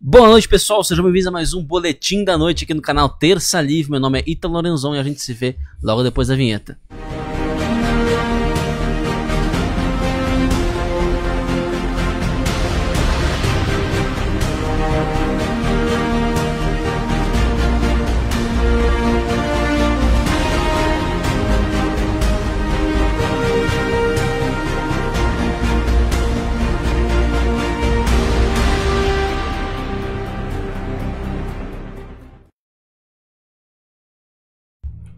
Boa noite, pessoal. Sejam bem-vindos a mais um Boletim da Noite aqui no canal Terça Livre. Meu nome é Ita Lorenzon e a gente se vê logo depois da vinheta.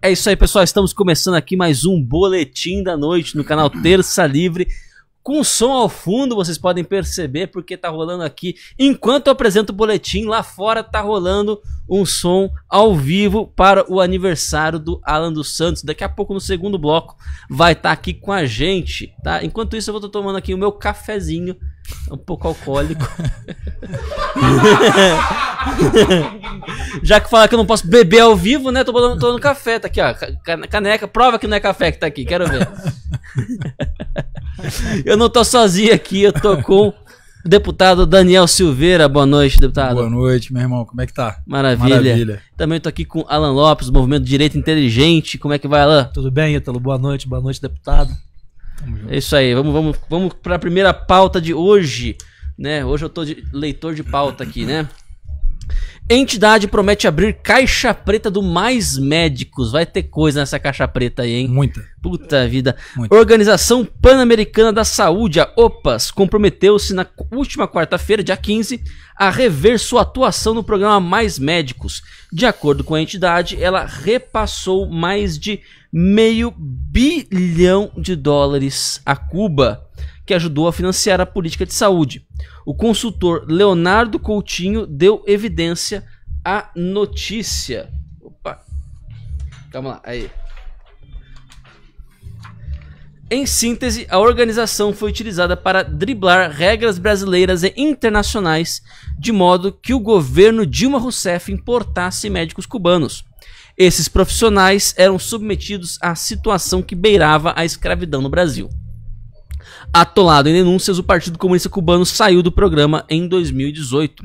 É isso aí, pessoal. Estamos começando aqui mais um Boletim da Noite no canal Terça Livre com som ao fundo, vocês podem perceber porque tá rolando aqui. Enquanto eu apresento o boletim, lá fora tá rolando um som ao vivo para o aniversário do Alan dos Santos. Daqui a pouco no segundo bloco vai estar tá aqui com a gente, tá? Enquanto isso eu vou estar tomando aqui o meu cafezinho, um pouco alcoólico. Já que falar que eu não posso beber ao vivo, né? Tô tomando café, tá aqui, ó, caneca, prova que não é café que tá aqui, quero ver. Eu não tô sozinho aqui, eu tô com o deputado Daniel Silveira. Boa noite, deputado. Boa noite, meu irmão. Como é que tá? Maravilha. Maravilha. Também tô aqui com Alan Lopes, Movimento Direito Inteligente. Como é que vai, Alan? Tudo bem, Ítalo? Boa noite, boa noite, deputado. Tamo junto. É isso aí, vamos, vamos, vamos para a primeira pauta de hoje. Né? Hoje eu tô de leitor de pauta aqui, né? Entidade promete abrir caixa preta do Mais Médicos. Vai ter coisa nessa caixa preta aí, hein? Muita. Puta vida. Muita. Organização Pan-Americana da Saúde, a OPAS, comprometeu-se na última quarta-feira, dia 15, a rever sua atuação no programa Mais Médicos. De acordo com a entidade, ela repassou mais de meio bilhão de dólares a Cuba que ajudou a financiar a política de saúde. O consultor Leonardo Coutinho deu evidência à notícia. Opa. Calma lá, aí. Em síntese, a organização foi utilizada para driblar regras brasileiras e internacionais, de modo que o governo Dilma Rousseff importasse médicos cubanos. Esses profissionais eram submetidos à situação que beirava a escravidão no Brasil. Atolado em denúncias, o Partido Comunista Cubano saiu do programa em 2018.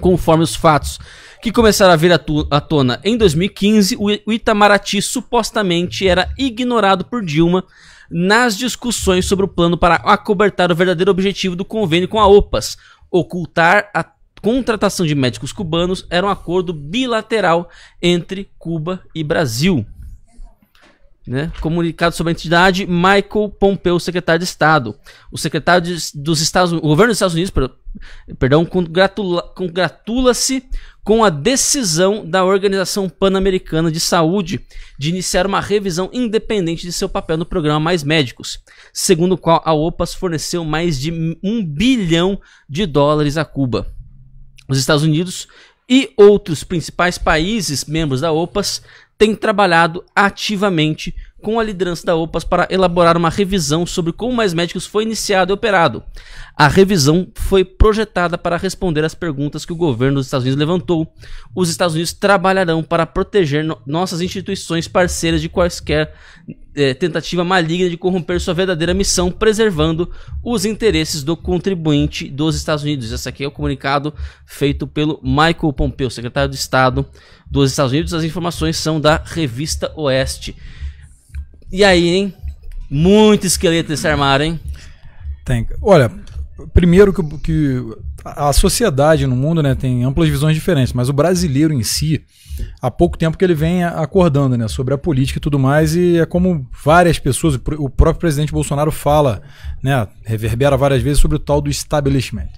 Conforme os fatos que começaram a vir à tona em 2015, o Itamaraty supostamente era ignorado por Dilma nas discussões sobre o plano para acobertar o verdadeiro objetivo do convênio com a OPAS, ocultar a contratação de médicos cubanos era um acordo bilateral entre Cuba e Brasil. Né? Comunicado sobre a entidade, Michael Pompeo, secretário de Estado. O secretário de, dos Estados o governo dos Estados Unidos, perdão, congratula, congratula-se com a decisão da Organização Pan-Americana de Saúde de iniciar uma revisão independente de seu papel no programa Mais Médicos, segundo o qual a OPAS forneceu mais de um bilhão de dólares a Cuba. Os Estados Unidos e outros principais países membros da OPAS tem trabalhado ativamente com a liderança da OPAS para elaborar uma revisão sobre como Mais Médicos foi iniciado e operado. A revisão foi projetada para responder às perguntas que o governo dos Estados Unidos levantou. Os Estados Unidos trabalharão para proteger no nossas instituições parceiras de quaisquer eh, tentativa maligna de corromper sua verdadeira missão, preservando os interesses do contribuinte dos Estados Unidos. Esse aqui é o comunicado feito pelo Michael Pompeo, secretário de Estado dos Estados Unidos. As informações são da revista Oeste. E aí, hein? Muito esqueleto nesse armário, hein? Tem. Olha, primeiro que, que a sociedade no mundo né, tem amplas visões diferentes, mas o brasileiro em si, há pouco tempo que ele vem acordando né, sobre a política e tudo mais, e é como várias pessoas, o próprio presidente Bolsonaro fala, né, reverbera várias vezes sobre o tal do establishment.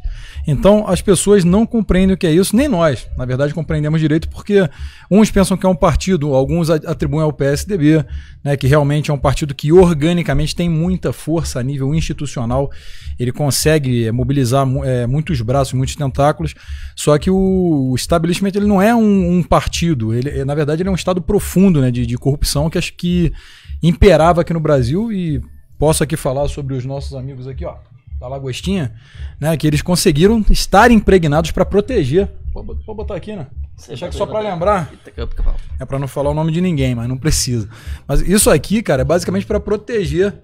Então as pessoas não compreendem o que é isso, nem nós, na verdade, compreendemos direito, porque uns pensam que é um partido, alguns atribuem ao PSDB, né, que realmente é um partido que organicamente tem muita força a nível institucional, ele consegue é, mobilizar é, muitos braços, muitos tentáculos, só que o establishment ele não é um, um partido, ele, é, na verdade ele é um estado profundo né, de, de corrupção que acho que imperava aqui no Brasil e posso aqui falar sobre os nossos amigos aqui, ó da Lagostinha, né? Que eles conseguiram estar impregnados para proteger. Vou botar aqui, né? que só para lembrar. É para não falar o nome de ninguém, mas não precisa. Mas isso aqui, cara, é basicamente para proteger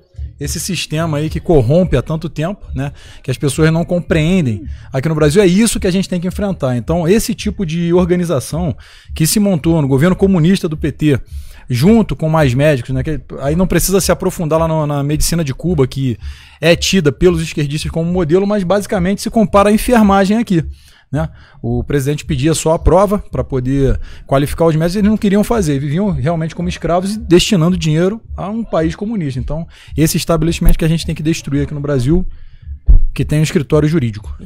esse sistema aí que corrompe há tanto tempo, né? Que as pessoas não compreendem. Aqui no Brasil é isso que a gente tem que enfrentar. Então, esse tipo de organização que se montou no governo comunista do PT, junto com mais médicos, né? Que aí não precisa se aprofundar lá no, na medicina de Cuba, que é tida pelos esquerdistas como modelo, mas basicamente se compara à enfermagem aqui. Né? O presidente pedia só a prova para poder qualificar os médicos, eles não queriam fazer, viviam realmente como escravos e destinando dinheiro a um país comunista. Então, esse estabelecimento que a gente tem que destruir aqui no Brasil, que tem um escritório jurídico.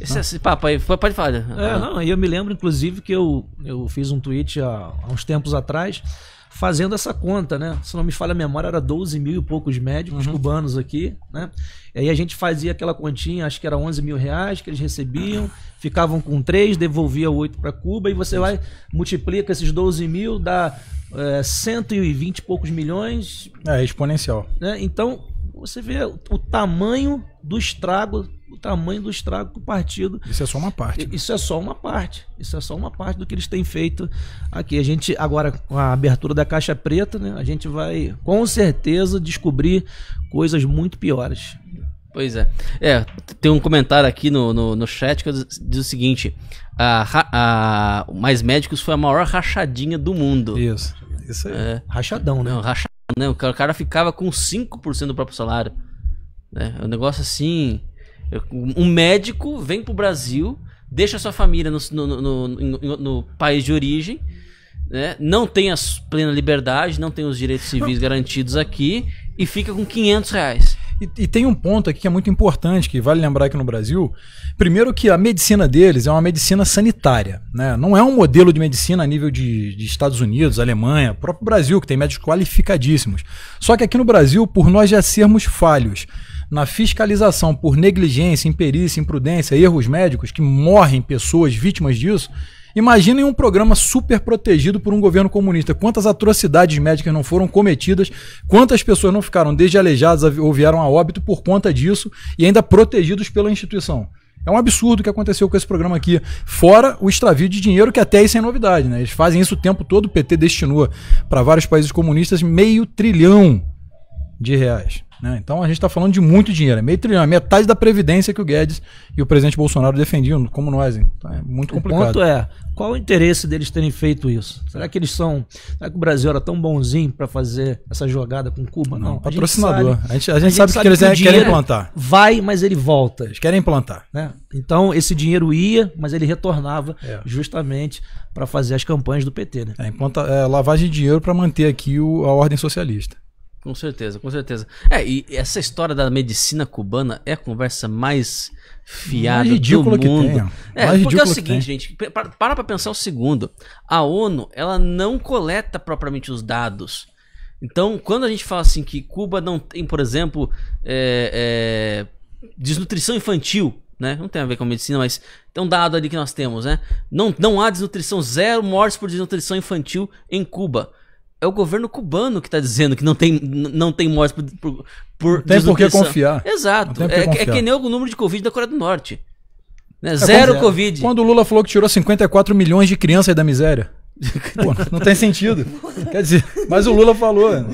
Esse, né? esse papo aí, pode falar. Né? É, não, eu me lembro, inclusive, que eu, eu fiz um tweet há, há uns tempos atrás fazendo essa conta, né? Se não me falha a memória, era 12 mil e poucos médicos uhum. cubanos aqui, né? E aí a gente fazia aquela continha, acho que era 11 mil reais que eles recebiam, ficavam com 3, devolvia 8 para Cuba, e você vai, multiplica esses 12 mil, dá é, 120 e poucos milhões. É, exponencial. Né? Então, você vê o tamanho do estrago o tamanho do estrago que o partido. Isso é só uma parte. Né? Isso é só uma parte. Isso é só uma parte do que eles têm feito aqui. A gente, agora, com a abertura da Caixa Preta, né, a gente vai com certeza descobrir coisas muito piores. Pois é. É, tem um comentário aqui no, no, no chat que diz o seguinte: a, a Mais Médicos foi a maior rachadinha do mundo. Isso. Isso aí. É. Rachadão, né? Não, rachadão, né? O cara ficava com 5% do próprio salário. Né? O é negócio assim. Um médico vem pro Brasil, deixa sua família no, no, no, no país de origem, né? não tem a plena liberdade, não tem os direitos civis garantidos aqui e fica com 500 reais. E, e, tem um ponto aqui que é muito importante, que vale lembrar aqui no Brasil. Primeiro que a medicina deles é uma medicina sanitária. Né? Não é um modelo de medicina a nível de, de Estados Unidos, Alemanha, próprio Brasil, que tem médicos qualificadíssimos. Só que aqui no Brasil, por nós já sermos falhos na fiscalização por negligência, imperícia, imprudência, erros médicos, que morrem pessoas vítimas disso, Imaginem um programa super protegido por um governo comunista. Quantas atrocidades médicas não foram cometidas, quantas pessoas não ficaram desde aleijadas ou vieram a óbito por conta disso e ainda protegidos pela instituição. É um absurdo o que aconteceu com esse programa aqui. Fora o extravio de dinheiro, que até isso é novidade, né? Eles fazem isso o tempo todo. O PT destinou para vários países comunistas meio trilhão de reais. Né? Então a gente está falando de muito dinheiro, é meio trilhão, é metade da previdência que o Guedes e o presidente Bolsonaro defendiam, como nós. Então é muito complicado. O ponto é, qual o interesse deles terem feito isso? Será que eles são. Será que o Brasil era tão bonzinho para fazer essa jogada com Cuba? Não, Não patrocinador. A gente, a gente, a gente sabe, sabe, que, eles é- que querem implantar. Vai, mas ele volta. Eles querem implantar. Né? Então esse dinheiro ia, mas ele retornava é. justamente para fazer as campanhas do PT. Né? É, implanta, é, lavagem de dinheiro para manter aqui o, a ordem socialista. Com certeza, com certeza. É, e essa história da medicina cubana é a conversa mais fiada mais do mundo. Que tem, é, mais porque é o seguinte, gente, para, para pra pensar o um segundo. A ONU, ela não coleta propriamente os dados. Então, quando a gente fala assim que Cuba não tem, por exemplo, é, é, desnutrição infantil, né? Não tem a ver com a medicina, mas tem é um dado ali que nós temos, né? Não, não há desnutrição, zero mortes por desnutrição infantil em Cuba é o governo cubano que está dizendo que não tem, não tem mortes por, por, não tem por que confiar. Exato. Que é, confiar. é que nem o número de Covid da Coreia do Norte. Né? É, Zero é. Covid. Quando o Lula falou que tirou 54 milhões de crianças da miséria. Pô, não tem sentido. Quer dizer, mas o Lula falou.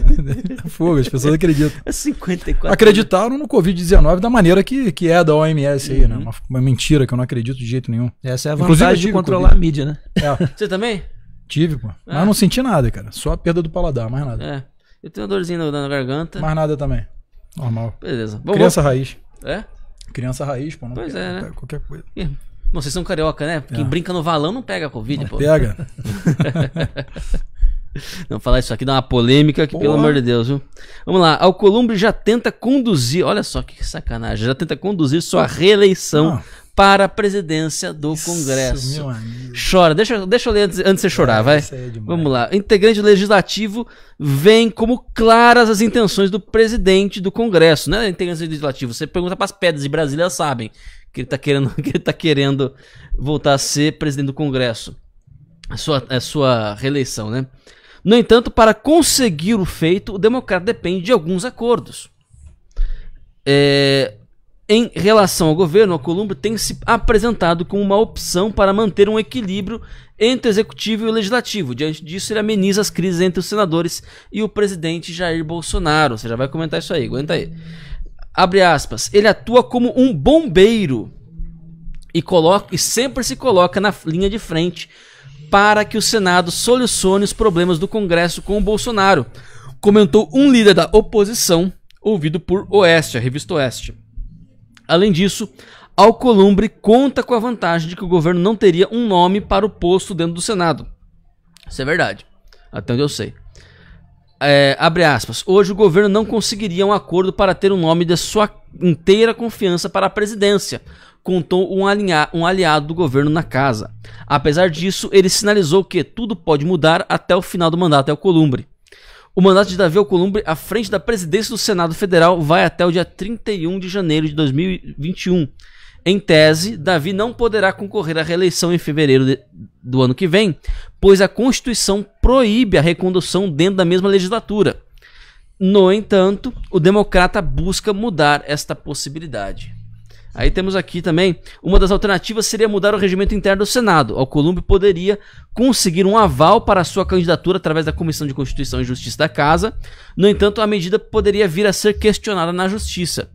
Fogo, as pessoas acreditam. 54 é Acreditaram no Covid-19 da maneira que, que é da OMS aí, né? Uhum. Uma, uma, mentira que eu não acredito de jeito nenhum. Essa é a vantagem Inclusive, de controlar COVID. a mídia, né? É. Você também? Tive, pô. Mas ah. não senti nada, cara. Só a perda do paladar, mais nada. É. Eu tenho uma dorzinha na, na garganta. Mais nada também. Normal. Beleza. Bom, Criança bom. raiz. É? Criança raiz, pô. Não pois pega, é, né? qualquer coisa. bom, vocês são carioca, né? Quem é. brinca no valão não pega Covid, não pô. Pega. Não falar isso aqui dá uma polêmica que, pelo amor de Deus, viu? Vamos lá. Alcolumbre já tenta conduzir. Olha só que sacanagem. Já tenta conduzir sua reeleição ah para a presidência do Isso, Congresso. Chora, deixa, deixa eu ler antes, antes de você ah, chorar, é, vai. É Vamos lá. Integrante legislativo vem como claras as intenções do presidente do Congresso, né? Integrante legislativo. Você pergunta para as pedras de Brasília, sabem que ele está querendo, que ele tá querendo voltar a ser presidente do Congresso. A é sua, a é sua reeleição, né? No entanto, para conseguir o feito, o democrata depende de alguns acordos. É, em relação ao governo, a Colômbia tem se apresentado como uma opção para manter um equilíbrio entre o executivo e o legislativo. Diante disso, ele ameniza as crises entre os senadores e o presidente Jair Bolsonaro. Você já vai comentar isso aí, aguenta aí. Abre aspas. Ele atua como um bombeiro e, coloca, e sempre se coloca na linha de frente para que o Senado solucione os problemas do Congresso com o Bolsonaro, comentou um líder da oposição ouvido por Oeste, a revista Oeste. Além disso, Alcolumbre conta com a vantagem de que o governo não teria um nome para o posto dentro do Senado. Isso é verdade, até onde eu sei. É, abre aspas. Hoje o governo não conseguiria um acordo para ter o um nome de sua inteira confiança para a presidência, contou um, alinha, um aliado do governo na casa. Apesar disso, ele sinalizou que tudo pode mudar até o final do mandato é Alcolumbre. Columbre. O mandato de Davi Alcolumbre à frente da presidência do Senado Federal vai até o dia 31 de janeiro de 2021. Em tese, Davi não poderá concorrer à reeleição em fevereiro de, do ano que vem, pois a Constituição proíbe a recondução dentro da mesma legislatura. No entanto, o democrata busca mudar esta possibilidade. Aí temos aqui também, uma das alternativas seria mudar o regimento interno do Senado. Alcolumbre poderia conseguir um aval para sua candidatura através da Comissão de Constituição e Justiça da Casa. No entanto, a medida poderia vir a ser questionada na Justiça.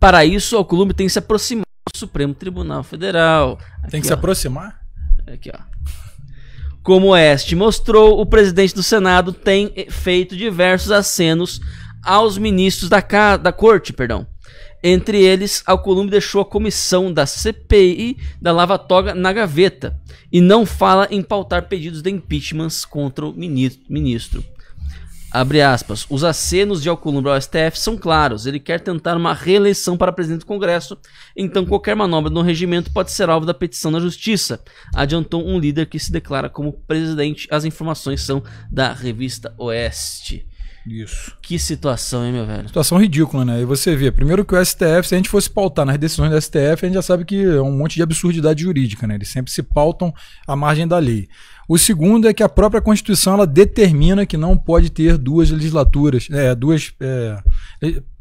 Para isso, Alcolumbre tem que se aproximar do Supremo Tribunal Federal. Aqui, tem que se aproximar? Aqui, ó. Como Este mostrou, o presidente do Senado tem feito diversos acenos aos ministros da, da corte, perdão, entre eles, Alcolumbre deixou a comissão da CPI da Lava Toga na gaveta e não fala em pautar pedidos de impeachment contra o ministro. Abre aspas. Os acenos de Alcolumbre ao STF são claros. Ele quer tentar uma reeleição para presidente do Congresso, então qualquer manobra no regimento pode ser alvo da petição da Justiça. Adiantou um líder que se declara como presidente. As informações são da revista Oeste. Isso. Que situação, hein, meu velho? Situação ridícula, né? E você vê, primeiro que o STF, se a gente fosse pautar nas decisões do STF, a gente já sabe que é um monte de absurdidade jurídica, né? Eles sempre se pautam à margem da lei. O segundo é que a própria Constituição ela determina que não pode ter duas legislaturas, é, duas é,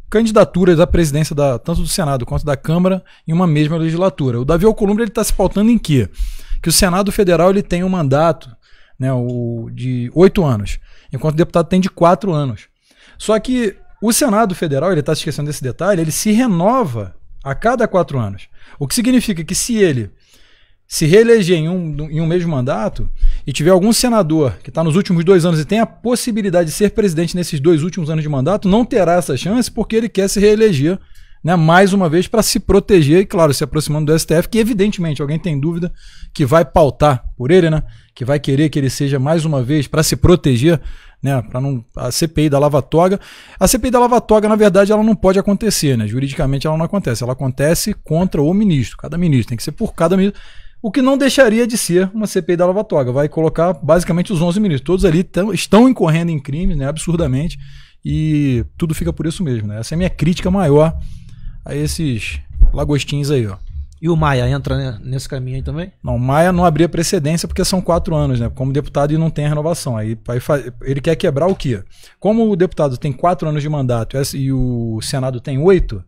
candidaturas à presidência da, tanto do Senado quanto da Câmara em uma mesma legislatura. O Davi Alcolumbre está se pautando em quê? Que o Senado Federal ele tem um mandato né, o, de oito anos enquanto deputado tem de quatro anos. Só que o Senado Federal, ele está se esquecendo desse detalhe, ele se renova a cada quatro anos. O que significa que se ele se reeleger em um, em um mesmo mandato e tiver algum senador que está nos últimos dois anos e tem a possibilidade de ser presidente nesses dois últimos anos de mandato, não terá essa chance porque ele quer se reeleger né, mais uma vez para se proteger e, claro, se aproximando do STF, que evidentemente alguém tem dúvida que vai pautar por ele, né? que vai querer que ele seja mais uma vez para se proteger, né, para não a CPI da Lava Toga. A CPI da Lava Toga, na verdade, ela não pode acontecer, né? Juridicamente ela não acontece, ela acontece contra o ministro. Cada ministro tem que ser por cada ministro. O que não deixaria de ser uma CPI da Lava Toga, vai colocar basicamente os 11 ministros, todos ali tão, estão incorrendo em crimes, né, absurdamente, e tudo fica por isso mesmo, né? Essa é a minha crítica maior a esses lagostins aí, ó. E o Maia entra nesse caminho aí também? Não, o Maia não abria precedência porque são quatro anos, né? Como deputado e não tem renovação. Aí, ele quer quebrar o quê? Como o deputado tem quatro anos de mandato e o Senado tem oito,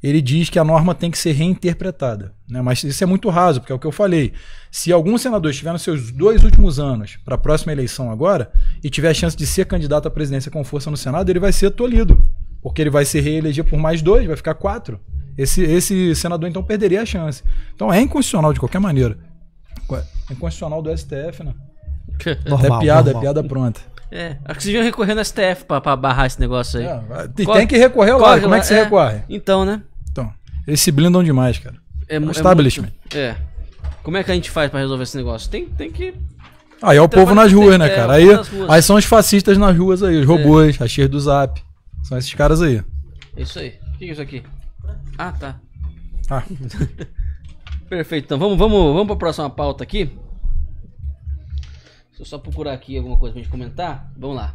ele diz que a norma tem que ser reinterpretada. Né? Mas isso é muito raso, porque é o que eu falei. Se algum senador estiver nos seus dois últimos anos para a próxima eleição agora e tiver a chance de ser candidato à presidência com força no Senado, ele vai ser tolhido. Porque ele vai se reeleger por mais dois, vai ficar quatro. Esse, esse senador então perderia a chance. Então é inconstitucional de qualquer maneira. É inconstitucional do STF, né? Normal, é piada, normal. é piada pronta. É, acho que vocês iam recorrer no STF pra, pra barrar esse negócio aí. É, tem, corre, tem que recorrer lá, como é lá, é que você é, recorre? Então, né? Então, eles se blindam demais, cara. É, é establishment. Muito, é. Como é que a gente faz pra resolver esse negócio? Tem, tem que Aí é o né, é, povo nas ruas, né, cara? Aí, aí são os fascistas nas ruas aí, os é. robôs, é. a cheia do zap. São esses caras aí. Isso aí. O que é isso aqui? Ah, tá. Ah. Perfeito. Então vamos, vamos, vamos para a próxima pauta aqui. Deixa eu só procurar aqui alguma coisa para gente comentar. Vamos lá.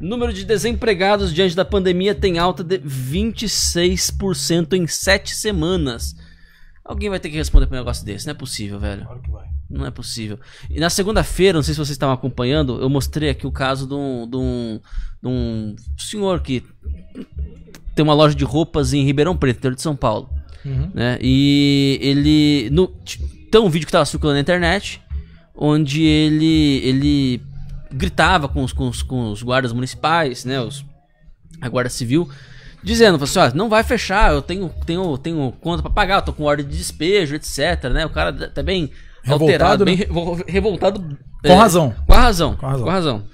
Número de desempregados diante da pandemia tem alta de 26% em 7 semanas. Alguém vai ter que responder para um negócio desse, não é possível, velho. Claro que vai. Não é possível. E na segunda-feira, não sei se vocês estavam acompanhando, eu mostrei aqui o caso de um, de um, de um senhor que tem uma loja de roupas em Ribeirão Preto, interior de São Paulo. Uhum. Né? E ele. No, tem um vídeo que tava circulando na internet, onde ele ele gritava com os, com os, com os guardas municipais, né? Os, a guarda civil, dizendo, assim, ó, não vai fechar, eu tenho, tenho, tenho conta para pagar, eu tô com ordem de despejo, etc. Né? O cara tá, tá bem revoltado, alterado, né? bem revoltado. Com, é, razão. com a razão. Com a razão. Com a razão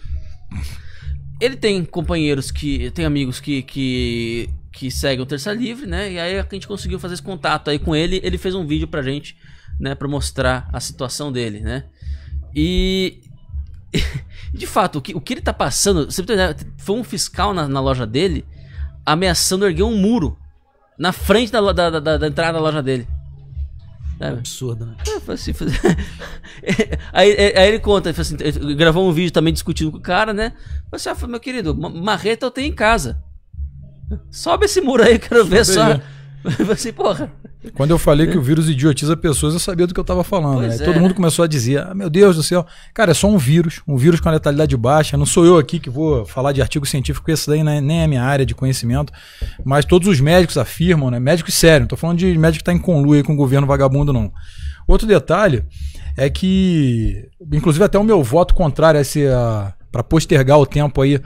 ele tem companheiros que. Tem amigos que. que que seguem o Terça Livre, né? E aí é a gente conseguiu fazer esse contato aí com ele. Ele fez um vídeo pra gente, né? Pra mostrar a situação dele, né? E. De fato, o que, o que ele tá passando. Você foi um fiscal na, na loja dele ameaçando erguer um muro na frente da, da, da, da entrada da loja dele. É Sabe? Absurdo, né? É, assim, faz... aí, é, aí, ele conta, ele assim, gravou um vídeo também discutindo com o cara, né? Falei assim, ah, meu querido, marreta eu tenho em casa. Sobe esse muro aí, quero ver só. falei assim, porra. Quando eu falei que o vírus idiotiza pessoas, eu sabia do que eu estava falando. Né? É. Todo mundo começou a dizer: ah, meu Deus do céu, cara, é só um vírus, um vírus com a letalidade baixa. Não sou eu aqui que vou falar de artigo científico, esse daí né, nem é minha área de conhecimento. Mas todos os médicos afirmam, né? sérios. sério, não estou falando de médico que está em conluio com o governo vagabundo, não. Outro detalhe é que, inclusive, até o meu voto contrário a para postergar o tempo aí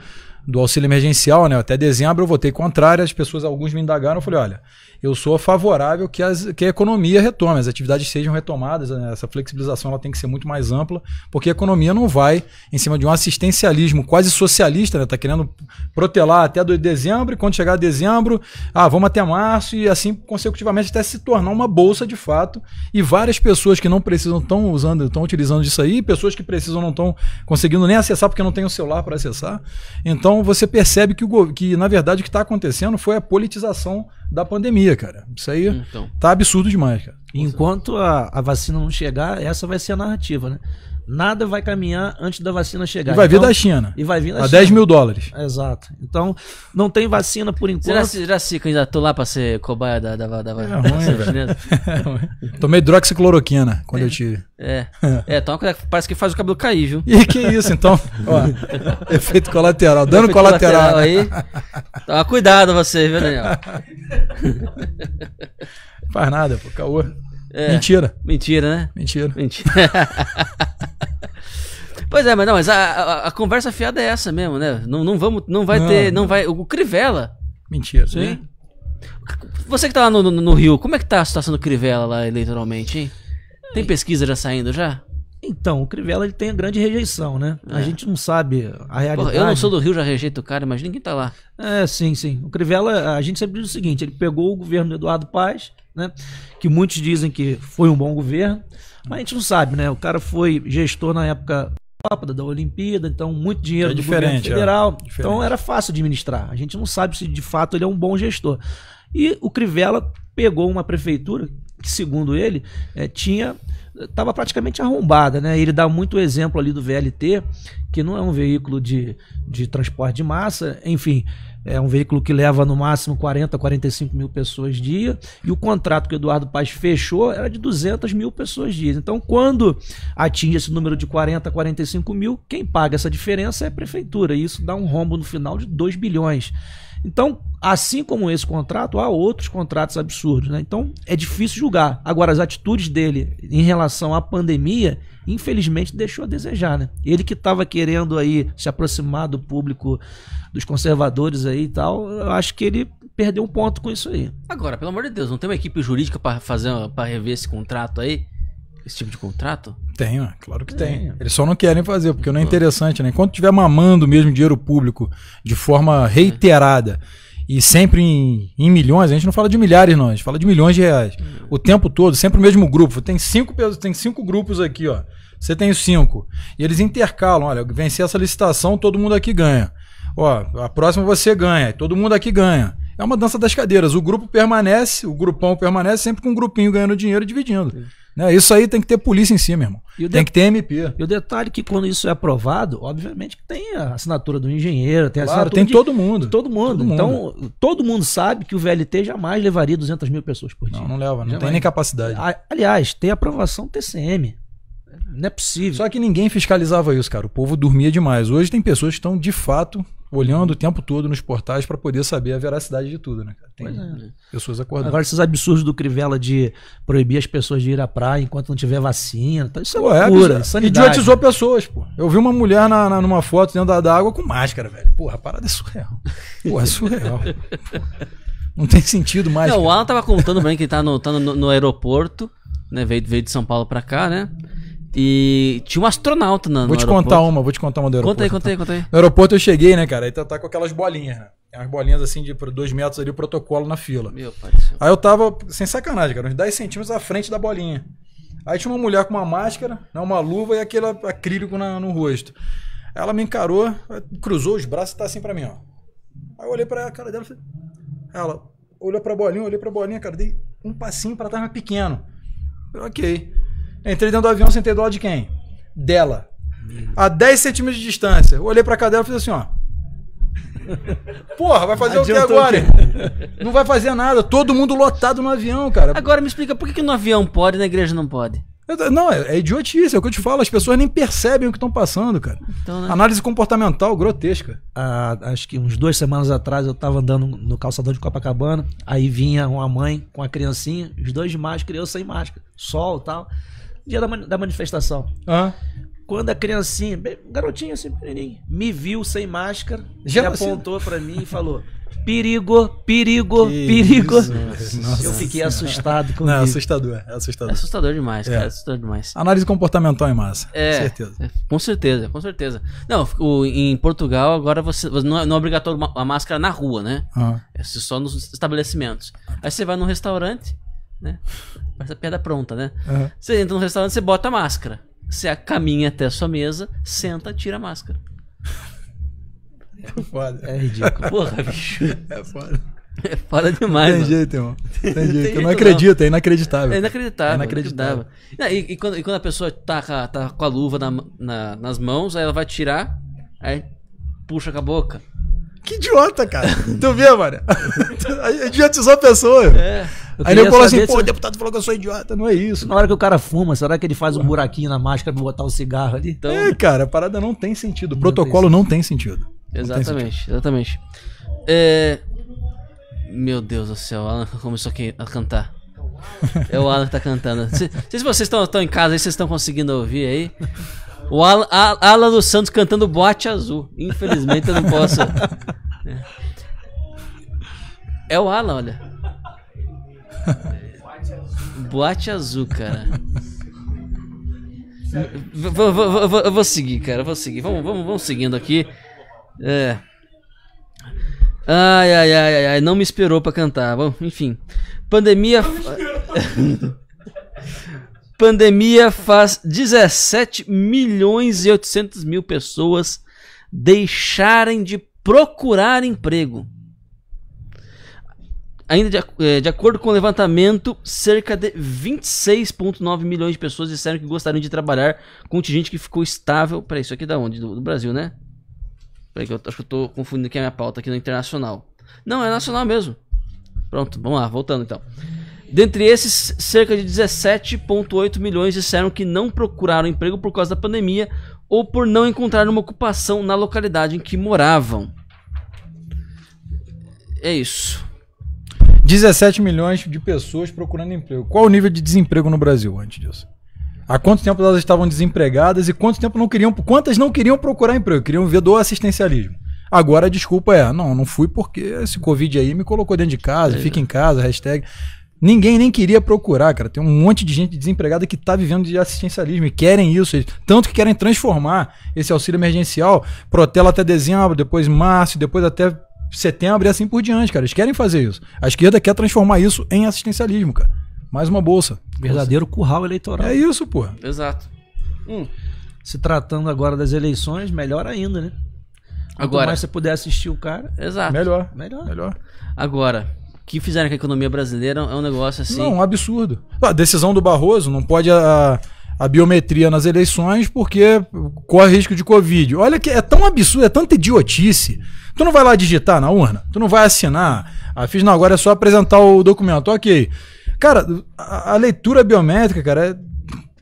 do auxílio emergencial, né? Até dezembro eu votei contrário, as pessoas, alguns me indagaram, eu falei, olha, eu sou favorável que, as, que a economia retome, as atividades sejam retomadas, né? essa flexibilização ela tem que ser muito mais ampla, porque a economia não vai em cima de um assistencialismo quase socialista, está né? Tá querendo protelar até do dezembro, e quando chegar dezembro, ah, vamos até março, e assim consecutivamente até se tornar uma bolsa de fato, e várias pessoas que não precisam estão usando, estão utilizando isso aí, pessoas que precisam não estão conseguindo nem acessar porque não tem o celular para acessar. Então você percebe que, o, que na verdade o que está acontecendo foi a politização da pandemia, cara. Isso aí então. tá absurdo demais, cara. Enquanto a, a vacina não chegar, essa vai ser a narrativa, né? Nada vai caminhar antes da vacina chegar. E vai então, vir da China. E vai vir da a China. 10 mil dólares. Exato. Então, não tem vacina por enquanto. Será que já se candidatou lá para ser cobaia da, da, da, é, é ruim, Tomei hidroxicloroquina quando é. eu tive. É. É, então parece que faz o cabelo cair, viu? E que isso, então? Ó, efeito colateral. Dano efeito colateral. colateral aí. Toma cuidado você, viu, Daniel? Faz nada, pô. Caô. É. Mentira. Mentira, né? Mentira. Mentira. pois é, mas não, mas a, a, a, conversa fiada é essa mesmo, né? Não, não vamos, não vai não, ter, não, não vai. O Crivella. Mentira. Sim. Né? Você que tá lá no, no, no, Rio, como é que tá a situação do Crivella lá eleitoralmente, hein? Tem pesquisa já saindo já? Então, o Crivella ele tem a grande rejeição, né? É. A gente não sabe a realidade. Porra, eu não sou do Rio, já rejeito o cara, mas ninguém tá lá. É, sim, sim. O Crivella, a gente sempre diz o seguinte, ele pegou o governo do Eduardo Paz né? Que muitos dizem que foi um bom governo, mas a gente não sabe, né? O cara foi gestor na época da Olimpíada, então muito dinheiro é do governo é. federal. É, então era fácil administrar. A gente não sabe se de fato ele é um bom gestor. E o Crivella pegou uma prefeitura que, segundo ele, é, tinha estava praticamente arrombada, né? Ele dá muito exemplo ali do VLT, que não é um veículo de, de transporte de massa, enfim, é um veículo que leva no máximo 40, 45 mil pessoas dia. E o contrato que o Eduardo Paz fechou era de 200 mil pessoas dia. Então, quando atinge esse número de 40, 45 mil, quem paga essa diferença é a prefeitura. E isso dá um rombo no final de 2 bilhões. Então, assim como esse contrato, há outros contratos absurdos. Né? Então, é difícil julgar. Agora, as atitudes dele em relação à pandemia infelizmente deixou a desejar, né? Ele que estava querendo aí se aproximar do público dos conservadores aí e tal, eu acho que ele perdeu um ponto com isso aí. Agora, pelo amor de Deus, não tem uma equipe jurídica para fazer para rever esse contrato aí? Esse tipo de contrato? Tem, claro que tem. É. Eles só não querem fazer, porque não é interessante, né? Enquanto tiver mamando mesmo dinheiro público de forma é. reiterada e sempre em, em, milhões, a gente não fala de milhares, não, a gente fala de milhões de reais. Hum. O tempo todo, sempre o mesmo grupo. Tem cinco, tem cinco grupos aqui, ó. Você tem os cinco. E eles intercalam, olha, vencer essa licitação, todo mundo aqui ganha. Ó, a próxima você ganha, todo mundo aqui ganha. É uma dança das cadeiras. O grupo permanece, o grupão permanece sempre com um grupinho ganhando dinheiro e dividindo. Né? Isso aí tem que ter polícia em cima, si, irmão. tem que ter MP. E o detalhe é que quando isso é aprovado, obviamente tem a assinatura do engenheiro, tem a claro, assinatura tem de... todo, mundo. todo mundo. Todo mundo. Então, todo mundo sabe que o VLT jamais levaria 200 mil pessoas por dia. Não, não leva, não jamais. tem nem capacidade. Aliás, tem aprovação TCM. Não é possível. Só que ninguém fiscalizava isso, cara. O povo dormia demais. Hoje tem pessoas que estão, de fato, olhando o tempo todo nos portais para poder saber a veracidade de tudo, né? Tem é. pessoas acordando. Agora, esses absurdos do Crivella de proibir as pessoas de ir à praia enquanto não tiver vacina, tá? isso é pô, é, loucura. É, idiotizou pessoas, pô. Eu vi uma mulher na, na numa foto dentro da, água com máscara, velho. Porra, a parada é surreal. Porra, é surreal. não tem sentido mais. Não, o Alan tava contando bem que ele tá no, tá no, no aeroporto, né? Veio, veio de São Paulo para cá, né? E tinha um astronauta na, vou te aeroporto. contar uma, vou te contar uma do aeroporto. Conta aí, conta então. aí, conta aí. No aeroporto eu cheguei, né, cara? Aí tá, tá com aquelas bolinhas, né? Umas bolinhas assim de dois metros ali, protocolo na fila. Meu pai Aí eu tava, sem sacanagem, cara, uns 10 centímetros à frente da bolinha. Aí tinha uma mulher com uma máscara, né, uma luva e aquele acrílico na, no rosto. Ela me encarou, cruzou os braços e tá assim pra mim, ó. Aí eu olhei pra cara dela e falei. Ela olhou pra bolinha, olhei pra bolinha, cara, dei um passinho pra trás, mas pequeno. Eu, ok. Entrei dentro do avião, sentei do lado de quem? Dela. A 10 centímetros de distância. Olhei pra cadela e fiz assim, ó. Porra, vai fazer Adiantou o que agora? Que... não vai fazer nada. Todo mundo lotado no avião, cara. Agora me explica, por que, que no avião pode e na igreja não pode? Não, é, é idiotice, é o que eu te falo. As pessoas nem percebem o que estão passando, cara. Então, né? Análise comportamental grotesca. Ah, acho que uns duas semanas atrás eu estava andando no calçadão de Copacabana. Aí vinha uma mãe com a criancinha, os dois de máscara, eu sem máscara, sol e tal dia da, da manifestação. Quando a criancinha, bem, garotinha assim, pequenininho, me viu sem máscara, já apontou para mim e falou: perigo, perigo, que perigo. Isso, eu fiquei assustado com é isso. assustador, é assustador. É assustador demais, é. cara, assustador demais. Análise comportamental em massa, é, com certeza. É, com certeza, com certeza. Não, o, em Portugal agora você não é, não é obrigatório a máscara na rua, né? É só nos estabelecimentos. Aí você vai num restaurante, né? Parece piada pronta, né? Uhum. Você entra no restaurante, você bota a máscara. Você caminha até a sua mesa, senta, tira a máscara. É foda. É ridículo. Porra, bicho. É foda. É foda demais. Tem jeito, irmão. Tem jeito. Tem eu não acredito, não. é inacreditável. É inacreditável. É inacreditável. inacreditável. E, e, quando, e, quando, a pessoa tá, tá com a luva na, na, nas mãos, aí ela vai tirar, aí puxa com a boca. Que idiota, cara. tu vê, mano? Idiotizou a pessoa. É. Eu Aí ele falou assim, pô, o deputado falou que eu sou idiota, não é isso. Na hora que o cara fuma, será que ele faz um buraquinho na máscara pra botar o um cigarro ali? Então... É, cara, a parada não tem sentido. O não protocolo não tem sentido. Exatamente, tem sentido. exatamente. É... Meu Deus do céu, Alan começou a cantar. É o Alan que tá cantando. Não sei se vocês estão em casa aí, vocês estão conseguindo ouvir aí. O Alan, Alan dos Santos cantando Boate Azul. Infelizmente eu não posso. Né? É o Alan, olha. Boate Azul, cara. Eu vou, vou, vou, vou, seguir, cara. Vou seguir. Vamos, vamos, vamos seguindo aqui. É. Ai, ai, ai, ai, não me esperou para cantar. Bom, enfim. Pandemia. pandemia faz 17 milhões e 800 mil pessoas deixarem de procurar emprego. Ainda de, eh, de, acordo com o levantamento, cerca de 26,9 milhões de pessoas disseram que gostariam de trabalhar com gente que ficou estável. Peraí, isso aqui é da onde? Do, do Brasil, né? Peraí, que eu acho que eu tô confundindo aqui a minha pauta aqui no internacional. Não, é nacional mesmo. Pronto, vamos lá, voltando então. Dentre esses, cerca de 17,8 milhões disseram que não procuraram emprego por causa da pandemia ou por não encontrar uma ocupação na localidade em que moravam. É isso. 17 milhões de pessoas procurando emprego. Qual o nível de desemprego no Brasil antes disso? Há quanto tempo elas estavam desempregadas e quanto tempo não queriam, quantas não queriam procurar emprego, queriam ver do assistencialismo. Agora a desculpa é, não, não fui porque esse Covid aí me colocou dentro de casa, é. fica em casa, hashtag. Ninguém nem queria procurar, cara. Tem um monte de gente desempregada que está vivendo de assistencialismo e querem isso. Tanto que querem transformar esse auxílio emergencial, protela até dezembro, depois março, depois até setembro e assim por diante, cara. Eles querem fazer isso. A esquerda quer transformar isso em assistencialismo, cara. Mais uma bolsa. Verdadeiro curral eleitoral. É isso, pô. Exato. Hum. Se tratando agora das eleições, melhor ainda, né? Quanto agora. mais você puder assistir o cara. Exato. Melhor. Melhor. Melhor. Agora, que fizeram com a economia brasileira é um negócio assim. Não, um absurdo. A decisão do Barroso não pode a, a biometria nas eleições porque corre risco de Covid. Olha que é tão absurdo, é tanta idiotice. Tu não vai lá digitar na urna, tu não vai assinar. Ah, fiz, não, agora é só apresentar o documento. Ok. Cara, a, a leitura biométrica, cara, é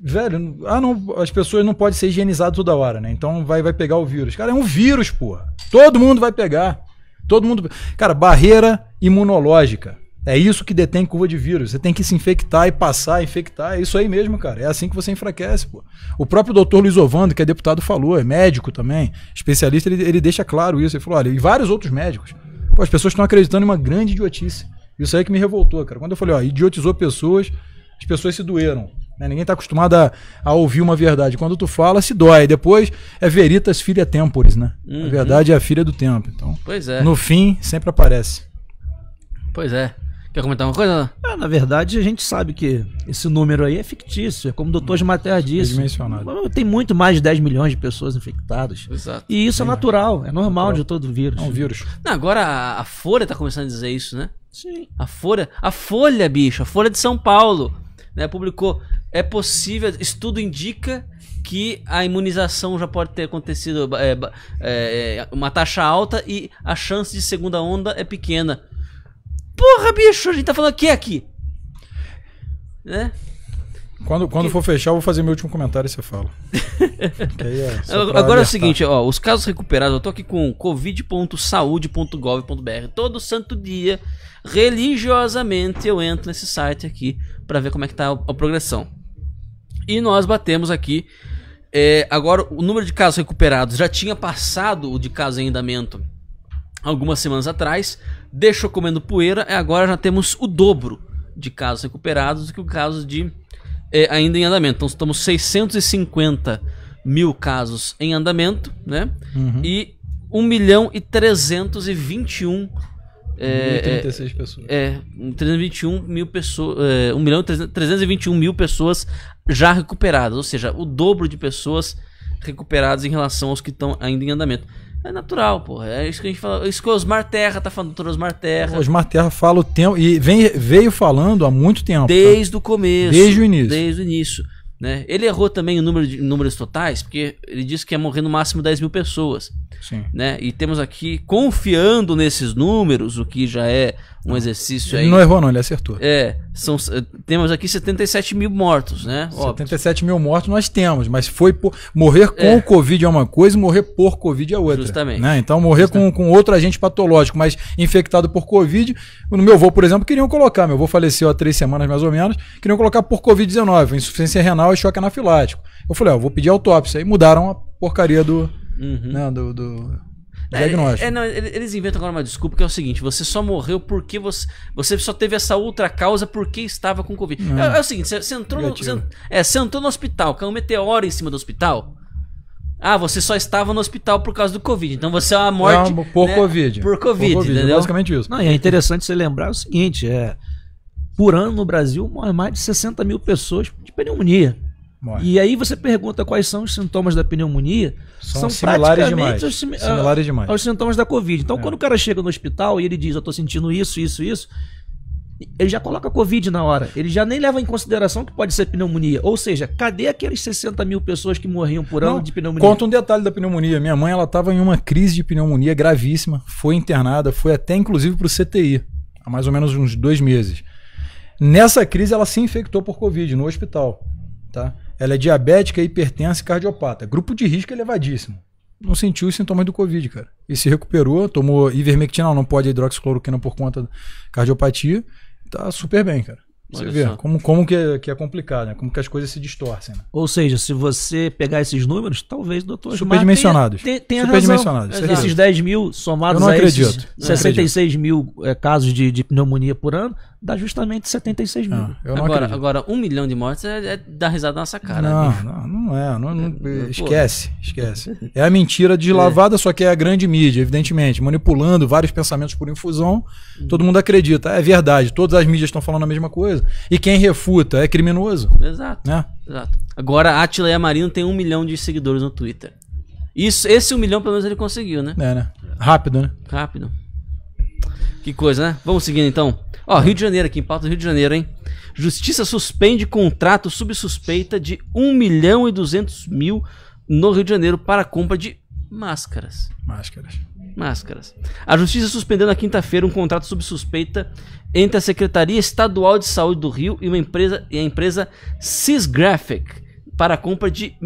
velho, ah, não, as pessoas não podem ser higienizadas toda hora, né? Então vai, vai pegar o vírus. Cara, é um vírus, porra. Todo mundo vai pegar. Todo mundo. Cara, barreira imunológica. É isso que detém curva de vírus. Você tem que se infectar e passar, infectar. É isso aí mesmo, cara. É assim que você enfraquece, pô. O próprio doutor Luiz Ovando, que é deputado, falou, é médico também, especialista, ele, ele deixa claro isso. Ele falou, olha, e vários outros médicos. Pô, as pessoas estão acreditando em uma grande idiotice. Isso aí que me revoltou, cara. Quando eu falei, ó, idiotizou pessoas, as pessoas se doeram. Né? Ninguém está acostumado a, a, ouvir uma verdade. Quando tu fala, se dói. Depois é veritas filha temporis, né? Uhum. A verdade é a filha do tempo. Pois é. No fim, sempre aparece. Pois é. Quer comentar uma coisa? É, na verdade, a gente sabe que esse número aí é fictício. É como o doutor de hum, Matéria disse. Tem muito mais de 10 milhões de pessoas infectadas. Exato. E isso é Sim, é natural, é normal natural. de todo vírus. É um vírus. Não, agora a, a Folha tá começando a dizer isso, né? Sim. A Folha, a Folha, bicho, a Folha de São Paulo, né, publicou é possível, estudo indica que a imunização já pode ter acontecido é, é, é, uma taxa alta e a chance de segunda onda é pequena. Porra, bicho, a gente tá falando o que aqui? Né? Quando, quando for fechar, eu vou fazer meu último comentário e você fala. é Agora alertar. é o seguinte, ó, os casos recuperados, eu tô aqui com covid.saude.gov.br. Todo santo dia, religiosamente, eu entro nesse site aqui para ver como é que tá a, a progressão. E nós batemos aqui é, agora, o número de casos recuperados já tinha passado o de casos em andamento algumas semanas atrás, deixou comendo poeira e é, agora já temos o dobro de casos recuperados do que o caso de é, ainda em andamento. Então, estamos 650 mil casos em andamento, né? Uhum. E 1 milhão e 321 é, 36 é, pessoas. É, 321 mil pessoas. É, 1 milhão e 321 mil pessoas já recuperadas, ou seja, o dobro de pessoas recuperadas em relação aos que estão ainda em andamento. É natural, pô. É isso que a gente fala. É isso que o Osmar Terra tá falando, doutor Osmar Terra. O Osmar Terra fala o tempo. E vem, veio falando há muito tempo. Tá? Desde tá? o começo. Desde o início. Desde o início. Né? Ele errou também o número de números totais, porque ele disse que ia morrer no máximo 10 mil pessoas. Sim. Né? E temos aqui, confiando nesses números, o que já é um exercício ele aí. Ele não errou, não, ele acertou. É. São, eh, temos aqui 77 mil mortos, né? Óbvio. 77 mil mortos nós temos, mas foi por. Morrer com é. Covid é uma coisa e morrer por Covid é outra. Justamente. Né? Então, morrer Justamente. Com, com outro agente patológico, mas infectado por Covid. No meu avô, por exemplo, queriam colocar, meu avô faleceu há três semanas mais ou menos, queriam colocar por Covid-19, insuficiência renal renal e choque anafilático. Eu falei, ó, vou pedir autópsia. E mudaram a porcaria do. Uhum. Né, do, do é, diagnóstico. É, é, não, eles inventam agora uma desculpa que é o seguinte: você só morreu porque você, você só teve essa outra causa porque estava com Covid. É, é, é o seguinte: você, você entrou, no, você, é, você entrou no hospital, caiu um meteoro em cima do hospital. Ah, você só estava no hospital por causa do Covid. Então você é uma morte. por, né? COVID. por Covid. Por Covid, Basicamente isso. Não, e é interessante você lembrar o seguinte: é por ano no Brasil morrem mais de 60 mil pessoas de pneumonia. Morre. E aí você pergunta quais são os sintomas da pneumonia, são, são similares demais. Aos, similares ah, demais. aos sintomas da Covid. Então, é. quando o cara chega no hospital e ele diz, eu estou sentindo isso, isso, isso, ele já coloca Covid na hora. Ele já nem leva em consideração que pode ser pneumonia. Ou seja, cadê aqueles 60 mil pessoas que morriam por ano Não, de pneumonia? Conta um detalhe da pneumonia. Minha mãe ela estava em uma crise de pneumonia gravíssima, foi internada, foi até inclusive para o CTI, há mais ou menos uns dois meses. Nessa crise, ela se infectou por Covid no hospital. Tá? Ela é diabética, hipertensa e cardiopata. Grupo de risco elevadíssimo. Não sentiu os sintomas do Covid, cara. E se recuperou, tomou ivermectina, não pode hidroxicloroquina por conta da cardiopatia. Tá super bem, cara. Você vê como, como que, é, que é complicado, né? como que as coisas se distorcem. Né? Ou seja, se você pegar esses números, talvez o doutor Superdimensionados. Tenha, tenha, tenha Superdimensionados. Razão. Esses 10 mil somados a esses 66 acredito. mil é, casos de, de, pneumonia por ano, dá justamente 76 mil. Ah, não, agora, acredito. agora, um milhão de mortes é, é dar risada na nossa cara. Né? Não, não, não, não é, não, não é, esquece, esquece. É a mentira deslavada, é. só que é a grande mídia, evidentemente, manipulando vários pensamentos por infusão. Uhum. Todo mundo acredita, é verdade, todas as mídias estão falando a mesma coisa. E quem refuta é criminoso. Exato. Né? Exato. Agora, Atila Yamarino tem um milhão de seguidores no Twitter. Isso, esse um milhão, pelo menos, ele conseguiu, né? É, né? Rápido, né? Rápido. Que coisa, né? Vamos seguindo então. Ó, Rio de Janeiro aqui, em pauta do Rio de Janeiro, hein? Justiça suspende contrato subsuspeita de 1 milhão e 200 mil no Rio de Janeiro para compra de máscaras. Máscaras. Máscaras. A Justiça suspendeu na quinta-feira um contrato subsuspeita entre a Secretaria Estadual de Saúde do Rio e uma empresa e a empresa Cisgraphic para a compra de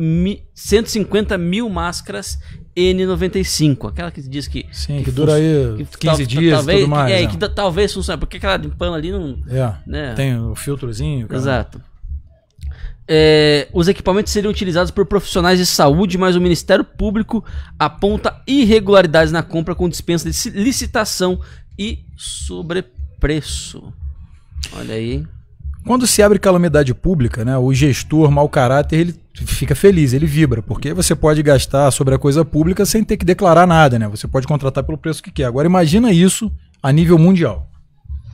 150 mil máscaras N95, aquela que diz que. Sim, que, que dura aí que 15 dias talvez, tudo mais. É, é. que talvez funcione, porque aquela de pano ali não. É, né? Tem o filtrozinho. Cara. Exato. É, os equipamentos seriam utilizados por profissionais de saúde, mas o Ministério Público aponta irregularidades na compra com dispensa de licitação e sobrepreço. Olha aí. Quando se abre calamidade pública, né, o gestor mau caráter ele fica feliz, ele vibra, porque você pode gastar sobre a coisa pública sem ter que declarar nada, né? Você pode contratar pelo preço que quer. Agora imagina isso a nível mundial.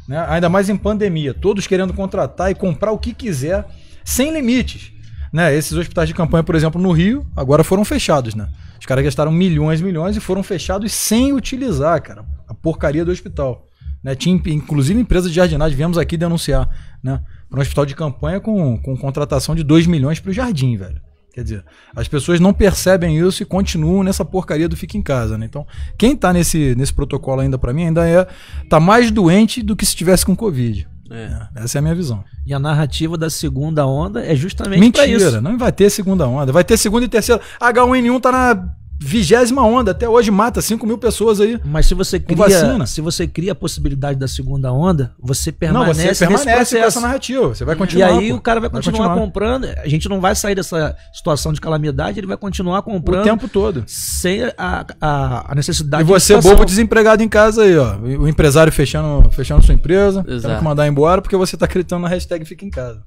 Né? Ainda mais em pandemia, todos querendo contratar e comprar o que quiser sem limites. Né? Esses hospitais de campanha, por exemplo, no Rio, agora foram fechados, né? Os caras gastaram milhões e milhões e foram fechados sem utilizar, cara, a porcaria do hospital. Né? Tinha inclusive empresa de jardinagem, viemos aqui denunciar, né? para um hospital de campanha com, com contratação de 2 milhões para o jardim, velho. Quer dizer, as pessoas não percebem isso e continuam nessa porcaria do fica em casa, né? Então, quem está nesse, nesse protocolo ainda para mim ainda é tá mais doente do que se estivesse com covid. É. é. Essa é a minha visão. E a narrativa da segunda onda é justamente Mentira, isso. Mentira, não vai ter segunda onda. Vai ter segunda e terceira. H1N1 tá na vigésima onda, até hoje mata 5 mil pessoas aí. Mas se você cria, vacina. se você cria a possibilidade da segunda onda, você permanece, não, você permanece com essa narrativa. Você vai continuar. E aí pô, o cara vai continuar, vai continuar, comprando. A gente não vai sair dessa situação de calamidade. Ele vai continuar comprando o tempo todo, sem a, a, a necessidade. E você de bobo desempregado em casa aí, ó. O empresário fechando, fechando sua empresa, Exato. tem que mandar embora porque você tá gritando na hashtag fica em casa.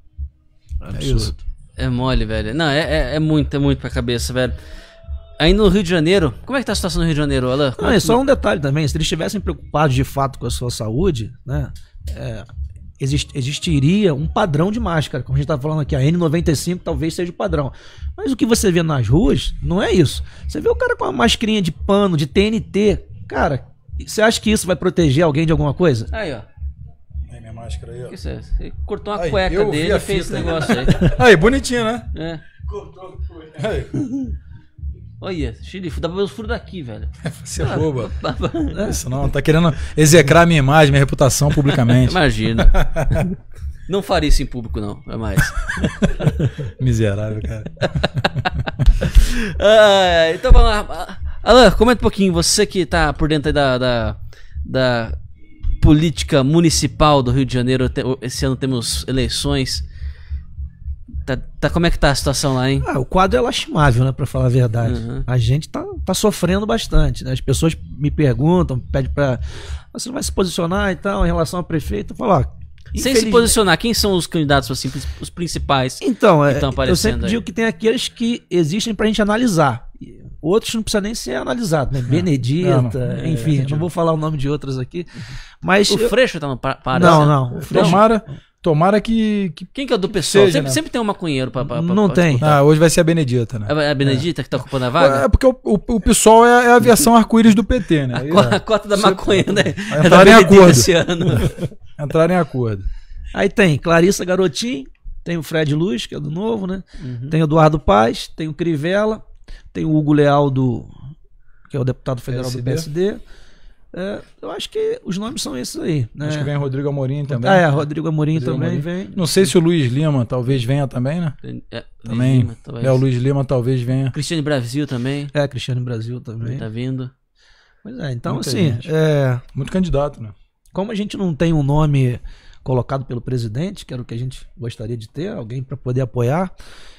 Absurdo. É isso. É mole, velho. Não, é, é, é muito, é muito pra cabeça, velho. Aí no Rio de Janeiro, como é que tá a situação no Rio de Janeiro, Alain? Não, é só um detalhe também. Se eles estivessem preocupados de fato com a sua saúde, né? É, exist, existiria um padrão de máscara. Como a gente tá falando aqui, a N95 talvez seja o padrão. Mas o que você vê nas ruas não é isso. Você vê o cara com uma mascarinha de pano, de TNT. Cara, você acha que isso vai proteger alguém de alguma coisa? Aí, ó. Aí minha máscara aí, ó. Isso é, você cortou uma aí, cueca dele e fez esse negócio aí. aí, bonitinho, né? É. Cortou a cueca. Aí. Olha, xerife, dá pra ver os furos daqui, velho. Você é boba. Isso não, tá querendo execrar minha imagem, minha reputação publicamente. Imagina. Não faria isso em público, não, é mais. Miserável, cara. ah, então vamos lá. Alan, comenta um pouquinho, você que tá por dentro aí da, da, da política municipal do Rio de Janeiro, esse ano temos eleições. Tá, tá, como é que tá a situação lá, hein? Ah, o quadro é lastimável, né, para falar a verdade. Uhum. A gente tá, tá sofrendo bastante, né? As pessoas me perguntam, pedem para ah, você não vai se posicionar e tal em relação ao prefeito, falar sem se posicionar, quem são os candidatos assim, os principais? Então, é, eu sempre aí? digo que tem aqueles que existem para a gente analisar. Outros não precisa nem ser analisado, né? Benedita, não, não. enfim, é, não vou falar o nome de outros aqui. Mas o eu... Freixo tá no parada. Não, né? não. O Freixo, Tomara. Tomara que. que quem que é o do pessoal? Seja, sempre, né? sempre tem um maconheiro pra. pra não pra, tem. ah, hoje vai ser a Benedita, né? É, é a Benedita é. que tá ocupando a vaga? É porque o, o, o pessoal é, é, a versão arco-íris do PT, né? A, co a cota da é maconha, né? É Entrar em acordo. Esse ano. Entrar em acordo. Aí tem Clarissa Garotim, tem o Fred Luz, que é do novo, né? Uhum. Tem o Eduardo Paz, tem o Crivella, tem o Hugo Leal do. que é o deputado federal PSD. do PSD é, eu acho que os nomes são esses aí. Né? Acho que vem Rodrigo Amorim também. Ah, é, Rodrigo Amorim Rodrigo também Amorim. vem. Não sei se o Luiz Lima talvez venha também, né? É, é também. Lima, É, o Luiz Lima talvez venha. Cristiano Brasil também. É, Cristiano Brasil também. Tá vindo. Pois é, então Muita assim. É... Muito candidato, né? Como a gente não tem um nome colocado pelo presidente, que era o que a gente gostaria de ter, alguém para poder apoiar,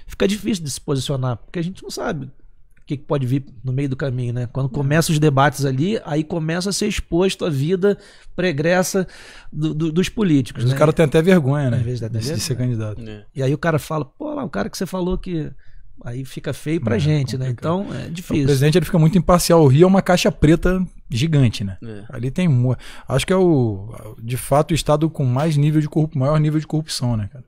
fica difícil de se posicionar, porque a gente não sabe o que, que pode vir no meio do caminho, né? Quando é. começam os debates ali, aí começa a ser exposto a vida pregressa do, do, dos políticos. Mas né? o cara tem até vergonha, né? Às vezes até de, ser candidato. É. E aí o cara fala, pô, lá, o cara que você falou que aí fica feio pra é, gente, né? complicado. né? Então é difícil. O presidente ele fica muito imparcial. O Rio é uma caixa preta gigante, né? É. Ali tem. Acho que é o, de fato, o estado com mais nível de corrupção, maior nível de corrupção, né, cara?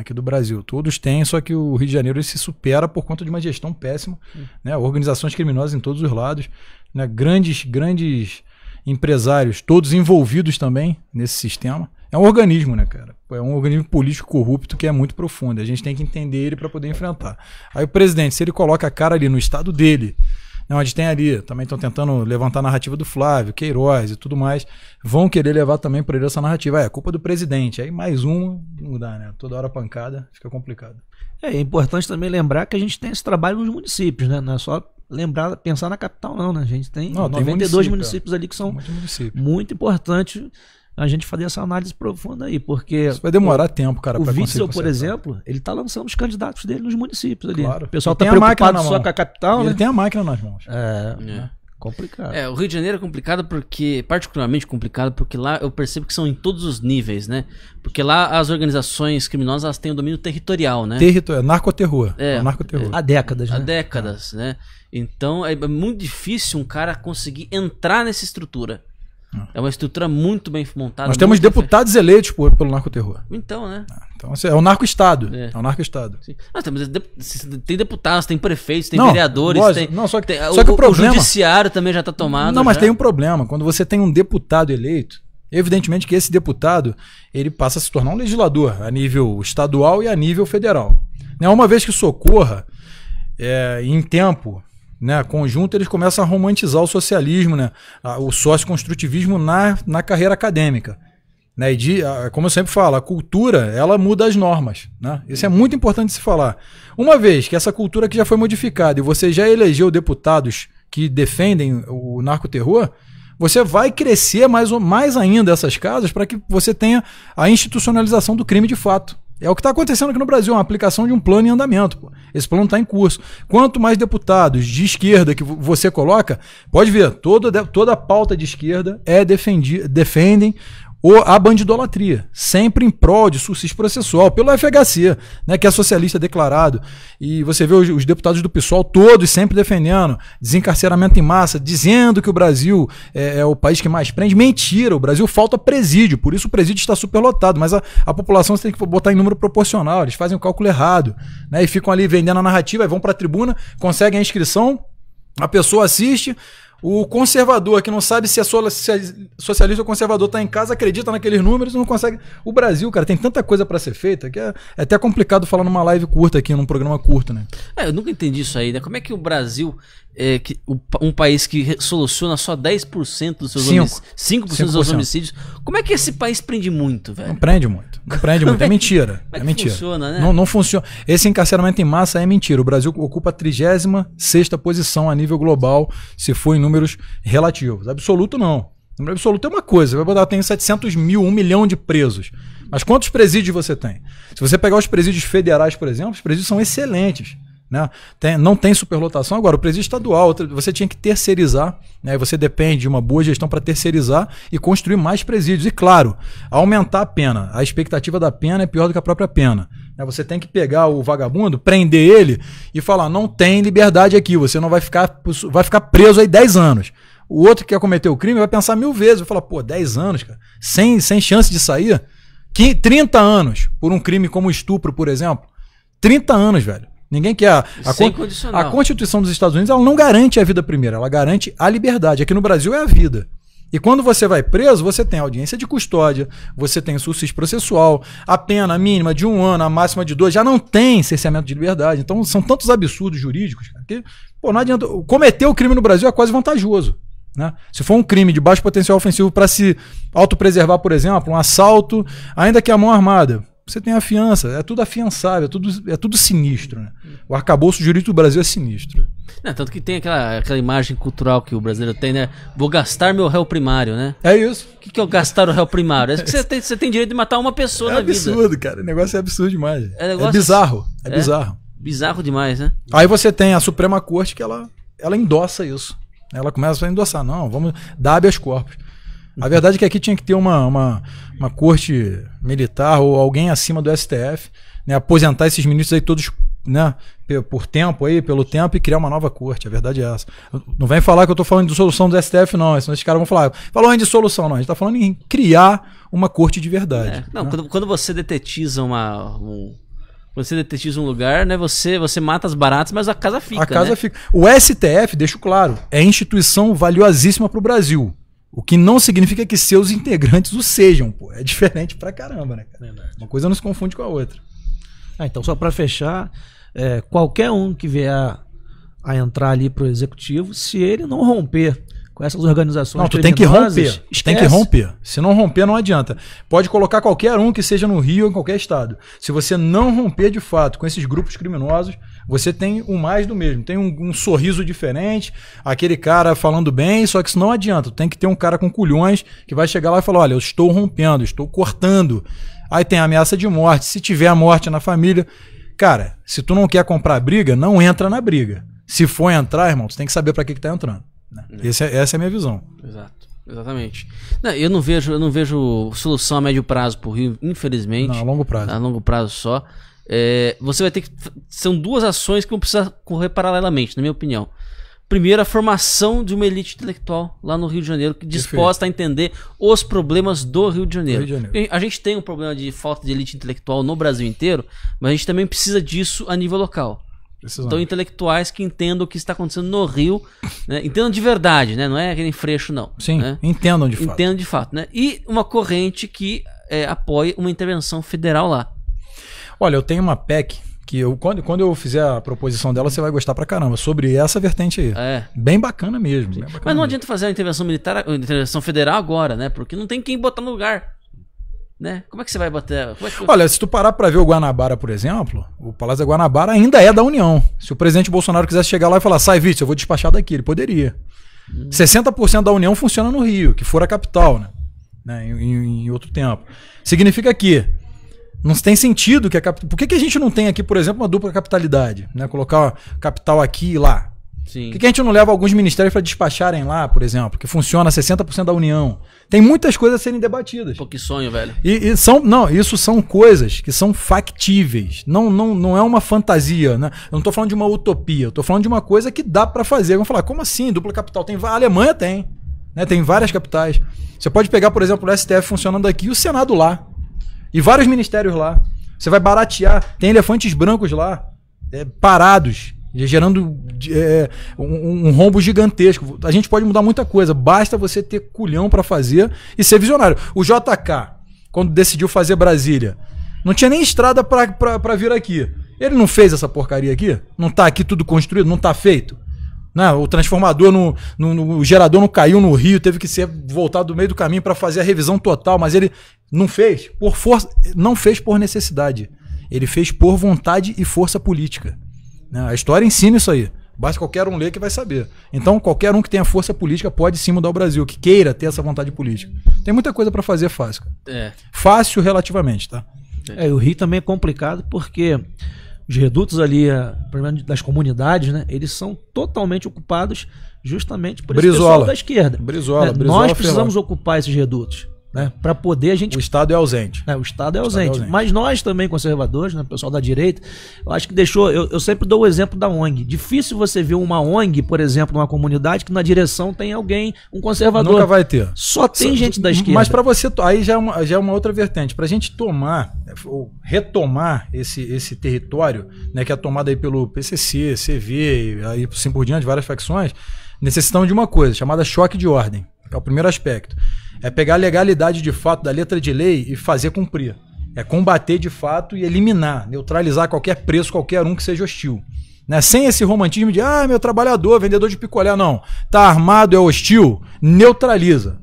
aqui do Brasil. Todos têm, só que o Rio de Janeiro se supera por conta de uma gestão péssima, hum. né? Organizações criminosas em todos os lados, né? Grandes, grandes empresários, todos envolvidos também nesse sistema. É um organismo, né, cara? É um organismo político corrupto que é muito profundo. A gente tem que entender ele para poder enfrentar. Aí o presidente, se ele coloca a cara ali no estado dele, né, onde tem ali, também estão tentando levantar a narrativa do Flávio, Queiroz e tudo mais, vão querer levar também para ele essa narrativa. É, culpa do presidente. Aí mais um mudar, né? Toda hora pancada, fica complicado. É, é importante também lembrar que a gente tem esse trabalho nos municípios, né? Não é só lembrar, pensar na capital, não, né? A gente tem não, 92 tem município, é. municípios ali que são muito, muito importantes a gente fazer essa análise profunda aí, porque. Isso vai demorar tempo, cara, O Witzel, por exemplo, ele tá lançando os candidatos dele nos municípios ali. Claro. O pessoal tá preocupado só mão. com a capital. né? Ele tem a máquina nas mãos. É. é. Né? Complicado. É, o Rio de Janeiro é complicado porque, particularmente complicado, porque lá eu percebo que são em todos os níveis, né? Porque lá as organizações criminosas elas têm o um domínio territorial, né? Territorial, é narcoterror. É, é narcoterror. Há décadas, né? Há décadas, né? Então é, é muito difícil um cara conseguir entrar nessa estrutura. Ah. É uma estrutura muito bem montada. Nós temos deputados eleitos por, pelo terror. Então, né? Ah, então, assim, é o narco-estado. É. é o narco-estado. Nós temos é tem deputados, tem prefeitos, tem não, vereadores, tem... Não, só que, tem... só que o, o, problema... O judiciário também já está tomado. Não, mas já. tem um problema. Quando você tem um deputado eleito, evidentemente que esse deputado ele passa a se tornar um legislador a nível estadual e a nível federal. Né, uma vez que socorra é, em tempo né, conjunto, eles começam a romantizar o socialismo, né, o socioconstrutivismo na, na carreira acadêmica. Né, e de, como eu sempre falo, a cultura ela muda as normas. Né? Isso é muito importante se falar. Uma vez que essa cultura que já foi modificada e você já elegeu deputados que defendem o narcoterror, você vai crescer mais, mais ainda essas casas para que você tenha a institucionalização do crime de fato. É o que está acontecendo aqui no Brasil, é uma aplicação de um plano em andamento. Pô. Esse plano está em curso. Quanto mais deputados de esquerda que você coloca, pode ver, toda, toda a pauta de esquerda é defendi, defendem ou a bandidolatria, sempre em prol de suicídio processual, pelo FHC, né, que é socialista declarado. E você vê os, os deputados do PSOL todos sempre defendendo desencarceramento em massa, dizendo que o Brasil é, é, o país que mais prende. Mentira, o Brasil falta presídio, por isso o presídio está superlotado, mas a, a população tem que botar em número proporcional, eles fazem o cálculo errado, né, e ficam ali vendendo a narrativa, vão para a tribuna, conseguem a inscrição, a pessoa assiste, o conservador que não sabe se é, é socialista ou conservador está em casa, acredita naqueles números e não consegue. O Brasil, cara, tem tanta coisa para ser feita que é, é, até complicado falar numa live curta aqui, num programa curto, né? É, eu nunca entendi isso aí, né? Como é que o Brasil é, que, um país que soluciona só 10% dos seus Cinco. homicídios, 5%, dos seus homicídios, como é que esse país prende muito, velho? Não prende muito. Não prende muito. É, é mentira. É, é, mentira. Funciona, né? Não, não funciona. Esse encarceramento em massa é mentira. O Brasil ocupa a 36 posição a nível global, se for em números relativos. Absoluto, não. Número absoluto é uma coisa. Vai botar, tem 700 mil, 1 milhão de presos. Mas quantos presídios você tem? Se você pegar os presídios federais, por exemplo, os presídios são excelentes. Né? Tem, não tem superlotação. Agora, o presídio estadual, você tinha que terceirizar, né? você depende de uma boa gestão para terceirizar e construir mais presídios. E, claro, aumentar a pena. A expectativa da pena é pior do que a própria pena. Né? Você tem que pegar o vagabundo, prender ele e falar: não tem liberdade aqui, você não vai ficar, vai ficar preso aí 10 anos. O outro que quer cometer o crime vai pensar mil vezes, vai falar: pô, 10 anos, cara, sem, sem chance de sair. 30 anos por um crime como estupro, por exemplo. 30 anos, velho. Ninguém quer. A, a, a, Constituição dos Estados Unidos ela não garante a vida primeira, ela garante a liberdade. Aqui no Brasil é a vida. E quando você vai preso, você tem audiência de custódia, você tem suicídio processual, a pena mínima de um ano, a máxima de dois, já não tem cerceamento de liberdade. Então são tantos absurdos jurídicos que, pô, não adianta. Cometer o crime no Brasil é quase vantajoso. Né? Se for um crime de baixo potencial ofensivo para se autopreservar, por exemplo, um assalto, ainda que a mão armada, você tem a fiança. É tudo afiançável, é tudo, é tudo sinistro. Né? O arcabouço jurídico do Brasil é sinistro. É, tanto que tem aquela, aquela imagem cultural que o brasileiro tem, né? Vou gastar meu réu primário, né? É isso. O que, que é gastar o réu primário? É que você tem, você tem direito de matar uma pessoa é na absurdo, vida. É absurdo, cara. O negócio é absurdo demais. É, negócio... é bizarro. É, é bizarro. É bizarro demais, né? Aí você tem a Suprema Corte que ela, ela endossa isso. Ela começa a endossar. Não, vamos dar habeas corpus. A verdade é que aqui tinha que ter uma, uma, uma corte militar ou alguém acima do STF, né? Aposentar esses ministros aí todos, né? Por tempo aí, pelo tempo, e criar uma nova corte. A verdade é essa. Não vem falar que eu estou falando de solução do STF, não. Senão esses caras vão falar. Falou em dissolução, não. A gente está falando em criar uma corte de verdade. É. Né. Não, né? quando, quando você detetiza uma. Um você detetiza um lugar, né? Você, você mata as baratas, mas a casa fica. A casa né? fica. O STF, deixo claro, é instituição valiosíssima para o Brasil. O que não significa que seus integrantes o sejam, pô. É diferente pra caramba, né, cara? Verdade. Uma coisa não se confunde com a outra. Ah, então, só para fechar, é, qualquer um que vier a, a entrar ali pro executivo, se ele não romper com essas organizações. Não, tu tem que romper. Esquece. Tem que romper. Se não romper, não adianta. Pode colocar qualquer um que seja no Rio ou em qualquer estado. Se você não romper de fato com esses grupos criminosos, você tem o mais do mesmo, tem um, um sorriso diferente, aquele cara falando bem, só que isso não adianta. Tem que ter um cara com culhões que vai chegar lá e falar: olha, eu estou rompendo, estou cortando. Aí tem a ameaça de morte. Se tiver a morte na família, cara, se tu não quer comprar briga, não entra na briga. Se for entrar, irmão, tu tem que saber para que, que tá entrando. Né? É. Esse é, essa é a minha visão. Exato. Exatamente. Não, eu não vejo, eu não vejo solução a médio prazo pro Rio, infelizmente. Não, a longo prazo. A longo prazo só. É, você vai ter que. São duas ações que vão precisar correr paralelamente, na minha opinião. Primeiro, a formação de uma elite intelectual lá no Rio de Janeiro, que disposta a entender os problemas do Rio de Janeiro. Rio de Janeiro. A gente tem um problema de falta de elite intelectual no Brasil inteiro, mas a gente também precisa disso a nível local. Então, intelectuais que entendam o que está acontecendo no Rio, né? entendam de verdade, né? não é aquele freixo, não. Sim, né? entendam de fato. Entendam de fato. Né? E uma corrente que é, uma intervenção federal lá. Olha, eu tenho uma PEC que eu, quando, quando eu fizer a proposição dela, você vai gostar pra caramba. Sobre essa vertente aí. É. Bem bacana mesmo. Bem bacana Mas não mesmo. adianta fazer a intervenção militar, a intervenção federal agora, né? Porque não tem quem botar no lugar. Né? Como é que você vai bater? É que... Olha, se tu parar para ver o Guanabara, por exemplo, o Palácio da Guanabara ainda é da União. Se o presidente Bolsonaro quisesse chegar lá e falar, sai, Vítor, eu vou despachar daqui, ele poderia. Hum. 60% da União funciona no Rio, que for a capital, né? né? Em, em, em outro tempo. Significa que não tem sentido que a capital. Por que, que a gente não tem aqui, por exemplo, uma dupla capitalidade? Né? Colocar capital aqui e lá. Sim. Por que, que a gente não leva alguns ministérios para despacharem lá, por exemplo? Que funciona 60% da União. Tem muitas coisas a serem debatidas. Pô, que sonho, velho. E, e, são, não, isso são coisas que são factíveis. Não, não, não é uma fantasia, né? Eu não estou falando de uma utopia, eu tô falando de uma coisa que dá para fazer. Vamos falar, como assim? Dupla capital tem, a Alemanha tem, né? Tem várias capitais. Você pode pegar, por exemplo, o STF funcionando aqui e o Senado lá. E vários ministérios lá. Você vai baratear. Tem elefantes brancos lá, é, parados, gerando é, um, um, rombo gigantesco. A gente pode mudar muita coisa. Basta você ter culhão para fazer e ser visionário. O JK, quando decidiu fazer Brasília, não tinha nem estrada para vir aqui. Ele não fez essa porcaria aqui? Não tá aqui tudo construído? Não tá feito? Né? O transformador, no, no, no, o gerador não caiu no rio, teve que ser voltado do meio do caminho para fazer a revisão total, mas ele não fez por força, não fez por necessidade. Ele fez por vontade e força política. Né? A história ensina isso aí. Basta qualquer um ler que vai saber. Então, qualquer um que tenha força política pode sim mudar o Brasil, que queira ter essa vontade política. Tem muita coisa para fazer fácil. É. Fácil relativamente, tá? É, o Rio também é complicado porque os redutos ali, eh, pelo menos das comunidades, né? Eles são totalmente ocupados justamente por Brizola. esse pessoal da esquerda. Brizola, né? Brizola Nós é precisamos ocupar esses redutos. Né? Para poder a gente. O Estado é ausente. É, o Estado é, o ausente. Estado é ausente. Mas nós também, conservadores, né? o pessoal da direita, eu acho que deixou. Eu, eu, sempre dou o exemplo da ONG. Difícil você ver uma ONG, por exemplo, numa comunidade que na direção tem alguém, um conservador. Nunca vai ter. Só tem Só, gente da esquerda. Mas para você. Aí já é uma, já é uma outra vertente. Para a gente tomar, ou retomar esse, esse território, né, que é tomado aí pelo PCC, CV, e aí assim por diante, várias facções, necessitamos de uma coisa chamada choque de ordem. É o primeiro aspecto. É pegar a legalidade de fato da letra de lei e fazer cumprir. É combater de fato e eliminar, neutralizar qualquer preço, qualquer um que seja hostil. Né? Sem esse romantismo de, ah, meu trabalhador, vendedor de picolé, não. Tá armado, é hostil, neutraliza.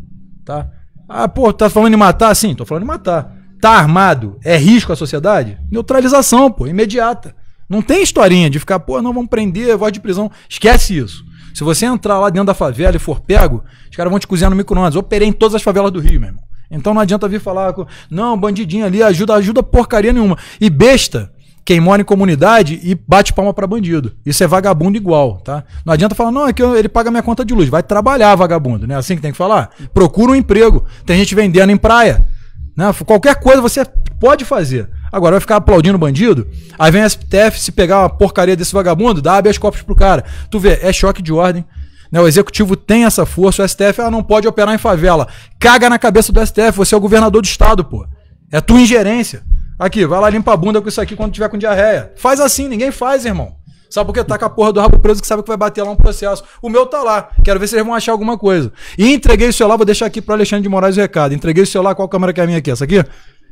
Tá? Ah, pô, tá falando de matar? Sim, tô falando de matar. Tá armado, é risco à sociedade? Neutralização, pô, imediata. Não tem historinha de ficar, pô, não, vamos prender, voz de prisão. Esquece isso. Se você entrar lá dentro da favela e for pego, os caras vão te cozinhar no micro-ondas. Operei em todas as favelas do Rio, meu irmão. Então não adianta vir falar, não, bandidinho ali, ajuda, ajuda porcaria nenhuma. E besta, quem mora em comunidade e bate palma para bandido. Isso é vagabundo igual, tá? Não adianta falar, não, é que ele paga minha conta de luz. Vai trabalhar, vagabundo, né? Assim que tem que falar. Procura um emprego. Tem gente vendendo em praia. Né? Qualquer coisa você pode fazer. Agora vai ficar aplaudindo o bandido? Aí vem a STF se pegar uma porcaria desse vagabundo, dá habeas corpus pro cara. Tu vê, é choque de ordem. Né? O executivo tem essa força, o STF ela não pode operar em favela. Caga na cabeça do STF, você é o governador do estado, pô. É tua ingerência. Aqui, vai lá limpa a bunda com isso aqui quando tiver com diarreia. Faz assim, ninguém faz, irmão. Sabe por quê? Tá com a porra do rabo preso que sabe que vai bater lá um processo. O meu tá lá. Quero ver se eles vão achar alguma coisa. E entreguei o celular, vou deixar aqui pro Alexandre de Moraes o recado. Entreguei o celular, qual câmera que é a minha aqui? Essa aqui?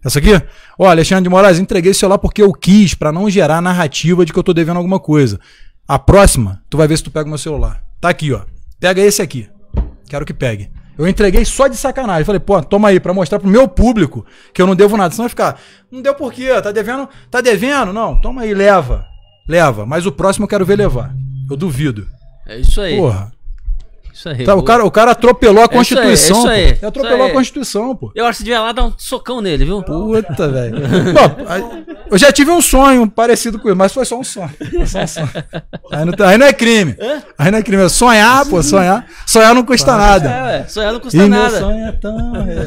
Essa aqui? Ó, Alexandre de Moraes, entreguei o celular porque eu quis, para não gerar narrativa de que eu tô devendo alguma coisa. A próxima, tu vai ver se tu pega o meu celular. Tá aqui, ó. Pega esse aqui. Quero que pegue. Eu entreguei só de sacanagem. Falei, pô, toma aí, pra mostrar pro meu público que eu não devo nada. Senão vai ficar, não deu por quê? Tá devendo? Tá devendo? Não, toma aí, leva. Leva, mas o próximo eu quero ver levar. Eu duvido. É isso aí. Porra. Isso aí. Tá, o, cara, o cara atropelou a Constituição. É isso aí. É isso aí atropelou aí. a Constituição, pô. Eu acho que devia lá dar um socão nele, viu? Puta, velho. eu já tive um sonho parecido com ele, mas foi só um sonho. Só um sonho. Aí, não, aí, não, é crime. Aí não é crime. É sonhar, pô, sonhar. Sonhar não custa nada. É, sonhar não custa e nada. Meu sonho é tão real.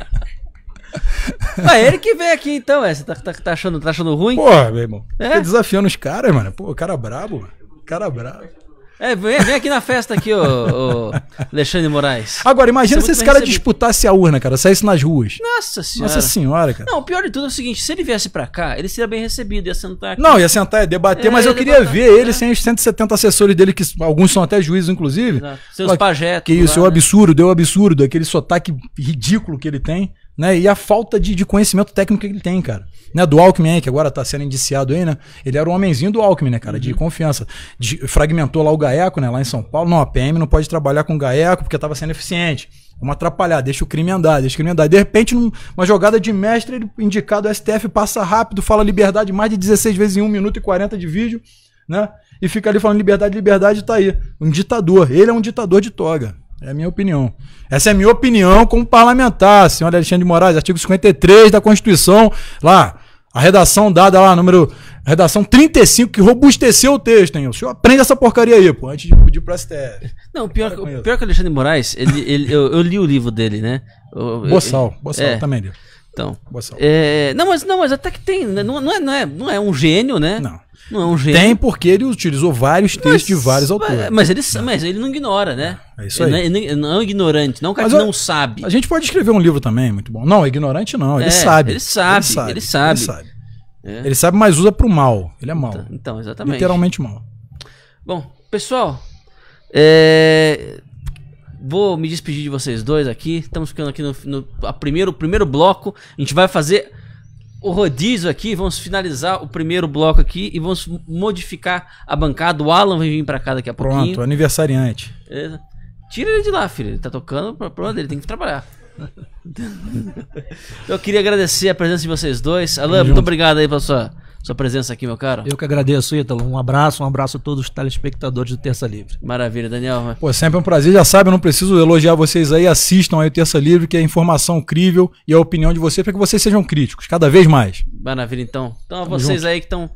Mas ah, ele que veio aqui então, é. Você tá, tá, tá, achando, tá achando ruim? Porra, meu irmão. É? Fica desafiando os caras, mano. Pô, cara brabo, mano. Cara brabo. É, vem, vem aqui na festa aqui, ô, Alexandre Moraes. Agora, imagina é se esse cara recebido. disputasse a urna, cara, saísse nas ruas. Nossa senhora. Nossa senhora, cara. Não, o pior de tudo é o seguinte, se ele viesse pra cá, ele seria bem recebido, ia sentar aqui. Não, ia sentar, ia debater, é, mas eu queria debatar, ver é. ele né? sem os 170 assessores dele, que alguns são até juízes, inclusive. Exato. Seus pajetos. Que isso, lá, é né? um absurdo, né? deu um absurdo, aquele sotaque ridículo que ele tem né? E a falta de, de conhecimento técnico que ele tem, cara. Né, do Alckmin aí, que agora tá sendo indiciado aí, né? Ele era o homenzinho do Alckmin, né, cara? De uhum. confiança. De, fragmentou lá o Gaeco, né? Lá em São Paulo. Não, a PM não pode trabalhar com o Gaeco porque tava sendo eficiente. Vamos atrapalhar, deixa o crime andar, deixa o crime andar. E de repente, numa jogada de mestre, ele indicado STF, passa rápido, fala liberdade mais de 16 vezes em 1 minuto e 40 de vídeo, né? E fica ali falando liberdade, liberdade, tá aí. Um ditador. Ele é um ditador de toga. É a minha opinião. Essa é a minha opinião como parlamentar, senhor Alexandre de Moraes, artigo 53 da Constituição, lá, a redação dada lá, número. Redação 35, que robusteceu o texto, hein? O senhor aprende essa porcaria aí, pô, antes de pedir pro STF. Não, pior, o pior que o Alexandre de Moraes, ele, ele, eu, eu, li o livro dele, né? Boçal, eu, Boçal é. também li. Então. Boçal. É, não, mas, não, mas até que tem. Né? Não, não, é, não, é, não é um gênio, né? Não. Não é um gênio. Tem porque ele utilizou vários textos mas, de vários autores. Mas ele, mas ele não ignora, né? É isso aí. Ele, é, ele não é um ignorante, não é um cara mas que não sabe. A gente pode escrever um livro também, muito bom. Não, ignorante não, ele, é, sabe. ele sabe. Ele sabe, ele sabe. Ele sabe, é. ele sabe mas usa para o mal. Ele é mal. Então, então, exatamente. Literalmente mal. Bom, pessoal, é... vou me despedir de vocês dois aqui. Estamos ficando aqui no, no primeiro, primeiro bloco. A gente vai fazer o rodízio aqui, vamos finalizar o primeiro bloco aqui e vamos modificar a bancada. O Alan vai vir pra cá daqui a Pronto, pouquinho. Pronto, aniversariante. Beleza? Tira ele de lá, filho. Ele tá tocando pra problema dele, tem que trabalhar. Eu queria agradecer a presença de vocês dois. Alan, muito obrigado aí pela sua sua presença aqui, meu caro. Eu que agradeço, Ítalo. Um abraço, um abraço a todos os telespectadores do Terça Livre. Maravilha, Daniel. Pô, é sempre um prazer, já sabe, eu não preciso elogiar vocês aí, assistam aí o Terça Livre, que é informação incrível e a opinião de vocês para que vocês sejam críticos, cada vez mais. Maravilha, então. Então, Tamo vocês junto. aí que estão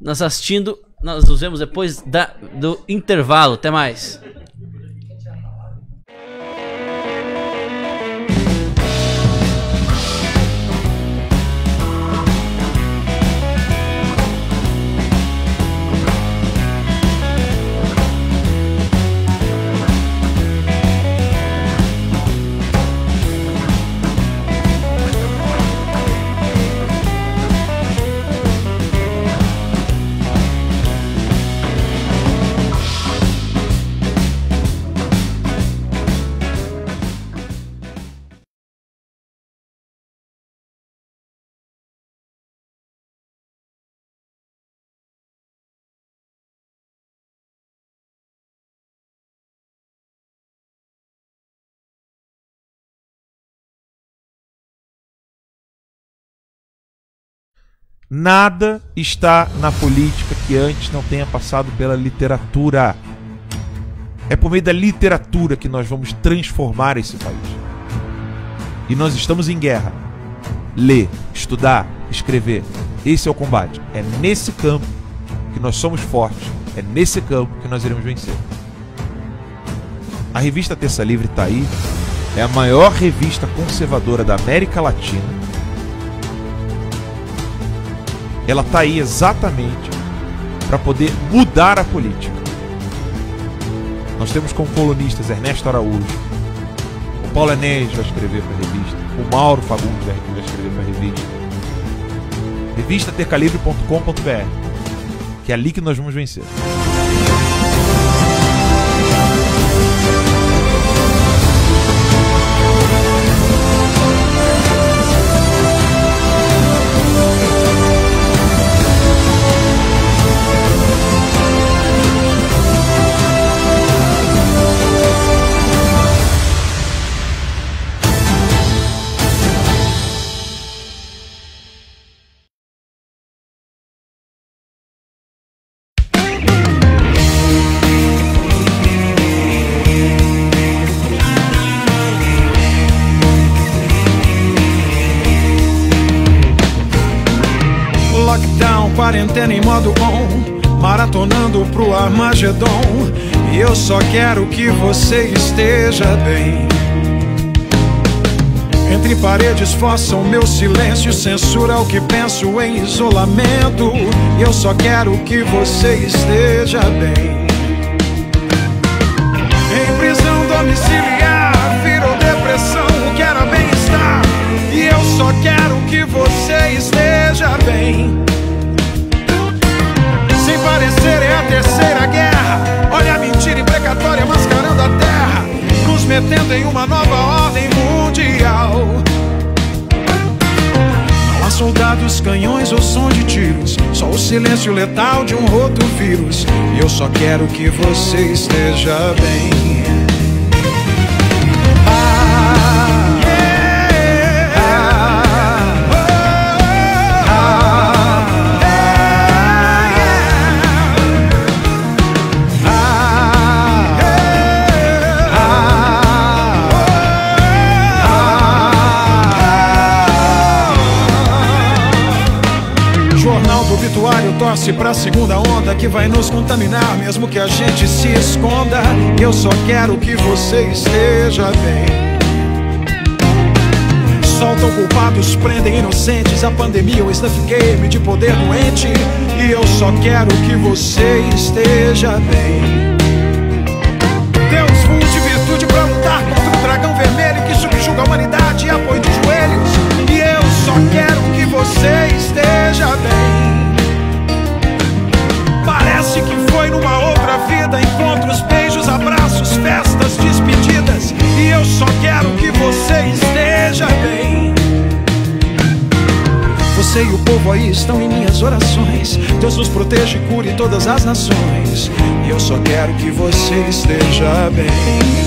nos assistindo, nós nos vemos depois da, do intervalo. Até mais. Nada está na política que antes não tenha passado pela literatura. É por meio da literatura que nós vamos transformar esse país. E nós estamos em guerra. Ler, estudar, escrever. Esse é o combate. É nesse campo que nós somos fortes. É nesse campo que nós iremos vencer. A revista Terça Livre está aí. É a maior revista conservadora da América Latina ela está aí exatamente para poder mudar a política. Nós temos como colunistas Ernesto Araújo, o Paulo Enéas vai escrever para a revista, o Mauro Fagundes vai escrever para a revista, revistatercalibre.com.br, que é ali que nós vamos vencer. quero que você esteja bem. Entre paredes forçam meu silêncio, censura o que penso em isolamento. Eu só quero que você esteja bem. Em prisão domiciliar, virou depressão, o que era bem-estar. E eu só quero que você esteja bem. Sem parecer é a terceira guerra imprecatória mascarando a terra, nos metendo em uma nova ordem mundial. Não há soldados, canhões ou som de tiros, só o silêncio letal de um roto vírus. E eu só quero que você esteja bem. pra segunda onda que vai nos contaminar, mesmo que a gente se esconda. Eu só quero que você esteja bem. Soltam culpados, prendem inocentes. A pandemia, o snuff game de poder doente. E eu só quero que você esteja bem. Deus fundo de virtude pra lutar contra o dragão vermelho que subjuga a humanidade. Apoio de joelhos. E eu só quero que você esteja bem que foi numa outra vida Encontros, beijos, abraços, festas, despedidas E eu só quero que você esteja bem Você e o povo aí estão em minhas orações Deus nos proteja e cure todas as nações E eu só quero que você esteja bem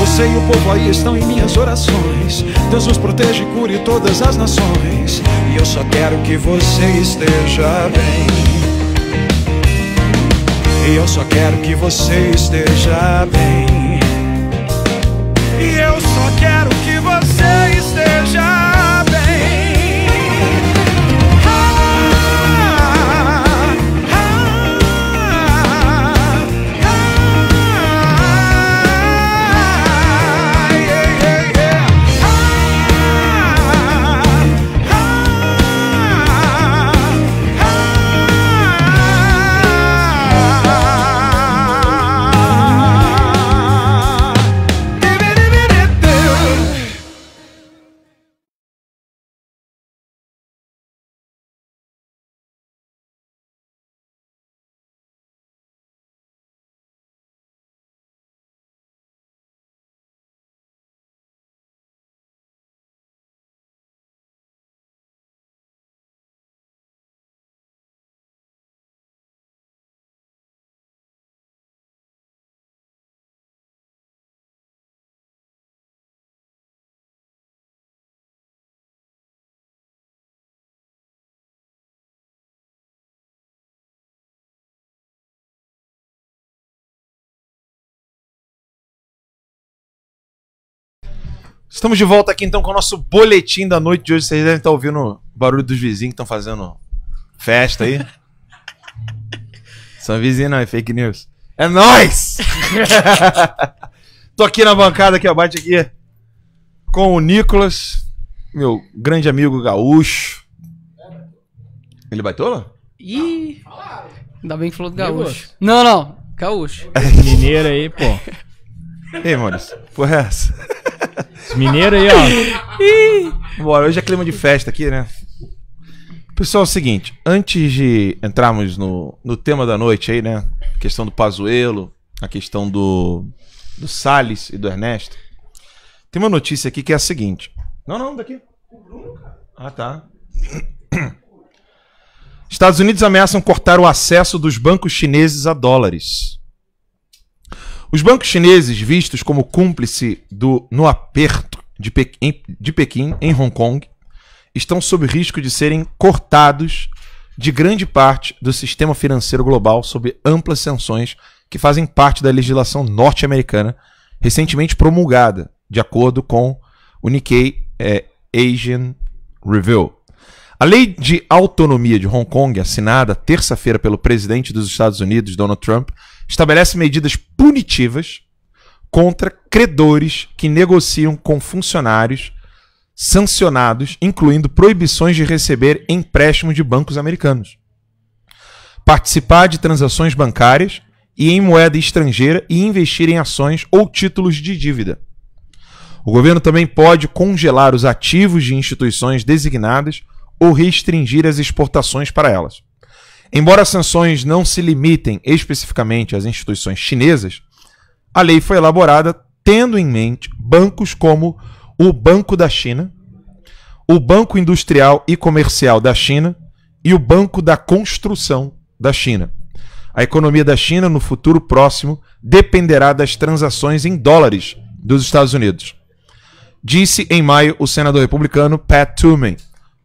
você e o povo aí estão em minhas orações. Deus nos protege, e cure todas as nações. E eu só quero que você esteja bem. E eu só quero que você esteja bem. E eu só quero que você esteja bem. Estamos de volta aqui então com o nosso boletim da noite de hoje. Vocês devem estar ouvindo o barulho dos vizinhos que estão fazendo festa aí. São vizinhos, não, é fake news. É nós! Tô aqui na bancada aqui, ó, bate aqui com o Nicolas, meu grande amigo gaúcho. Ele baitola? Ih! Ainda bem que falou do gaúcho. Não, não, gaúcho. Mineiro aí, pô. Ei, Maurício. Porra, é essa? Mineiro aí, ó. Bora, hoje é clima de festa aqui, né? Pessoal, é o seguinte, antes de entrarmos no, no tema da noite aí, né? A questão do Pazuelo, a questão do, do Salles e do Ernesto. Tem uma notícia aqui que é a seguinte. Não, não, daqui. Ah, tá. Estados Unidos ameaçam cortar o acesso dos bancos chineses a dólares. Os bancos chineses, vistos como cúmplice do no aperto de, Pequim, de Pequim em Hong Kong, estão sob risco de serem cortados de grande parte do sistema financeiro global sob amplas sanções que fazem parte da legislação norte-americana recentemente promulgada, de acordo com o Nikkei é, Asian Review. A lei de autonomia de Hong Kong, assinada terça-feira pelo presidente dos Estados Unidos, Donald Trump, estabelece medidas punitivas contra credores que negociam com funcionários sancionados, incluindo proibições de receber empréstimos de bancos americanos, participar de transações bancárias e em moeda estrangeira e investir em ações ou títulos de dívida. O governo também pode congelar os ativos de instituições designadas ou restringir as exportações para elas. Embora as sanções não se limitem especificamente às instituições chinesas, a lei foi elaborada tendo em mente bancos como o Banco da China, o Banco Industrial e Comercial da China e o Banco da Construção da China. A economia da China no futuro próximo dependerá das transações em dólares dos Estados Unidos. Disse em maio o senador republicano Pat Toomey,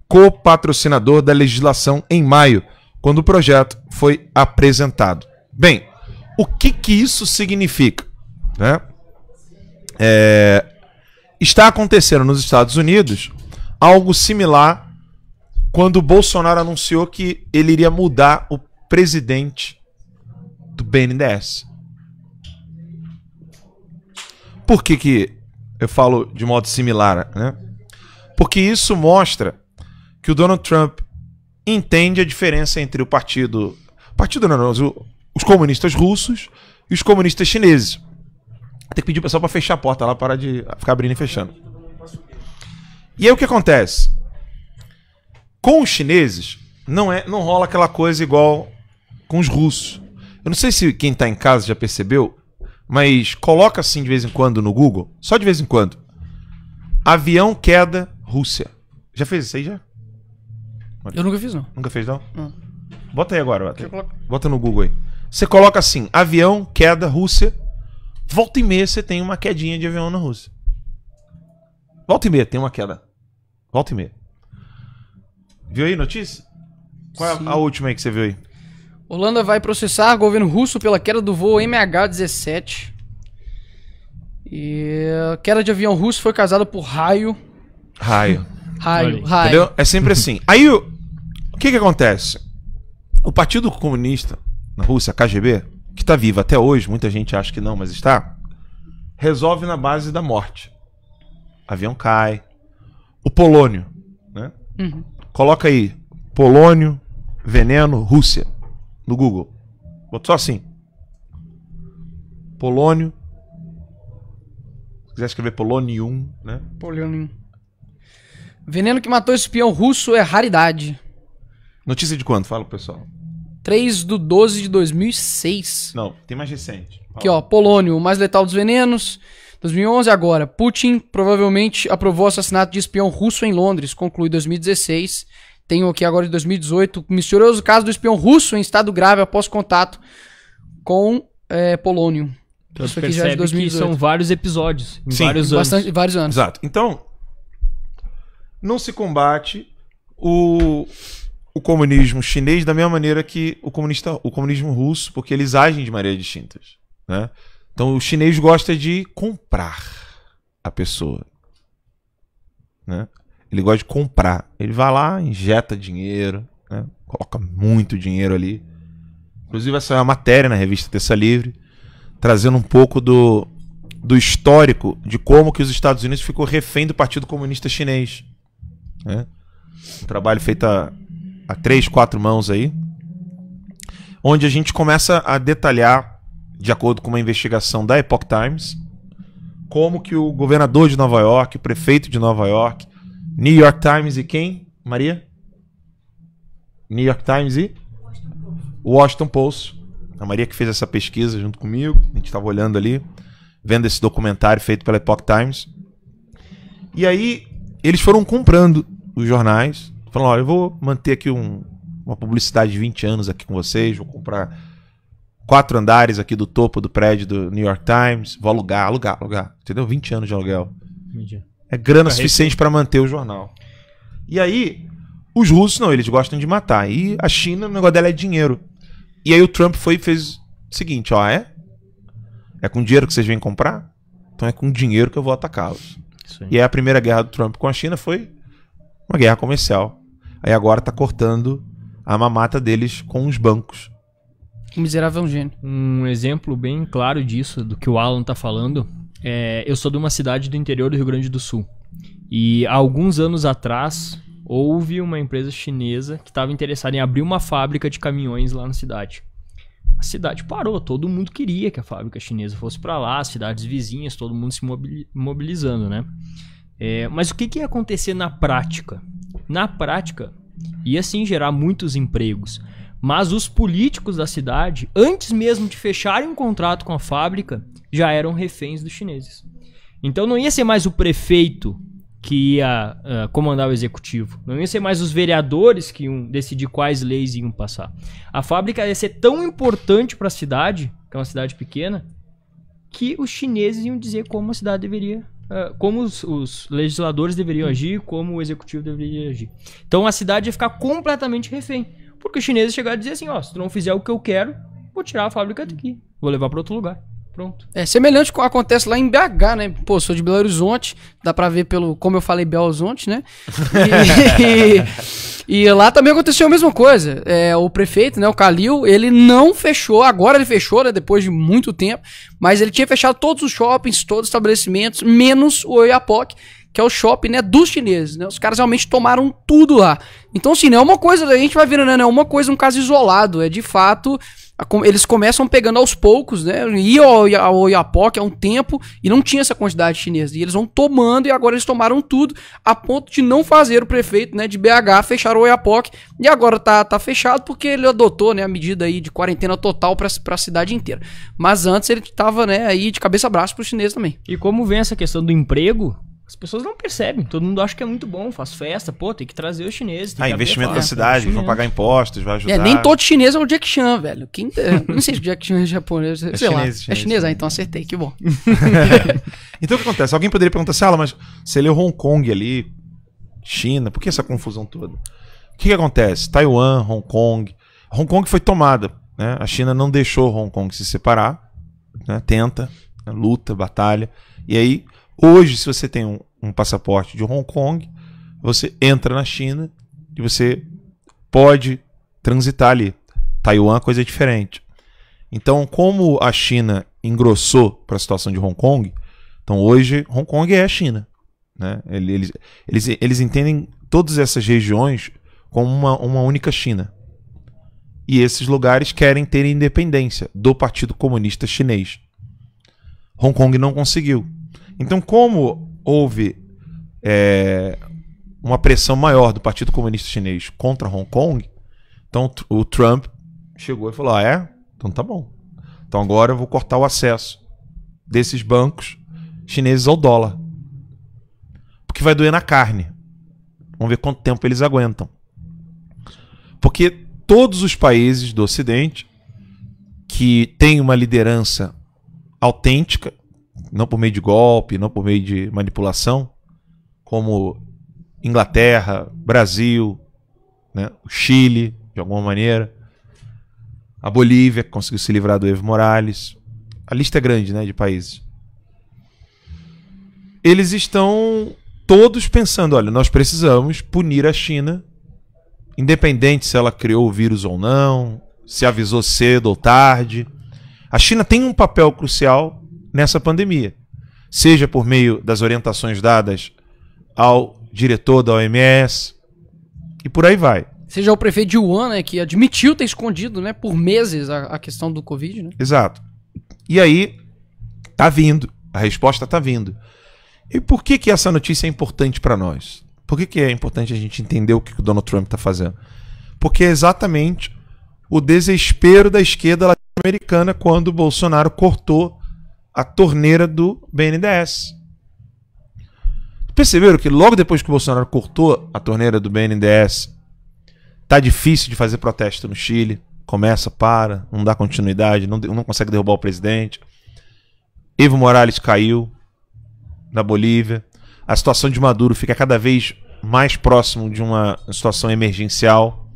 co-patrocinador da legislação em maio quando o projeto foi apresentado. Bem, o que, que isso significa? Né? É, está acontecendo nos Estados Unidos algo similar quando Bolsonaro anunciou que ele iria mudar o presidente do BNDES. Por que, que eu falo de modo similar? Né? Porque isso mostra que o Donald Trump entende a diferença entre o partido. Partido não, não os comunistas russos e os comunistas chineses. Tem que pedir o pessoal para fechar a porta lá, parar de ficar abrindo e fechando. E aí o que acontece? Com os chineses, não, é, não rola aquela coisa igual com os russos. Eu não sei se quem está em casa já percebeu, mas coloca assim de vez em quando no Google, só de vez em quando. Avião queda Rússia. Já fez isso aí já? Eu nunca fiz, não. Nunca fez, não? Bota aí agora, bota, aí. bota no Google aí. Você coloca assim, avião, queda, Rússia. Volta e meia você tem uma quedinha de avião na Rússia. Volta e meia tem uma queda. Volta e meia. Viu aí notícia? Qual Sim. é a última aí que você viu aí? Holanda vai processar governo russo pela queda do voo MH17. E queda de avião russo foi causada por raio. Raio. raio, raio. Entendeu? É sempre assim. Aí que, que acontece? O Partido Comunista na Rússia, KGB, que está vivo até hoje, muita gente acha que não, mas está, resolve na base da morte. Avião cai. O Polônio, né? Uhum. Coloca aí, Polônio, veneno, Rússia, no Google. Botou só assim. Polônio. Se quiser escrever 1, né? Polônio Veneno que matou espião russo é raridade. Notícia de quando? Fala, pessoal. 3 do 12 de 2006. Não, tem mais recente. Fala. Aqui, ó. Polônio, o mais letal dos venenos. 2011 agora. Putin provavelmente aprovou o assassinato de espião russo em Londres. Conclui 2016. Tenho aqui agora de 2018. Misterioso caso do espião russo em estado grave após contato com é, Polônio. Então, Isso aqui já é de 2018. são vários episódios, Sim, vários anos. Bastante, vários anos. Exato. Então, não se combate o, o comunismo chinês da mesma maneira que o, comunista, o comunismo russo, porque eles agem de maneiras distintas. Né? Então o chinês gosta de comprar a pessoa. Né? Ele gosta de comprar. Ele vai lá, injeta dinheiro, né? coloca muito dinheiro ali. Inclusive, essa é uma matéria na revista Terça Livre, trazendo um pouco do, do histórico de como que os Estados Unidos ficou refém do Partido Comunista Chinês. Né? Um trabalho feito a três, quatro mãos aí, onde a gente começa a detalhar, de acordo com uma investigação da Epoch Times, como que o governador de Nova York, o prefeito de Nova York, New York Times e quem, Maria? New York Times e Washington Post. Washington Post. A Maria que fez essa pesquisa junto comigo, a gente estava olhando ali, vendo esse documentário feito pela Epoch Times. E aí eles foram comprando os jornais Falando, ó, eu vou manter aqui um, uma publicidade de 20 anos aqui com vocês, vou comprar quatro andares aqui do topo do prédio do New York Times, vou alugar, alugar, alugar, entendeu? 20 anos de aluguel. É grana suficiente para manter o jornal. E aí, os russos não, eles gostam de matar. E a China, o negócio dela é dinheiro. E aí o Trump foi e fez o seguinte, ó, é? É com dinheiro que vocês vêm comprar? Então é com dinheiro que eu vou atacá-los. E aí a primeira guerra do Trump com a China foi uma guerra comercial. Aí agora tá cortando a mamata deles com os bancos. miserável é gênio. Um exemplo bem claro disso, do que o Alan tá falando, é, eu sou de uma cidade do interior do Rio Grande do Sul. E há alguns anos atrás, houve uma empresa chinesa que estava interessada em abrir uma fábrica de caminhões lá na cidade. A cidade parou, todo mundo queria que a fábrica chinesa fosse para lá, as cidades vizinhas, todo mundo se mobilizando, né? É, mas o que, que ia acontecer na prática? na prática, ia sim gerar muitos empregos. Mas os políticos da cidade, antes mesmo de fecharem um contrato com a fábrica, já eram reféns dos chineses. Então não ia ser mais o prefeito que ia uh, comandar o executivo, não ia ser mais os vereadores que iam decidir quais leis iam passar. A fábrica ia ser tão importante para a cidade, que é uma cidade pequena, que os chineses iam dizer como a cidade deveria ah, como os, os, legisladores deveriam hum. agir, como o executivo deveria agir. Então a cidade ia ficar completamente refém. Porque os chineses chegaram a dizer assim: ó, se tu não fizer o que eu quero, vou tirar a fábrica daqui, vou levar para outro lugar. Pronto. É semelhante ao que acontece lá em BH, né? Pô, sou de Belo Horizonte, dá pra ver pelo, como eu falei, Belo Horizonte, né? E, e, e, lá também aconteceu a mesma coisa. É, o prefeito, né, o Calil, ele não fechou, agora ele fechou, né, depois de muito tempo, mas ele tinha fechado todos os shoppings, todos os estabelecimentos, menos o Oiapoque, que é o shopping né, dos chineses. Né? Os caras realmente tomaram tudo lá. Então, assim, não é uma coisa, a gente vai virando, né? Não é uma coisa, um caso isolado. É de fato eles começam pegando aos poucos, né? E ao Iapoque há um tempo e não tinha essa quantidade chinesa. E eles vão tomando e agora eles tomaram tudo a ponto de não fazer o prefeito né, de BH fechar o Iapoque. E agora tá, tá fechado porque ele adotou né, a medida aí de quarentena total para a cidade inteira. Mas antes ele tava né, aí de cabeça abraço braço para os também. E como vem essa questão do emprego, as pessoas não percebem, todo mundo acha que é muito bom, faz festa, pô, tem que trazer os chineses. ah, investimento da cidade, vão pagar impostos, vai ajudar. É, nem todo chinês é o Jack Chan, velho. Quem, não sei se o Jack Chan é japonês, é sei chinês, lá. Chinês, é chinês, ah, então acertei, que bom. então o que acontece? Alguém poderia perguntar assim, ah, mas você leu Hong Kong ali, China, por que essa confusão toda? O que, que acontece? Taiwan, Hong Kong. Hong Kong foi tomada, né? A China não deixou Hong Kong se separar, né? tenta, né? luta, batalha. E aí Hoje, se você tem um, um passaporte de Hong Kong, você entra na China e você pode transitar ali. Taiwan é coisa diferente. Então, como a China engrossou para a situação de Hong Kong, então hoje Hong Kong é a China. Né? Eles, eles, eles entendem todas essas regiões como uma, uma única China. E esses lugares querem ter independência do Partido Comunista Chinês. Hong Kong não conseguiu. Então, como houve é, uma pressão maior do Partido Comunista Chinês contra Hong Kong, então o Trump chegou e falou: ah, é? Então tá bom. Então agora eu vou cortar o acesso desses bancos chineses ao dólar. Porque vai doer na carne. Vamos ver quanto tempo eles aguentam. Porque todos os países do Ocidente que têm uma liderança autêntica não por meio de golpe, não por meio de manipulação, como Inglaterra, Brasil, né, Chile, de alguma maneira, a Bolívia, que conseguiu se livrar do Evo Morales. A lista é grande né, de países. Eles estão todos pensando: olha, nós precisamos punir a China, independente se ela criou o vírus ou não, se avisou cedo ou tarde. A China tem um papel crucial nessa pandemia. Seja por meio das orientações dadas ao diretor da OMS e por aí vai. Seja o prefeito de Wuhan, né, que admitiu ter escondido né, por meses a, a questão do Covid. Né? Exato. E aí, tá vindo. A resposta tá vindo. E por que, que essa notícia é importante para nós? Por que, que é importante a gente entender o que o Donald Trump está fazendo? Porque é exatamente o desespero da esquerda latino-americana quando o Bolsonaro cortou a torneira do BNDES. Perceberam que logo depois que o Bolsonaro cortou a torneira do BNDES, tá difícil de fazer protesto no Chile. Começa, para, não dá continuidade, não, não consegue derrubar o presidente. Evo Morales caiu na Bolívia. A situação de Maduro fica cada vez mais próximo de uma situação emergencial.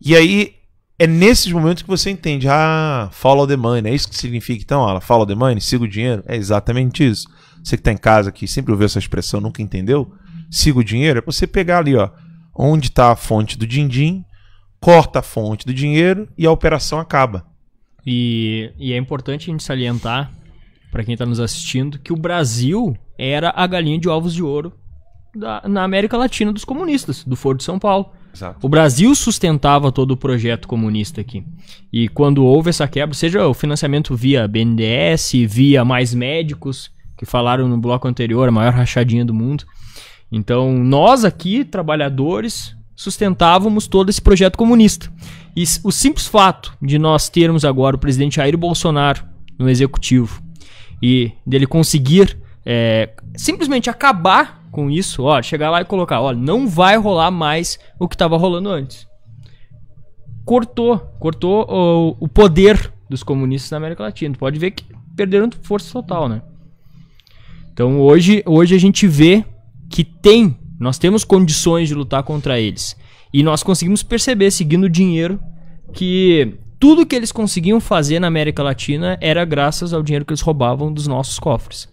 E aí é nesses momentos que você entende, ah, follow the money, né? é isso que significa então, ela ah, follow the money, siga o dinheiro, é exatamente isso. Você que está em casa aqui, sempre ouviu essa expressão, nunca entendeu, siga o dinheiro, é você pegar ali, ó, onde está a fonte do din-din, corta a fonte do dinheiro e a operação acaba. E, e é importante a gente salientar, para quem está nos assistindo, que o Brasil era a galinha de ovos de ouro da, na América Latina dos comunistas, do Foro de São Paulo. Exato. O Brasil sustentava todo o projeto comunista aqui. E quando houve essa quebra, seja o financiamento via BNDES, via mais médicos, que falaram no bloco anterior, a maior rachadinha do mundo. Então, nós aqui, trabalhadores, sustentávamos todo esse projeto comunista. E o simples fato de nós termos agora o presidente Jair Bolsonaro no executivo e dele conseguir é, simplesmente acabar com isso, ó, chegar lá e colocar, ó, não vai rolar mais o que estava rolando antes. Cortou, cortou o poder dos comunistas na América Latina. Tu pode ver que perderam força total, né? Então hoje, hoje a gente vê que tem, nós temos condições de lutar contra eles. E nós conseguimos perceber, seguindo o dinheiro, que tudo que eles conseguiam fazer na América Latina era graças ao dinheiro que eles roubavam dos nossos cofres.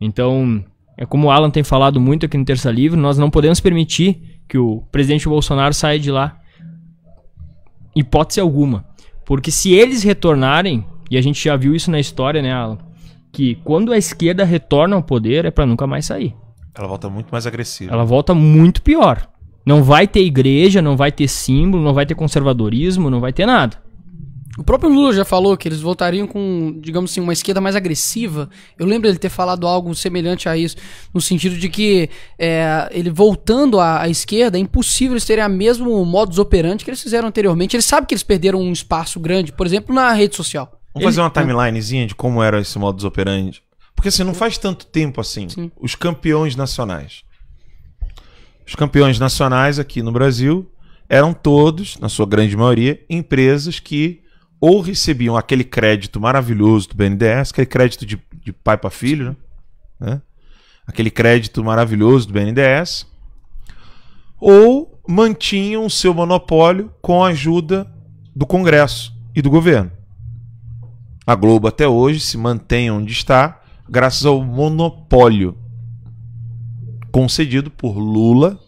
Então, é como o Alan tem falado muito aqui no Terça Livre, nós não podemos permitir que o presidente Bolsonaro saia de lá. Hipótese alguma. Porque se eles retornarem, e a gente já viu isso na história, né, Alan? Que quando a esquerda retorna ao poder é para nunca mais sair. Ela volta muito mais agressiva. Ela volta muito pior. Não vai ter igreja, não vai ter símbolo, não vai ter conservadorismo, não vai ter nada. O próprio Lula já falou que eles voltariam com, digamos assim, uma esquerda mais agressiva. Eu lembro ele ter falado algo semelhante a isso, no sentido de que é, ele voltando à, à, esquerda, é impossível eles terem a mesmo modus operandi que eles fizeram anteriormente. Ele sabe que eles perderam um espaço grande, por exemplo, na rede social. Vamos ele... fazer uma timelinezinha de como era esse modus operandi? Porque assim, não faz tanto tempo assim, Sim. os campeões nacionais. Os campeões nacionais aqui no Brasil eram todos, na sua grande maioria, empresas que ou recebiam aquele crédito maravilhoso do BNDES, aquele crédito de, de pai para filho, né? né? aquele crédito maravilhoso do BNDES, ou mantinham seu monopólio com a ajuda do Congresso e do governo. A Globo até hoje se mantém onde está graças ao monopólio concedido por Lula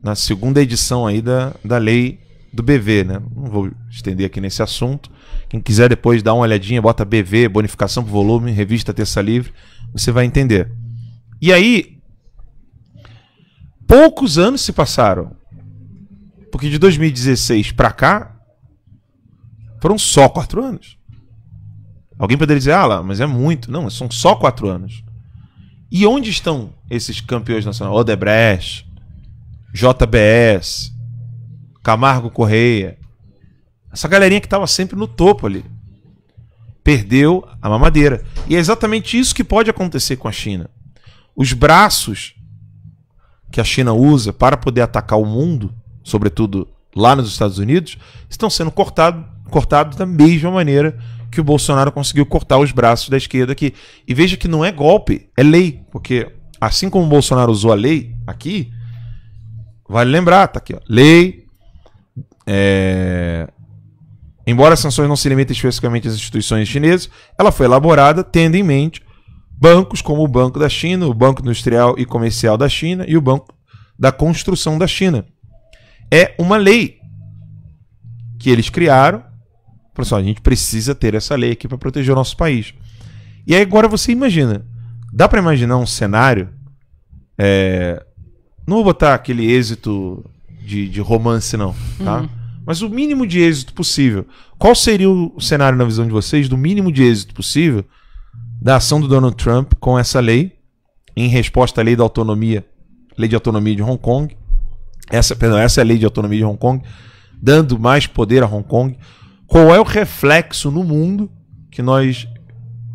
na segunda edição aí da, da lei do BV, né? Não vou estender aqui nesse assunto. Quem quiser depois dar uma olhadinha, bota BV, bonificação por volume, revista Terça Livre, você vai entender. E aí, poucos anos se passaram. Porque de 2016 para cá, foram só quatro anos. Alguém poderia dizer, ah lá, mas é muito. Não, são só quatro anos. E onde estão esses campeões nacionais? Odebrecht, JBS, Camargo Correia. Essa galerinha que estava sempre no topo ali. Perdeu a mamadeira. E é exatamente isso que pode acontecer com a China. Os braços que a China usa para poder atacar o mundo, sobretudo lá nos Estados Unidos, estão sendo cortados cortado da mesma maneira que o Bolsonaro conseguiu cortar os braços da esquerda aqui. E veja que não é golpe, é lei. Porque assim como o Bolsonaro usou a lei aqui, vale lembrar, tá aqui, ó. Lei é... Embora as sanções não se limitem especificamente às instituições chinesas, ela foi elaborada tendo em mente bancos como o Banco da China, o Banco Industrial e Comercial da China e o Banco da Construção da China. É uma lei que eles criaram. Pessoal, assim, a gente precisa ter essa lei aqui para proteger o nosso país. E aí agora você imagina. Dá para imaginar um cenário? É... Não vou botar aquele êxito de, de romance, não. Tá? Uhum mas o mínimo de êxito possível. Qual seria o cenário na visão de vocês do mínimo de êxito possível da ação do Donald Trump com essa lei em resposta à lei da autonomia, lei de autonomia de Hong Kong? Essa, perdão, essa é a lei de autonomia de Hong Kong, dando mais poder a Hong Kong. Qual é o reflexo no mundo que nós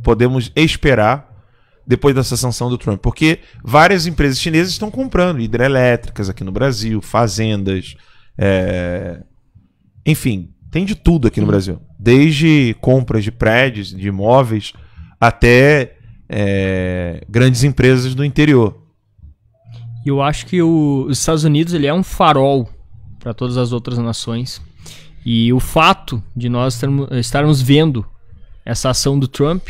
podemos esperar depois dessa sanção do Trump? Porque várias empresas chinesas estão comprando hidrelétricas aqui no Brasil, fazendas, é, enfim, tem de tudo aqui no Brasil. Desde compras de prédios, de imóveis, até é, grandes empresas do interior. eu acho que o, os Estados Unidos ele é um farol para todas as outras nações. E o fato de nós estarmos vendo essa ação do Trump,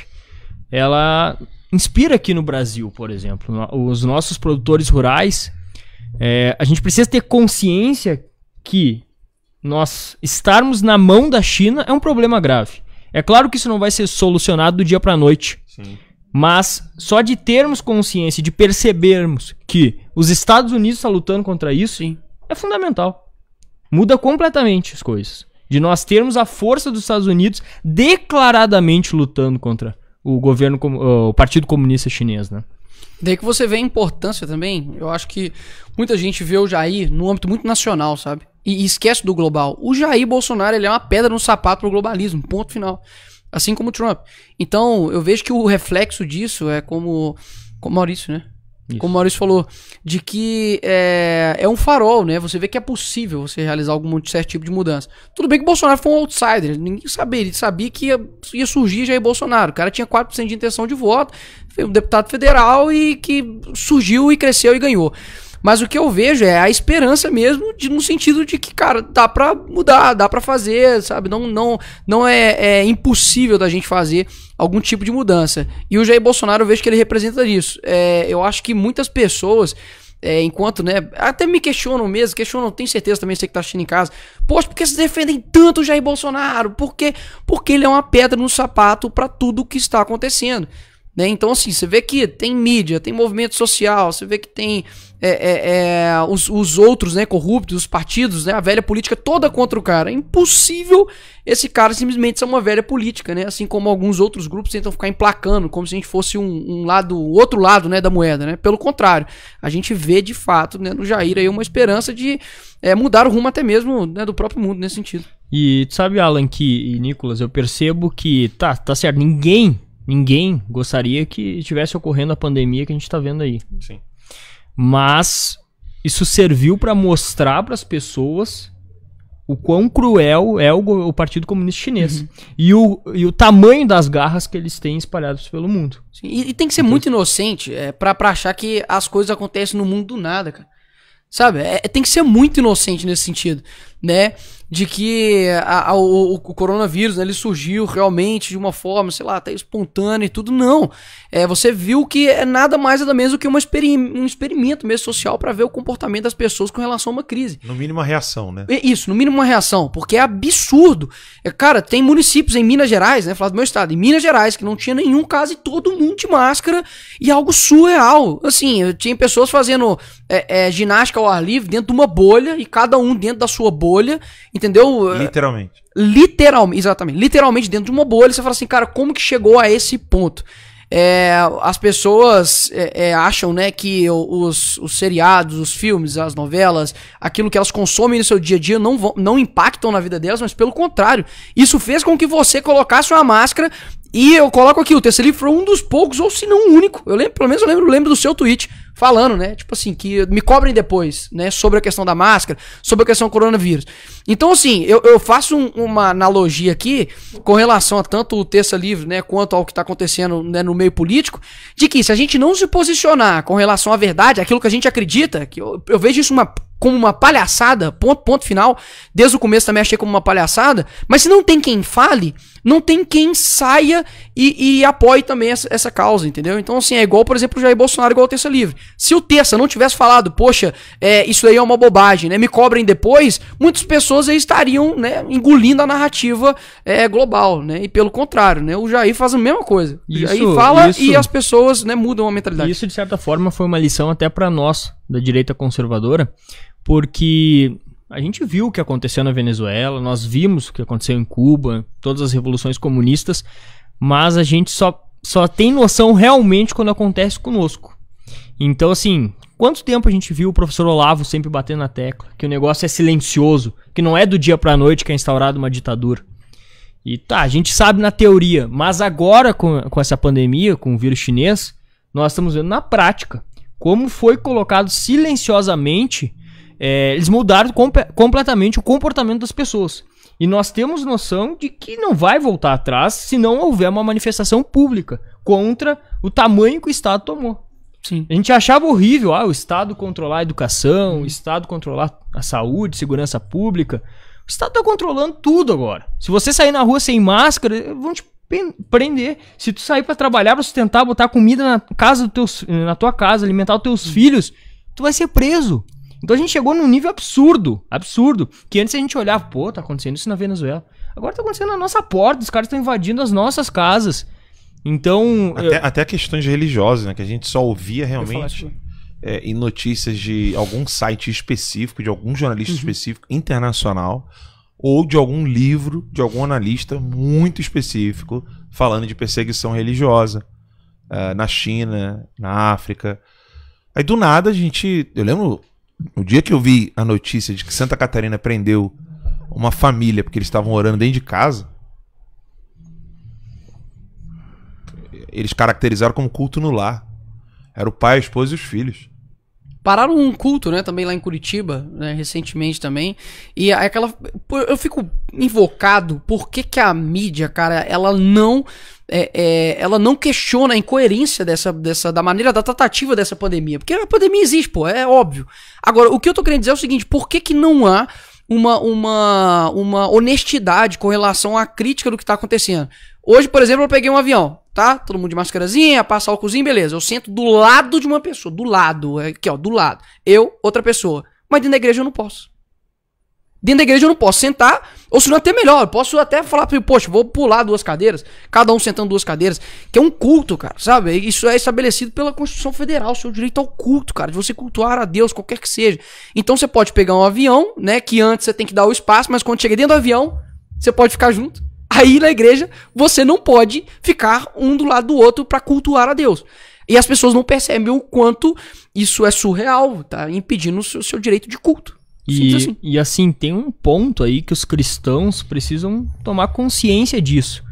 ela inspira aqui no Brasil, por exemplo. Os nossos produtores rurais, é, a gente precisa ter consciência que nós estarmos na mão da China é um problema grave. É claro que isso não vai ser solucionado do dia para a noite. Sim. Mas só de termos consciência, de percebermos que os Estados Unidos estão tá lutando contra isso, Sim. é fundamental. Muda completamente as coisas. De nós termos a força dos Estados Unidos declaradamente lutando contra o governo, o Partido Comunista Chinês, né? Daí que você vê a importância também. Eu acho que muita gente vê o Jair no âmbito muito nacional, sabe? E, esquece do global. O Jair Bolsonaro ele é uma pedra no sapato pro globalismo, ponto final. Assim como o Trump. Então, eu vejo que o reflexo disso é como. Como Maurício, né? Isso. Como o Maurício falou, de que é, é, um farol, né? Você vê que é possível você realizar algum certo tipo de mudança. Tudo bem que o Bolsonaro foi um outsider, ninguém sabia, ele sabia que ia, ia surgir Jair Bolsonaro. O cara tinha 4% de intenção de voto, foi um deputado federal e que surgiu e cresceu e ganhou. Mas o que eu vejo é a esperança mesmo, de, no sentido de que, cara, dá pra mudar, dá pra fazer, sabe? Não, não, não é, é impossível da gente fazer algum tipo de mudança. E o Jair Bolsonaro, eu vejo que ele representa isso. É, eu acho que muitas pessoas. É, enquanto, né? Até me questionam mesmo, questionam, tenho certeza também, sei que tá assistindo em casa. Poxa, por que vocês defendem tanto o Jair Bolsonaro? Por quê? Porque ele é uma pedra no sapato para tudo o que está acontecendo. Né? Então, assim, você vê que tem mídia, tem movimento social, você vê que tem é, é, é, os, os, outros, né, corruptos, os partidos, né, a velha política toda contra o cara. É impossível esse cara simplesmente ser uma velha política, né? Assim como alguns outros grupos tentam ficar emplacando, como se a gente fosse um, um lado, outro lado, né, da moeda, né? Pelo contrário, a gente vê de fato, né, no Jair aí uma esperança de é, mudar o rumo até mesmo né, do próprio mundo nesse sentido. E tu sabe, Alan, que, e Nicolas, eu percebo que, tá, tá certo, ninguém, ninguém gostaria que estivesse ocorrendo a pandemia que a gente tá vendo aí. Sim. Mas isso serviu para mostrar para as pessoas o quão cruel é o, o Partido Comunista Chinês. Uhum. E, o, e o tamanho das garras que eles têm espalhados pelo mundo. Sim, e, e, tem que ser então, muito inocente é, para achar que as coisas acontecem no mundo do nada, cara. Sabe? É, é tem que ser muito inocente nesse sentido, né? de que a, a, o, o, coronavírus né, ele surgiu realmente de uma forma, sei lá, até espontânea e tudo. Não. É, você viu que é nada mais nada menos do que uma experi um experimento mesmo social para ver o comportamento das pessoas com relação a uma crise. No mínimo uma reação, né? É isso, no mínimo uma reação, porque é absurdo. É, cara, tem municípios em Minas Gerais, né? Falar do meu estado, em Minas Gerais, que não tinha nenhum caso e todo mundo de máscara e algo surreal. Assim, tinha pessoas fazendo é, é, ginástica ao ar livre dentro de uma bolha e cada um dentro da sua bolha. Entendeu? Literalmente. Literalmente, exatamente. Literalmente dentro de uma bolha, você fala assim, cara, como que chegou a esse ponto? É, as pessoas é, é, acham né, que os, os seriados, os filmes, as novelas, aquilo que elas consomem no seu dia a dia não, não impactam na vida delas, mas pelo contrário, isso fez com que você colocasse uma máscara e eu coloco aqui, o Tesseli foi um dos poucos, ou se não o único, eu lembro, pelo menos eu lembro, lembro do seu tweet falando, né? Tipo assim, que me cobrem depois, né? Sobre a questão da máscara, sobre a questão do coronavírus. Então, assim, eu, eu faço um, uma analogia aqui com relação a tanto o Terça Livre, né? Quanto ao que tá acontecendo né, no meio político, de que se a gente não se posicionar com relação à verdade, aquilo que a gente acredita, que eu, eu vejo isso uma como uma palhaçada, ponto, ponto final. Desde o começo também achei como uma palhaçada. Mas se não tem quem fale, não tem quem saia e, e apoie também essa, essa, causa, entendeu? Então, assim, é igual, por exemplo, o Jair Bolsonaro, igual o Terça Livre. Se o Terça não tivesse falado, poxa, é, isso aí é uma bobagem, né? Me cobrem depois, muitas pessoas aí estariam né, engolindo a narrativa é, global, né? E pelo contrário, né? O Jair faz a mesma coisa. Isso, aí fala isso. e as pessoas né, mudam a mentalidade. Isso, de certa forma, foi uma lição até para nós, da direita conservadora, porque a gente viu o que aconteceu na Venezuela, nós vimos o que aconteceu em Cuba, todas as revoluções comunistas, mas a gente só, só tem noção realmente quando acontece conosco. Então, assim, quanto tempo a gente viu o professor Olavo sempre batendo na tecla que o negócio é silencioso, que não é do dia para a noite que é instaurada uma ditadura? E tá, a gente sabe na teoria, mas agora com, com essa pandemia, com o vírus chinês, nós estamos vendo na prática como foi colocado silenciosamente é, eles mudaram comp completamente o comportamento das pessoas. E nós temos noção de que não vai voltar atrás se não houver uma manifestação pública contra o tamanho que o Estado tomou. Sim. A gente achava horrível ah, o Estado controlar a educação, o Estado controlar a saúde, segurança pública. O Estado está controlando tudo agora. Se você sair na rua sem máscara, vão te prender. Se tu sair para trabalhar, para sustentar, botar comida na casa do teus, na tua casa, alimentar os teus filhos, tu vai ser preso. Então a gente chegou num nível absurdo, absurdo, que antes a gente olhava, pô, tá acontecendo isso na Venezuela. Agora tá acontecendo na nossa porta, os caras estão invadindo as nossas casas. Então. Até, eu... até questões religiosas, né? Que a gente só ouvia realmente assim. é, em notícias de algum site específico, de algum jornalista uhum. específico, internacional, ou de algum livro, de algum analista muito específico, falando de perseguição religiosa uh, na China, na África. Aí do nada a gente. Eu lembro o dia que eu vi a notícia de que Santa Catarina prendeu uma família porque eles estavam orando dentro de casa, eles caracterizaram como culto no lar. Era o pai, a esposa e os filhos. Pararam um culto, né, também lá em Curitiba, né, recentemente também. E aquela. Eu fico invocado por que, que a mídia, cara, ela não é, é, ela não questiona a incoerência dessa, dessa, da maneira da tratativa dessa pandemia. Porque a pandemia existe, pô, é óbvio. Agora, o que eu tô querendo dizer é o seguinte: por que, que não há uma, uma, uma honestidade com relação à crítica do que tá acontecendo? Hoje, por exemplo, eu peguei um avião, tá? Todo mundo de máscarazinha, o cozinho, beleza. Eu sento do lado de uma pessoa, do lado, aqui ó, do lado. Eu, outra pessoa. Mas dentro da igreja eu não posso. Dentro da igreja eu não posso sentar, ou se não até melhor, eu posso até falar para poxa, vou pular duas cadeiras, cada um sentando duas cadeiras, que é um culto, cara, sabe? Isso é estabelecido pela Constituição Federal, seu direito ao culto, cara, de você cultuar a Deus, qualquer que seja. Então você pode pegar um avião, né, que antes você tem que dar o espaço, mas quando chega dentro do avião, você pode ficar junto. Aí na igreja, você não pode ficar um do lado do outro para cultuar a Deus. E as pessoas não percebem o quanto isso é surreal, tá impedindo o seu, seu direito de culto. E, assim. e assim, tem um ponto aí que os cristãos precisam tomar consciência disso.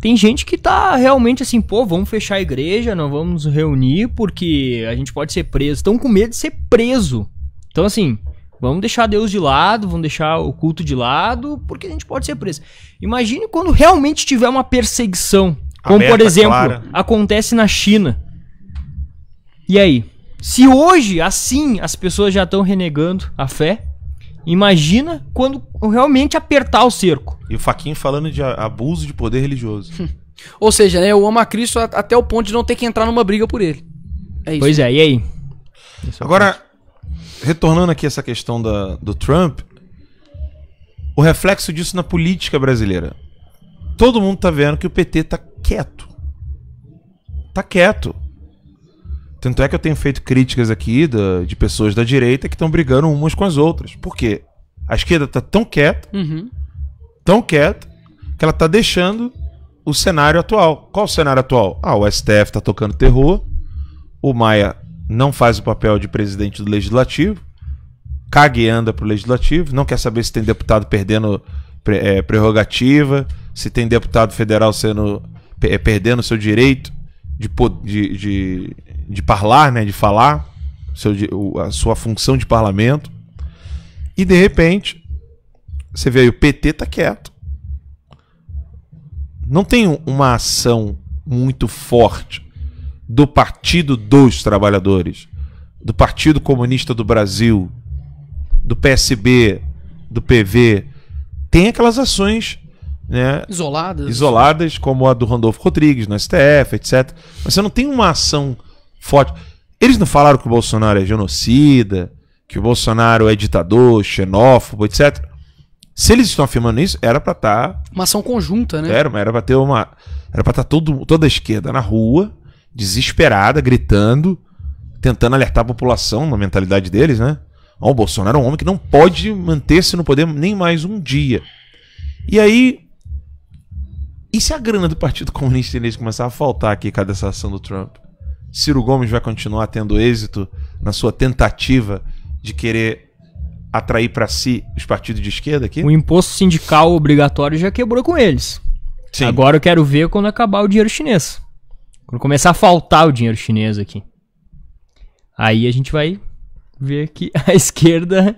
Tem gente que tá realmente assim, pô, vamos fechar a igreja, não vamos nos reunir porque a gente pode ser preso. Estão com medo de ser preso. Então, assim, vamos deixar Deus de lado, vamos deixar o culto de lado, porque a gente pode ser preso. Imagine quando realmente tiver uma perseguição, como Aberta, por exemplo, clara. acontece na China. E aí? Se hoje, assim, as pessoas já estão renegando a fé, imagina quando realmente apertar o cerco. E o Faquinho falando de abuso de poder religioso. Hum. Ou seja, né, eu amo a Cristo até o ponto de não ter que entrar numa briga por ele. É isso. Pois é, e aí? Agora, retornando aqui essa questão da, do Trump, o reflexo disso na política brasileira. Todo mundo tá vendo que o PT tá quieto. Tá quieto. Tanto é que eu tenho feito críticas aqui da, de pessoas da direita que estão brigando umas com as outras. Por quê? A esquerda tá tão quieta, uhum. tão quieta, que ela tá deixando o cenário atual. Qual o cenário atual? Ah, o STF tá tocando terror, o Maia não faz o papel de presidente do legislativo, caga e anda pro legislativo, não quer saber se tem deputado perdendo é, prerrogativa, se tem deputado federal sendo é, perdendo seu direito de, de, de de parlar, né, de falar, seu, a sua função de parlamento. E de repente, você vê aí o PT tá quieto. Não tem uma ação muito forte do Partido dos Trabalhadores, do Partido Comunista do Brasil, do PSB, do PV. Tem aquelas ações né? Isoladas. Isoladas, como a do Randolfo Rodrigues, no STF, etc. Mas você não tem uma ação forte. Eles não falaram que o Bolsonaro é genocida, que o Bolsonaro é ditador, xenófobo, etc. Se eles estão afirmando isso, era para estar. Tá... Uma ação conjunta, né? Era, era para ter uma. Era para estar tá toda a esquerda na rua, desesperada, gritando, tentando alertar a população na mentalidade deles, né? o Bolsonaro é um homem que não pode manter-se no poder nem mais um dia. E aí. E se a grana do Partido Comunista Chinês começar a faltar aqui com a ação do Trump? Ciro Gomes vai continuar tendo êxito na sua tentativa de querer atrair para si os partidos de esquerda aqui? O imposto sindical obrigatório já quebrou com eles. Sim. Agora eu quero ver quando acabar o dinheiro chinês. Quando começar a faltar o dinheiro chinês aqui. Aí a gente vai ver que a esquerda.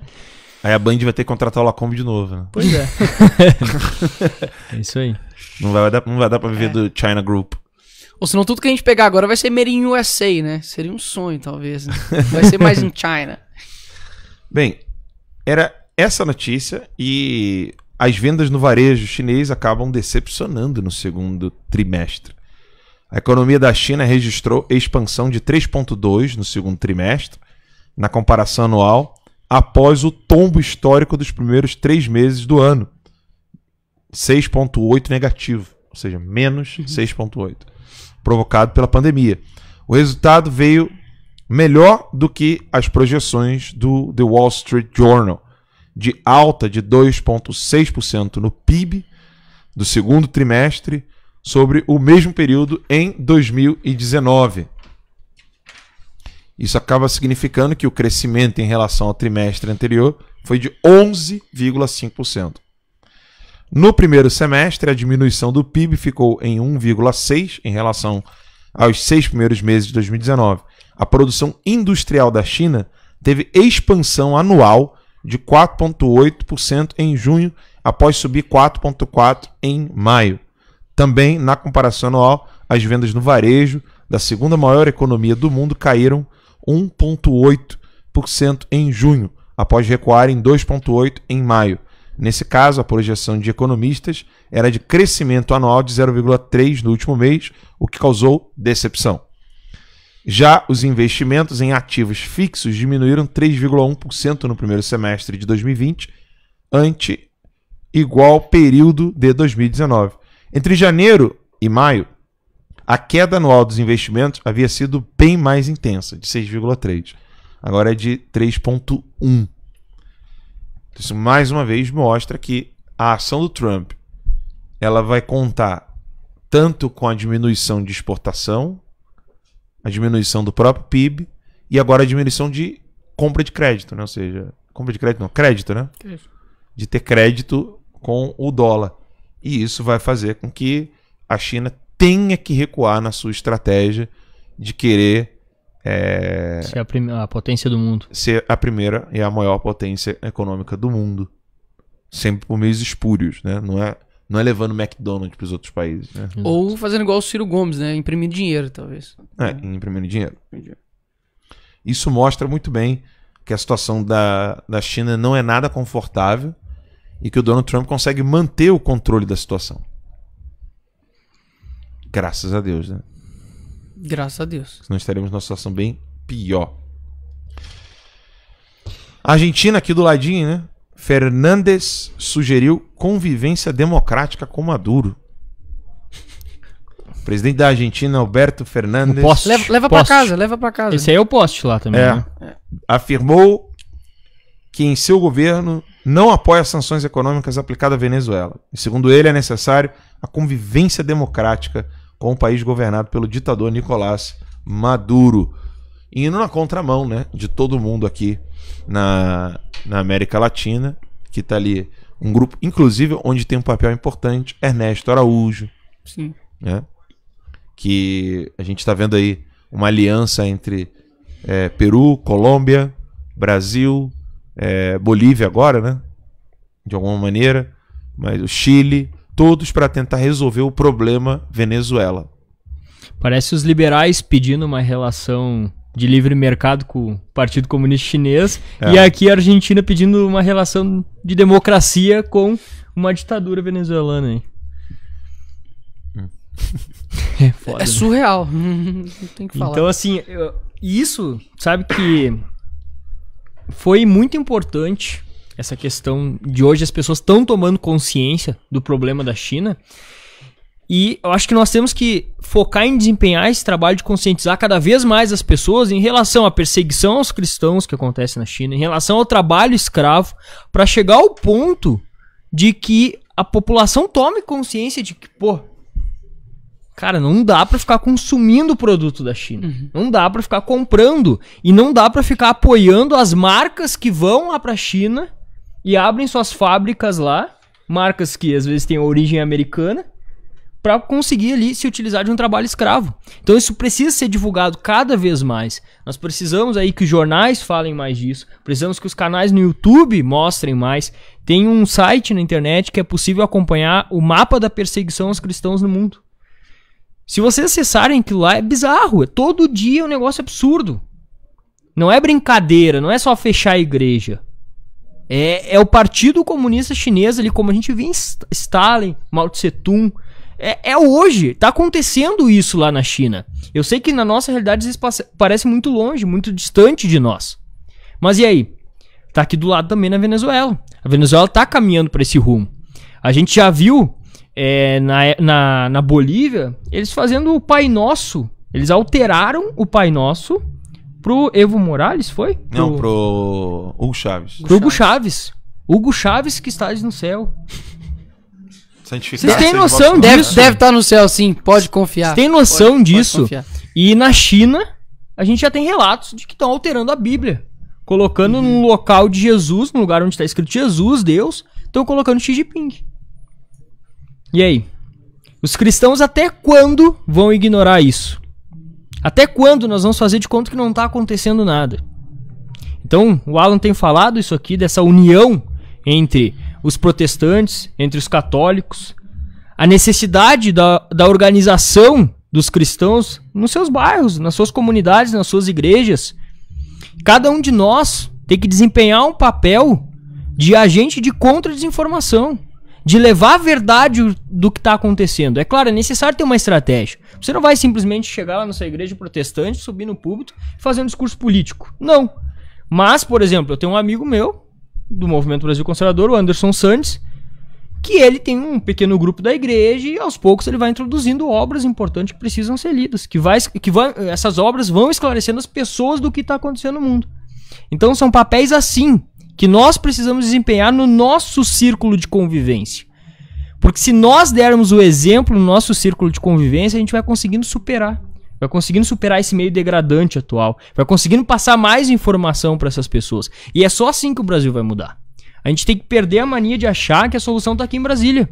Aí a Band vai ter que contratar o Lacombe de novo, né? Pois é. é isso aí. Não vai dar, não vai dar para viver é. do China Group. Ou senão tudo que a gente pegar agora vai ser Made in USA, né? Seria um sonho, talvez. Né? Vai ser mais em China. Bem, era essa notícia e as vendas no varejo chinês acabam decepcionando no segundo trimestre. A economia da China registrou expansão de 3,2% no segundo trimestre, na comparação anual, após o tombo histórico dos primeiros três meses do ano. 6,8 negativo, ou seja, menos 6,8. Uhum provocado pela pandemia. O resultado veio melhor do que as projeções do The Wall Street Journal, de alta de 2,6% no PIB do segundo trimestre sobre o mesmo período em 2019. Isso acaba significando que o crescimento em relação ao trimestre anterior foi de 11,5%. No primeiro semestre, a diminuição do PIB ficou em 1,6 em relação aos seis primeiros meses de 2019. A produção industrial da China teve expansão anual de 4,8% em junho, após subir 4,4% em maio. Também, na comparação anual, as vendas no varejo da segunda maior economia do mundo caíram 1,8% em junho, após recuarem 2,8% em maio. Nesse caso, a projeção de economistas era de crescimento anual de 0,3 no último mês, o que causou decepção. Já os investimentos em ativos fixos diminuíram 3,1% no primeiro semestre de 2020, ante igual período de 2019. Entre janeiro e maio, a queda anual dos investimentos havia sido bem mais intensa, de 6,3. Agora é de 3,1. Isso mais uma vez mostra que a ação do Trump ela vai contar tanto com a diminuição de exportação, a diminuição do próprio PIB e agora a diminuição de compra de crédito, né? Ou seja, compra de crédito não, crédito, né? De ter crédito com o dólar. E isso vai fazer com que a China tenha que recuar na sua estratégia de querer é... Ser a, a potência do mundo. Ser a primeira e a maior potência econômica do mundo. Sempre por meios espúrios, né? Não é, não é levando McDonald's para os outros países, né? Ou fazendo igual o Ciro Gomes, né? Imprimindo dinheiro, talvez. É, imprimindo dinheiro. Isso mostra muito bem que a situação da, da China não é nada confortável e que o Donald Trump consegue manter o controle da situação. Graças a Deus, né? Graças a Deus. Senão estaremos numa situação bem pior. A Argentina, aqui do ladinho, né? Fernandes sugeriu convivência democrática com Maduro. O presidente da Argentina, Alberto Fernandes. leva leva para casa, leva para casa. Esse aí é o poste lá também. É, né? Afirmou que em seu governo não apoia sanções econômicas aplicadas à Venezuela. E, segundo ele, é necessário a convivência democrática com o país governado pelo ditador Nicolás Maduro. Indo na contramão né, de todo mundo aqui na, na América Latina, que está ali um grupo, inclusive, onde tem um papel importante, Ernesto Araújo. Sim. Né, que a gente está vendo aí uma aliança entre é, Peru, Colômbia, Brasil, é, Bolívia agora, né? De alguma maneira, mas o Chile, todos para tentar resolver o problema Venezuela. Parece os liberais pedindo uma relação de livre mercado com o Partido Comunista Chinês é. e aqui a Argentina pedindo uma relação de democracia com uma ditadura venezuelana. Hein? É, é, foda, é surreal. Né? tem que falar. Então, assim, eu, isso, sabe que foi muito importante essa questão de hoje as pessoas estão tomando consciência do problema da China. E eu acho que nós temos que focar em desempenhar esse trabalho de conscientizar cada vez mais as pessoas em relação à perseguição aos cristãos que acontece na China, em relação ao trabalho escravo, para chegar ao ponto de que a população tome consciência de que, pô, cara, não dá para ficar consumindo o produto da China. Uhum. Não dá para ficar comprando e não dá para ficar apoiando as marcas que vão lá para a China e abrem suas fábricas lá, marcas que às vezes têm origem americana, para conseguir ali se utilizar de um trabalho escravo. Então isso precisa ser divulgado cada vez mais. Nós precisamos aí que os jornais falem mais disso, precisamos que os canais no YouTube mostrem mais. Tem um site na internet que é possível acompanhar o mapa da perseguição aos cristãos no mundo. Se vocês acessarem aquilo lá, é bizarro. É todo dia um negócio absurdo. Não é brincadeira, não é só fechar a igreja. É, é o Partido Comunista Chinês ali, como a gente vê em Stalin, Mao Tse Tung. É, é hoje, tá acontecendo isso lá na China. Eu sei que na nossa realidade isso parece muito longe, muito distante de nós. Mas e aí? Tá aqui do lado também na Venezuela. A Venezuela tá caminhando para esse rumo. A gente já viu é, na, na, na Bolívia eles fazendo o Pai Nosso. Eles alteraram o Pai Nosso pro Evo Morales, foi? Não, pro Hugo Chaves. Pro Hugo Chaves. Hugo Chaves que estás no céu. Vocês têm noção deve, disso? Deve estar tá no céu, sim. Pode confiar. Vocês têm noção pode, disso? Pode e na China, a gente já tem relatos de que estão alterando a Bíblia. Colocando uhum. no local de Jesus, no lugar onde está escrito Jesus, Deus, estão colocando Xi Jinping. E aí? Os cristãos até quando vão ignorar isso? Até quando nós vamos fazer de conta que não está acontecendo nada? Então, o Alan tem falado isso aqui, dessa união entre os protestantes, entre os católicos, a necessidade da, da organização dos cristãos nos seus bairros, nas suas comunidades, nas suas igrejas. Cada um de nós tem que desempenhar um papel de agente de contra-desinformação de levar a verdade do que está acontecendo. É claro, é necessário ter uma estratégia. Você não vai simplesmente chegar lá na sua igreja protestante, subir no púlpito e fazer um discurso político. Não. Mas, por exemplo, eu tenho um amigo meu do Movimento Brasil Conservador, o Anderson Santos, que ele tem um pequeno grupo da igreja e aos poucos ele vai introduzindo obras importantes que precisam ser lidas, que vai, que vai, essas obras vão esclarecendo as pessoas do que está acontecendo no mundo. Então são papéis assim que nós precisamos desempenhar no nosso círculo de convivência. Porque se nós dermos o exemplo no nosso círculo de convivência, a gente vai conseguindo superar. Vai conseguindo superar esse meio degradante atual. Vai conseguindo passar mais informação para essas pessoas. E é só assim que o Brasil vai mudar. A gente tem que perder a mania de achar que a solução está aqui em Brasília.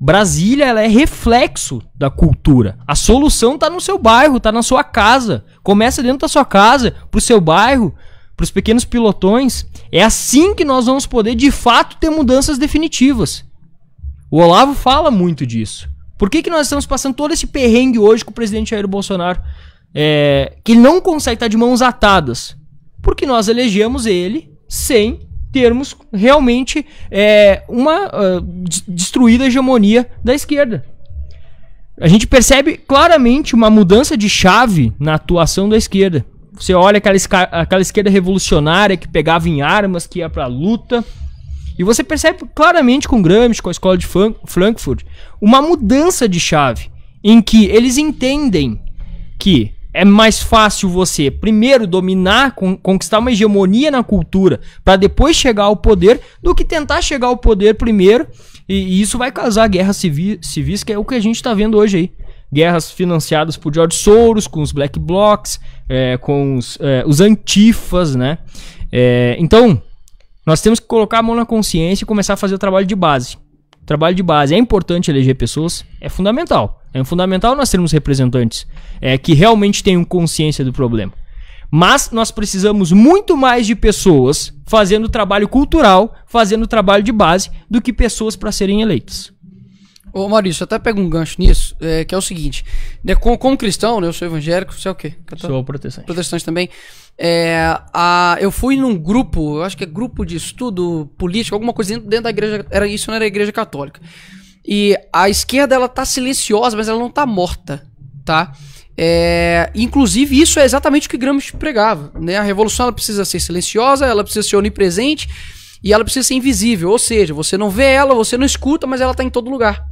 Brasília ela é reflexo da cultura. A solução está no seu bairro, está na sua casa. Começa dentro da sua casa, pro seu bairro, para os pequenos pilotões, é assim que nós vamos poder de fato ter mudanças definitivas. O Olavo fala muito disso. Por que, que nós estamos passando todo esse perrengue hoje com o presidente Jair Bolsonaro? É, que ele não consegue estar de mãos atadas. Porque nós elegemos ele sem termos realmente é, uma uh, destruída hegemonia da esquerda. A gente percebe claramente uma mudança de chave na atuação da esquerda. Você olha aquela, aquela esquerda revolucionária que pegava em armas, que ia pra luta. E você percebe claramente com Gramsci, com a escola de Frankfurt, uma mudança de chave em que eles entendem que é mais fácil você primeiro dominar, con conquistar uma hegemonia na cultura para depois chegar ao poder, do que tentar chegar ao poder primeiro. E, e isso vai causar guerras civis, civis, que é o que a gente está vendo hoje aí guerras financiadas por George Soros, com os black blocs, é, com os, é, os, antifas, né? É, então, nós temos que colocar a mão na consciência e começar a fazer o trabalho de base. O trabalho de base é importante eleger pessoas, é fundamental. É fundamental nós termos representantes é, que realmente tenham consciência do problema. Mas nós precisamos muito mais de pessoas fazendo trabalho cultural, fazendo trabalho de base, do que pessoas para serem eleitas. Ô Maurício, até pego um gancho nisso, é, que é o seguinte: né, como, como, cristão, né, eu sou evangélico, você é o quê? Cató... Sou protestante. Protestante também. É, a, eu fui num grupo, eu acho que é grupo de estudo político, alguma coisa dentro, dentro da igreja. Era isso, não era a igreja católica. E a esquerda, ela tá silenciosa, mas ela não tá morta, tá? É, inclusive, isso é exatamente o que Gramsci pregava. Né? A revolução ela precisa ser silenciosa, ela precisa ser onipresente e ela precisa ser invisível. Ou seja, você não vê ela, você não escuta, mas ela tá em todo lugar.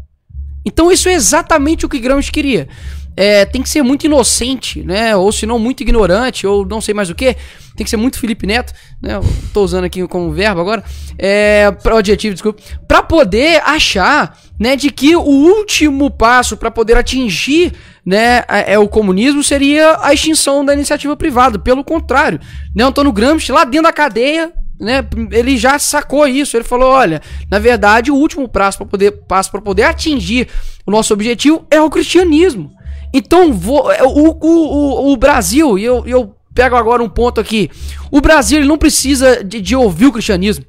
Então isso é exatamente o que Gramsci queria. É, tem que ser muito inocente, né? Ou se não muito ignorante, ou não sei mais o que. Tem que ser muito Felipe Neto, né? usando aqui como verbo agora. É, pra, adjetivo, desculpa. poder achar, né, de que o último passo para poder atingir, né, é o comunismo seria a extinção da iniciativa privada. Pelo contrário, né? Antônio Gramsci lá dentro da cadeia, né, ele já sacou isso. Ele falou: olha, na verdade, o último prazo para poder, passo poder atingir o nosso objetivo é o cristianismo. Então, vou, é, o, o, o, Brasil, e eu, eu pego agora um ponto aqui: o Brasil ele não precisa de, de ouvir o cristianismo.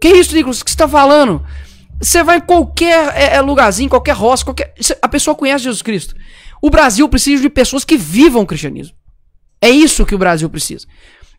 Que isso, Nicolas, que você está falando? Você vai em qualquer é, é lugarzinho, qualquer roça, qualquer. A pessoa conhece Jesus Cristo. O Brasil precisa de pessoas que vivam o cristianismo. É isso que o Brasil precisa.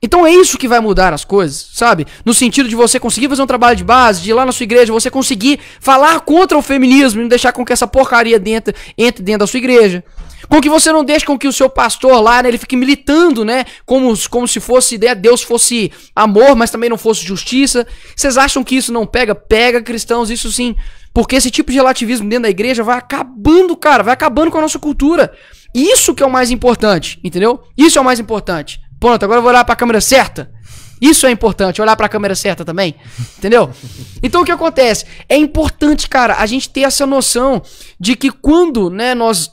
Então é isso que vai mudar as coisas, sabe? No sentido de você conseguir fazer um trabalho de base, de ir lá na sua igreja, você conseguir falar contra o feminismo e não deixar com que essa porcaria dentro, entre dentro da sua igreja. Com que você não deixe com que o seu pastor lá, né, ele fique militando, né, como, como se fosse, né, Deus fosse amor, mas também não fosse justiça. Vocês acham que isso não pega? Pega, cristãos, isso sim. Porque esse tipo de relativismo dentro da igreja vai acabando, cara, vai acabando com a nossa cultura. Isso que é o mais importante, entendeu? Isso é o mais importante. Pronto, agora eu vou olhar para a câmera certa. Isso é importante, olhar para a câmera certa também, entendeu? Então o que acontece? É importante, cara, a gente ter essa noção de que quando, né, nós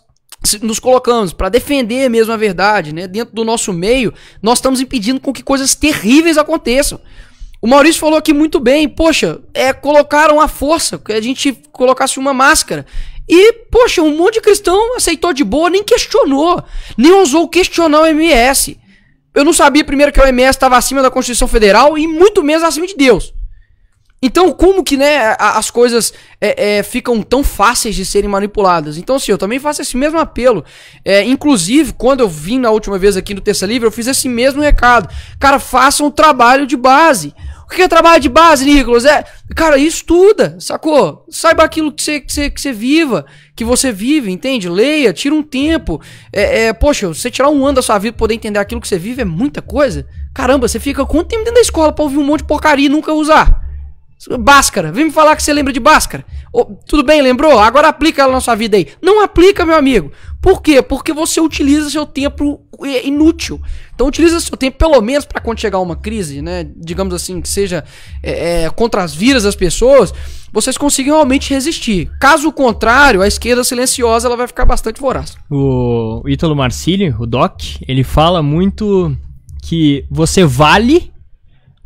nos colocamos para defender mesmo a verdade, né, dentro do nosso meio, nós estamos impedindo com que coisas terríveis aconteçam. O Maurício falou aqui muito bem, poxa, é, colocaram a força, que a gente colocasse uma máscara. E, poxa, um monte de cristão aceitou de boa, nem questionou, nem ousou questionar o MS. Eu não sabia primeiro que a OMS estava acima da Constituição Federal e muito menos acima de Deus. Então, como que né, as coisas é, é, ficam tão fáceis de serem manipuladas? Então, assim, eu também faço esse mesmo apelo. É, inclusive, quando eu vim na última vez aqui no Terça Livre, eu fiz esse mesmo recado. Cara, façam um trabalho de base. O que é trabalho de base, Nicolas? É, cara, estuda, sacou? Saiba aquilo que você, que você, que você viva, que você vive, entende? Leia, tira um tempo. É, é, poxa, você tirar um ano da sua vida pra poder entender aquilo que você vive é muita coisa. Caramba, você fica quanto tempo dentro da escola pra ouvir um monte de porcaria e nunca usar? Báscara, vem me falar que você lembra de Báscara. Oh, tudo bem, lembrou? Agora aplica ela na sua vida aí. Não aplica, meu amigo. Por quê? Porque você utiliza seu tempo é, inútil. Então utiliza seu tempo pelo menos para quando chegar uma crise, né? Digamos assim que seja é, é, contra as viras das pessoas, vocês conseguem realmente resistir. Caso contrário, a esquerda silenciosa ela vai ficar bastante voraz. O Ítalo Marcílio o Doc, ele fala muito que você vale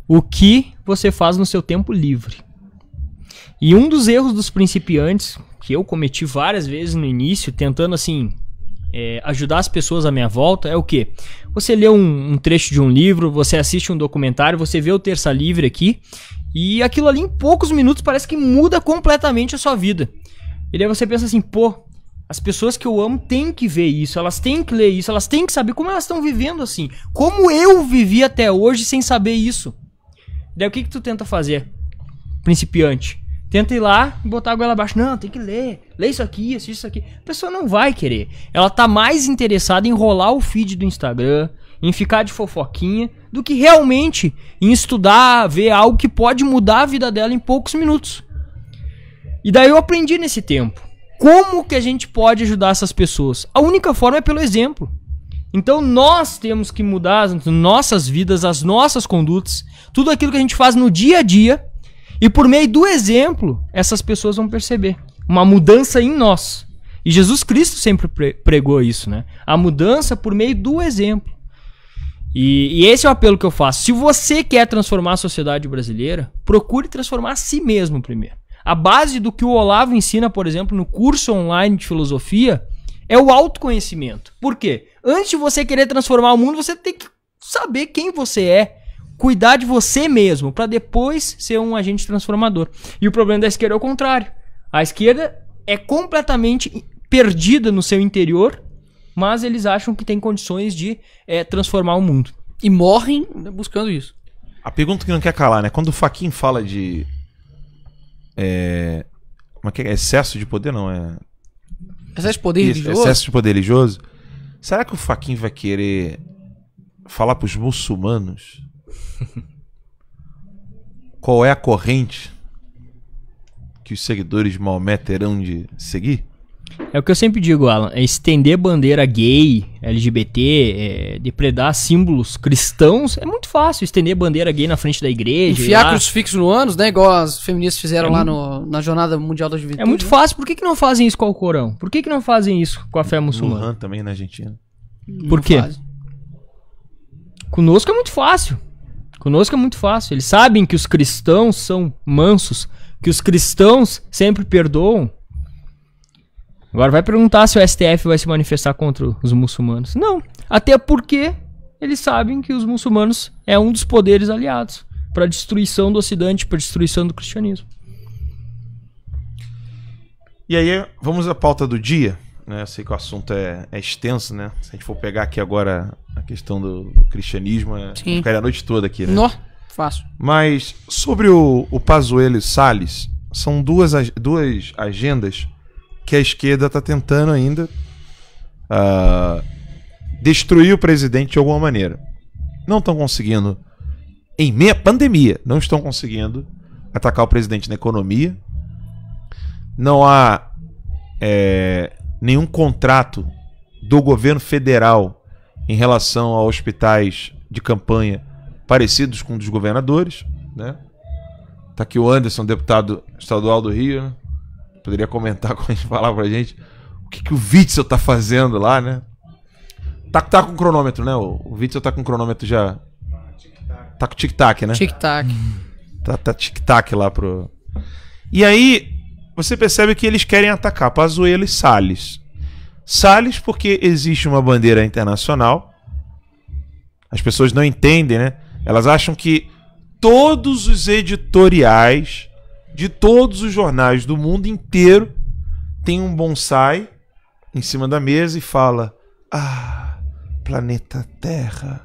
o que você faz no seu tempo livre. E um dos erros dos principiantes que eu cometi várias vezes no início, tentando assim é, ajudar as pessoas à minha volta é o que? Você lê um, um, trecho de um livro, você assiste um documentário, você vê o Terça Livre aqui e aquilo ali em poucos minutos parece que muda completamente a sua vida. E daí você pensa assim, pô, as pessoas que eu amo têm que ver isso, elas têm que ler isso, elas têm que saber como elas estão vivendo assim. Como eu vivi até hoje sem saber isso? E daí o que, que tu tenta fazer, principiante? Tenta ir lá e botar a goela abaixo. Não, tem que ler. Lê isso aqui, assiste isso aqui. A pessoa não vai querer. Ela tá mais interessada em rolar o feed do Instagram, em ficar de fofoquinha, do que realmente em estudar, ver algo que pode mudar a vida dela em poucos minutos. E daí eu aprendi nesse tempo. Como que a gente pode ajudar essas pessoas? A única forma é pelo exemplo. Então nós temos que mudar as nossas vidas, as nossas condutas, tudo aquilo que a gente faz no dia a dia e por meio do exemplo, essas pessoas vão perceber uma mudança em nós. E Jesus Cristo sempre pregou isso, né? A mudança por meio do exemplo. E, e, esse é o apelo que eu faço. Se você quer transformar a sociedade brasileira, procure transformar a si mesmo primeiro. A base do que o Olavo ensina, por exemplo, no curso online de filosofia, é o autoconhecimento. Por quê? Antes de você querer transformar o mundo, você tem que saber quem você é cuidar de você mesmo, para depois ser um agente transformador. E o problema da esquerda é o contrário. A esquerda é completamente perdida no seu interior, mas eles acham que tem condições de é, transformar o mundo. E morrem buscando isso. A pergunta que não quer calar, né? Quando o Faquin fala de. É, como é que é? Excesso de poder, não? É. Excesso de poder isso, religioso? Excesso de poder religioso. Será que o Faquin vai querer falar para os muçulmanos Qual é a corrente que os seguidores de Maomé terão de seguir? É o que eu sempre digo, Alan. É estender bandeira gay, LGBT, é, depredar símbolos cristãos. É muito fácil estender bandeira gay na frente da igreja. Enfiar crucifixo no ânus, né? Igual as feministas fizeram é lá no, na Jornada Mundial da Juventude. É muito né? fácil. Por que, que não fazem isso com o Corão? Por que, que não fazem isso com a fé muçulmana? Wuhan também na né, Argentina. Por não quê? Conosco é muito fácil. Conosco é muito fácil. Eles sabem que os cristãos são mansos, que os cristãos sempre perdoam. Agora vai perguntar se o STF vai se manifestar contra os muçulmanos. Não, até porque eles sabem que os muçulmanos é um dos poderes aliados para a destruição do Ocidente, para a destruição do cristianismo. E aí, vamos à pauta do dia né? Eu sei que o assunto é, é, extenso, né? Se a gente for pegar aqui agora a questão do, cristianismo, é Sim. ficaria a noite toda aqui, né? Nó, fácil. Mas sobre o, o Pazuello e Salles, são duas, duas agendas que a esquerda está tentando ainda uh, destruir o presidente de alguma maneira. Não estão conseguindo, em meia pandemia, não estão conseguindo atacar o presidente na economia. Não há é, nenhum contrato do governo federal em relação a hospitais de campanha parecidos com um dos governadores, né? Tá aqui o Anderson, deputado estadual do Rio, né? Poderia comentar quando a gente falar pra gente o que, que o Witzel tá fazendo lá, né? Tá, tá com cronômetro, né? O, o Witzel tá com cronômetro já. Tá com tic-tac, né? Tic-tac. Tá, tá tic-tac lá pro. E aí, você percebe que eles querem atacar Pazuello e Salles. Salles porque existe uma bandeira internacional. As pessoas não entendem, né? Elas acham que todos os editoriais de todos os jornais do mundo inteiro tem um bonsai em cima da mesa e fala: "Ah, planeta Terra,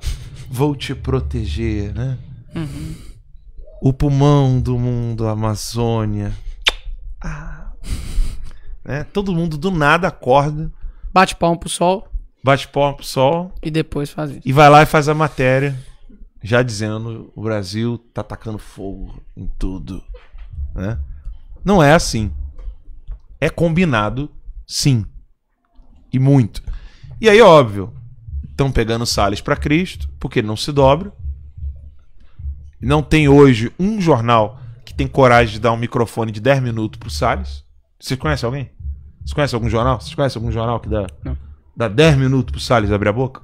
vou te proteger", né? Uhum. O pulmão do mundo, a Amazônia, ah. Né? Todo mundo do nada acorda. Bate palma pro sol. Bate palma pro sol. E depois faz isso. E vai lá e faz a matéria. Já dizendo, o Brasil tá atacando fogo em tudo. Né? Não é assim. É combinado, sim. E muito. E aí, óbvio, estão pegando Salles para Cristo, porque ele não se dobra. Não tem hoje um jornal tem coragem de dar um microfone de 10 minutos pro Salles? Você conhece alguém? Você conhece algum jornal? Você conhece algum jornal que dá, dá 10 minutos pro Salles abrir a boca?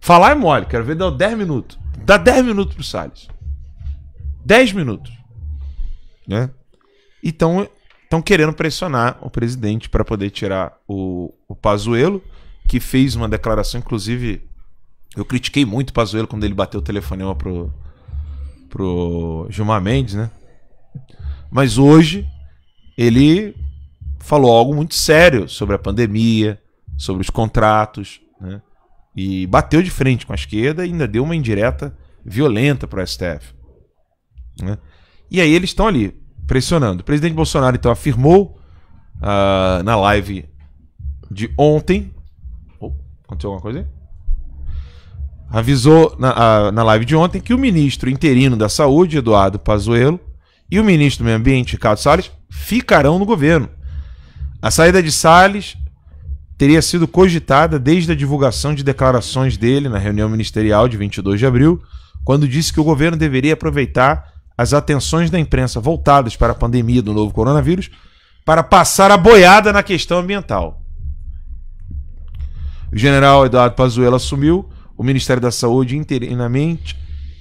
Falar é mole, quero ver dar 10 minutos. Dá 10 minutos pro Salles. 10 minutos. Né? Então, estão querendo pressionar o presidente para poder tirar o, o Pazuello, que fez uma declaração, inclusive, eu critiquei muito o Pazuello quando ele bateu o telefonema pro, pro Gilmar Mendes, né? Mas hoje ele falou algo muito sério sobre a pandemia, sobre os contratos, né? E bateu de frente com a esquerda e ainda deu uma indireta violenta para o STF. Né? E aí eles estão ali, pressionando. O presidente Bolsonaro, então, afirmou uh, na live de ontem. Oh, aconteceu alguma coisa aí? avisou na, a, na live de ontem que o ministro interino da Saúde, Eduardo Pazuello, e o ministro do Meio Ambiente, Ricardo Salles, ficarão no governo. A saída de Salles teria sido cogitada desde a divulgação de declarações dele na reunião ministerial de 22 de abril, quando disse que o governo deveria aproveitar as atenções da imprensa voltadas para a pandemia do novo coronavírus para passar a boiada na questão ambiental. O general Eduardo Pazuello assumiu o Ministério da Saúde interinamente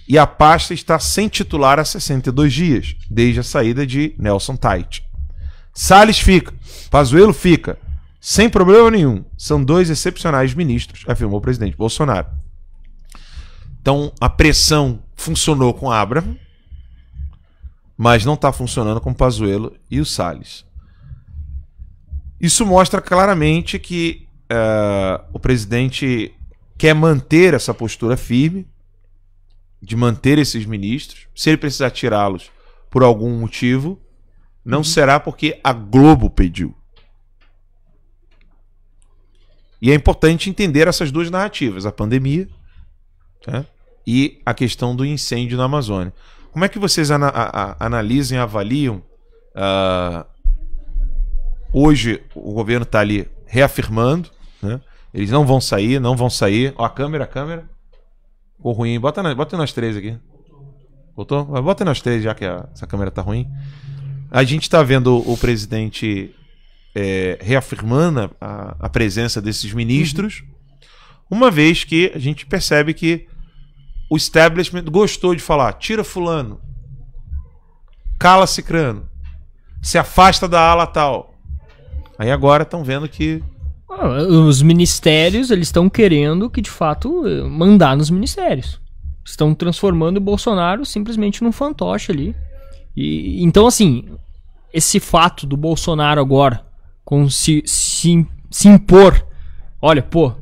e a pasta está sem titular há 62 dias, desde a saída de Nelson Tait. Salles fica, Pazuello fica, sem problema nenhum. São dois excepcionais ministros, afirmou o presidente Bolsonaro. Então, a pressão funcionou com Abraham, mas não está funcionando com Pazuello e o Salles. Isso mostra claramente que uh, o presidente quer é manter essa postura firme de manter esses ministros. Se ele precisar tirá-los por algum motivo, não uhum. será porque a Globo pediu. E é importante entender essas duas narrativas, a pandemia né, e a questão do incêndio na Amazônia. Como é que vocês ana analisam e avaliam? Uh, hoje o governo está ali reafirmando eles não vão sair, não vão sair. Ó, a câmera, a câmera. Ficou ruim. Bota, na, bota nós três aqui. Voltou? Bota nós três, já que a, essa câmera tá ruim. A gente tá vendo o presidente é, reafirmando a, a, presença desses ministros, uhum. uma vez que a gente percebe que o establishment gostou de falar: tira fulano, cala cicrano, se afasta da ala tal. Aí agora estão vendo que ah, os ministérios, eles estão querendo que, de fato, mandar nos ministérios. Estão transformando o Bolsonaro simplesmente num fantoche ali. E, então, assim, esse fato do Bolsonaro agora com se, se, se impor, olha, pô,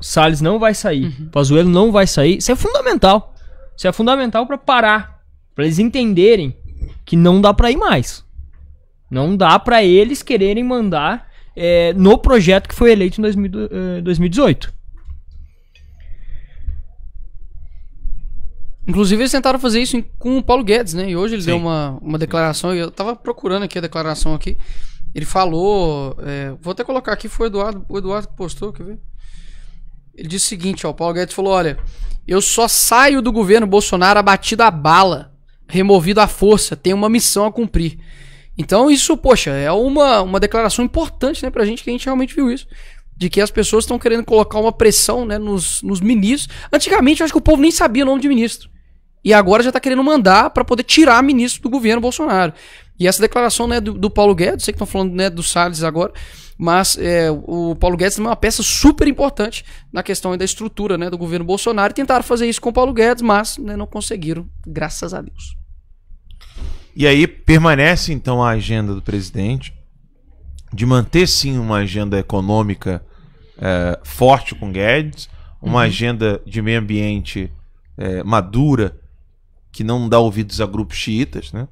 Salles não vai sair, uhum. Pazuello não vai sair, isso é fundamental. Isso é fundamental para parar, para eles entenderem que não dá para ir mais. Não dá para eles quererem mandar é, no projeto que foi eleito em 2018. Eh, Inclusive, eles tentaram fazer isso com o Paulo Guedes, né? E hoje ele Sim. deu uma, uma declaração, eu tava procurando aqui a declaração aqui. Ele falou. É, vou até colocar aqui, foi o Eduardo, o Eduardo que postou, quer ver? Ele disse o seguinte, ó, o Paulo Guedes falou: olha, eu só saio do governo Bolsonaro abatido a bala, removido à força, tenho uma missão a cumprir. Então, isso, poxa, é uma, uma declaração importante né, pra gente que a gente realmente viu isso. De que as pessoas estão querendo colocar uma pressão né, nos, nos ministros. Antigamente, eu acho que o povo nem sabia o nome de ministro. E agora já está querendo mandar para poder tirar ministro do governo Bolsonaro. E essa declaração né, do, do Paulo Guedes, sei que estão falando né, do Salles agora, mas é, o Paulo Guedes também é uma peça super importante na questão da estrutura né, do governo Bolsonaro. E tentaram fazer isso com o Paulo Guedes, mas né, não conseguiram, graças a Deus. E aí permanece então a agenda do presidente de manter sim uma agenda econômica é, forte com Guedes, uma uhum. agenda de meio ambiente é, madura que não dá ouvidos a grupos xiitas, né?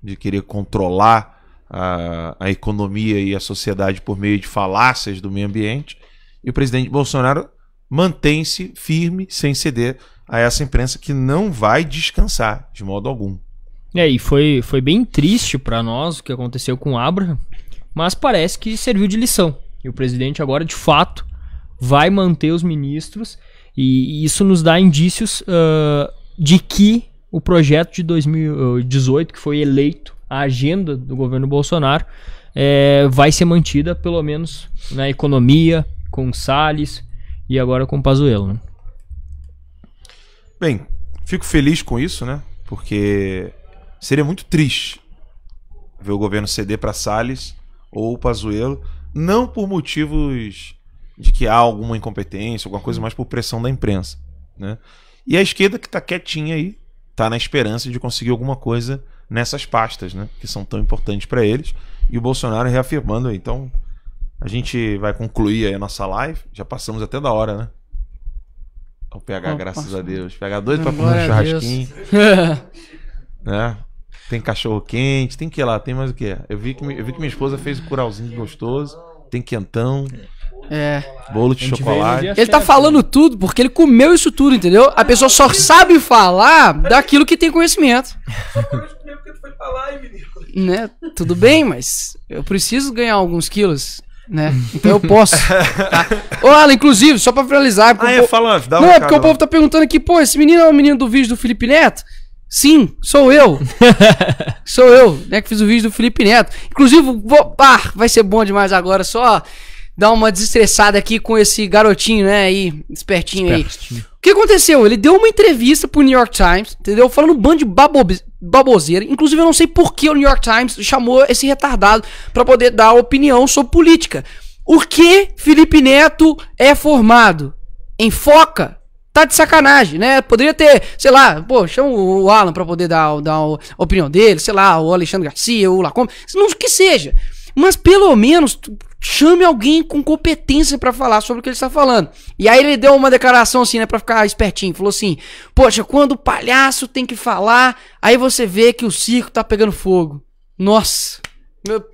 de querer controlar a, a economia e a sociedade por meio de falácias do meio ambiente. E o presidente Bolsonaro mantém-se firme, sem ceder a essa imprensa que não vai descansar de modo algum. É, e foi, foi bem triste para nós o que aconteceu com Abraham, mas parece que serviu de lição. E o presidente agora, de fato, vai manter os ministros, e, e isso nos dá indícios uh, de que o projeto de 2018, que foi eleito, a agenda do governo Bolsonaro, é, vai ser mantida, pelo menos na economia, com Salles e agora com Pazuello. Né? Bem, fico feliz com isso, né? Porque Seria muito triste ver o governo ceder para Salles ou Pazuello, não por motivos de que há alguma incompetência, alguma coisa, mas por pressão da imprensa. Né? E a esquerda que está quietinha aí, está na esperança de conseguir alguma coisa nessas pastas, né? que são tão importantes para eles, e o Bolsonaro reafirmando aí. Então, a gente vai concluir a nossa live, já passamos até da hora, né? O PH, oh, graças a Deus. PH dois para comer um é churrasquinho. né? Tem cachorro quente, tem que lá, tem mais o que? Eu vi que, eu vi que minha esposa fez o um gostoso, tem quentão. É. Bolo de chocolate. Ele tá falando né? tudo porque ele comeu isso tudo, entendeu? A pessoa só sabe falar daquilo que tem conhecimento. né? Tudo bem, mas eu preciso ganhar alguns quilos. Né? Então eu posso. Tá? Olha, inclusive, só pra finalizar. Ah, é, po... fala, dá Não, um é porque o povo tá perguntando aqui, pô, esse menino é o menino do vídeo do Felipe Neto? Sim, sou eu. sou eu, né? Que fiz o vídeo do Felipe Neto. Inclusive, vou, vai ser bom demais agora. Só dar uma desestressada aqui com esse garotinho, né? Aí, espertinho, aí. O que aconteceu? Ele deu uma entrevista pro New York Times, entendeu? Falando um bando de baboseira. Inclusive, eu não sei por que o New York Times chamou esse retardado para poder dar opinião sobre política. O que Felipe Neto é formado? Em foca? tá de sacanagem, né? Poderia ter, sei lá, pô, chama o Alan pra poder dar, dar a opinião dele, sei lá, o Alexandre Garcia, o Lacombe, não que seja. Mas pelo menos chame alguém com competência para falar sobre o que ele está falando. E aí ele deu uma declaração assim, né, para ficar espertinho. Falou assim: "Poxa, quando o palhaço tem que falar, aí você vê que o circo tá pegando fogo". Nossa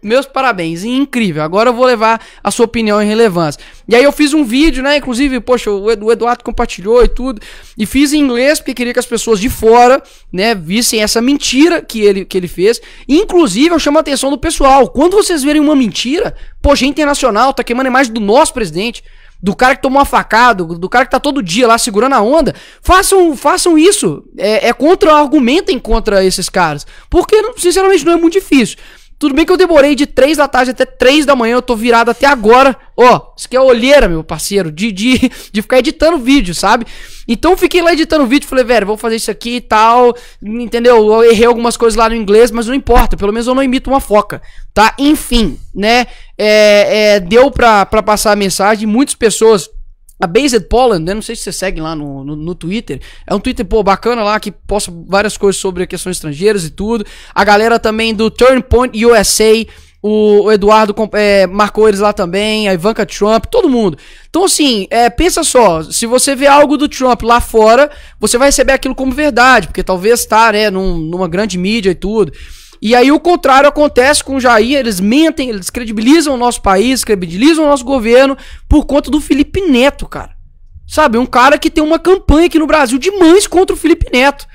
meus parabéns, incrível. Agora eu vou levar a sua opinião em relevância. E aí eu fiz um vídeo, né? Inclusive, poxa, o Eduardo compartilhou e tudo. E fiz em inglês porque queria que as pessoas de fora, né, vissem essa mentira que ele, que ele fez. Inclusive, eu chamo a atenção do pessoal. Quando vocês verem uma mentira, poxa, é internacional, tá queimando a imagem do nosso presidente do cara que tomou a facada, do cara que tá todo dia lá segurando a onda, façam, façam isso. É, é contra, argumentem contra esses caras. Porque, sinceramente, não é muito difícil. Tudo bem que eu demorei de 3 da tarde até 3 da manhã, eu tô virado até agora. Ó, oh, isso que é olheira, meu parceiro, de, de, de ficar editando vídeo, sabe? Então eu fiquei lá editando vídeo, falei, velho, vou fazer isso aqui e tal, entendeu? Eu errei algumas coisas lá no inglês, mas não importa, pelo menos eu não imito uma foca, tá? Enfim, né? É, é, deu pra, pra passar a mensagem, muitas pessoas a Based Poland, né não sei se você segue lá no, no, no, Twitter, é um Twitter pô, bacana lá que posta várias coisas sobre questões estrangeiras e tudo. A galera também do Turnpoint USA, o, o Eduardo é, marcou eles lá também, a Ivanka Trump, todo mundo. Então, assim, é, pensa só, se você vê algo do Trump lá fora, você vai receber aquilo como verdade, porque talvez tá, né, num, numa grande mídia e tudo. E aí o contrário acontece com o Jair, eles mentem, eles credibilizam o nosso país, credibilizam o nosso governo por conta do Felipe Neto, cara. Sabe, um cara que tem uma campanha aqui no Brasil de mães contra o Felipe Neto.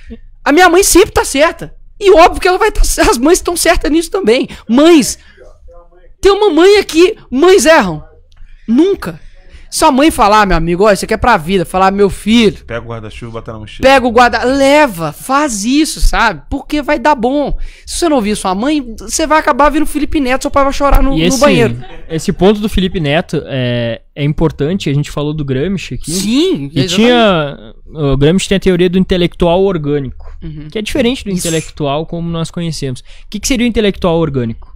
A minha mãe sempre tá certa. E óbvio que ela vai tá, as mães estão certas nisso também. Mães, tem uma mãe aqui, mães erram. Nunca. Sua mãe falar, meu amigo, olha, isso aqui é pra vida. Falar, meu filho. Pega o guarda-chuva, bota na mochila. Pega o guarda. Leva, faz isso, sabe? Porque vai dar bom. Se você não ouvir sua mãe, você vai acabar vindo Felipe Neto, seu pai vai chorar no, esse, no banheiro. Esse ponto do Felipe Neto é, é importante. A gente falou do Gramsci aqui. Sim, e tinha O Gramsci tem a teoria do intelectual orgânico, uhum. que é diferente do isso. intelectual como nós conhecemos. O que, que seria o intelectual orgânico?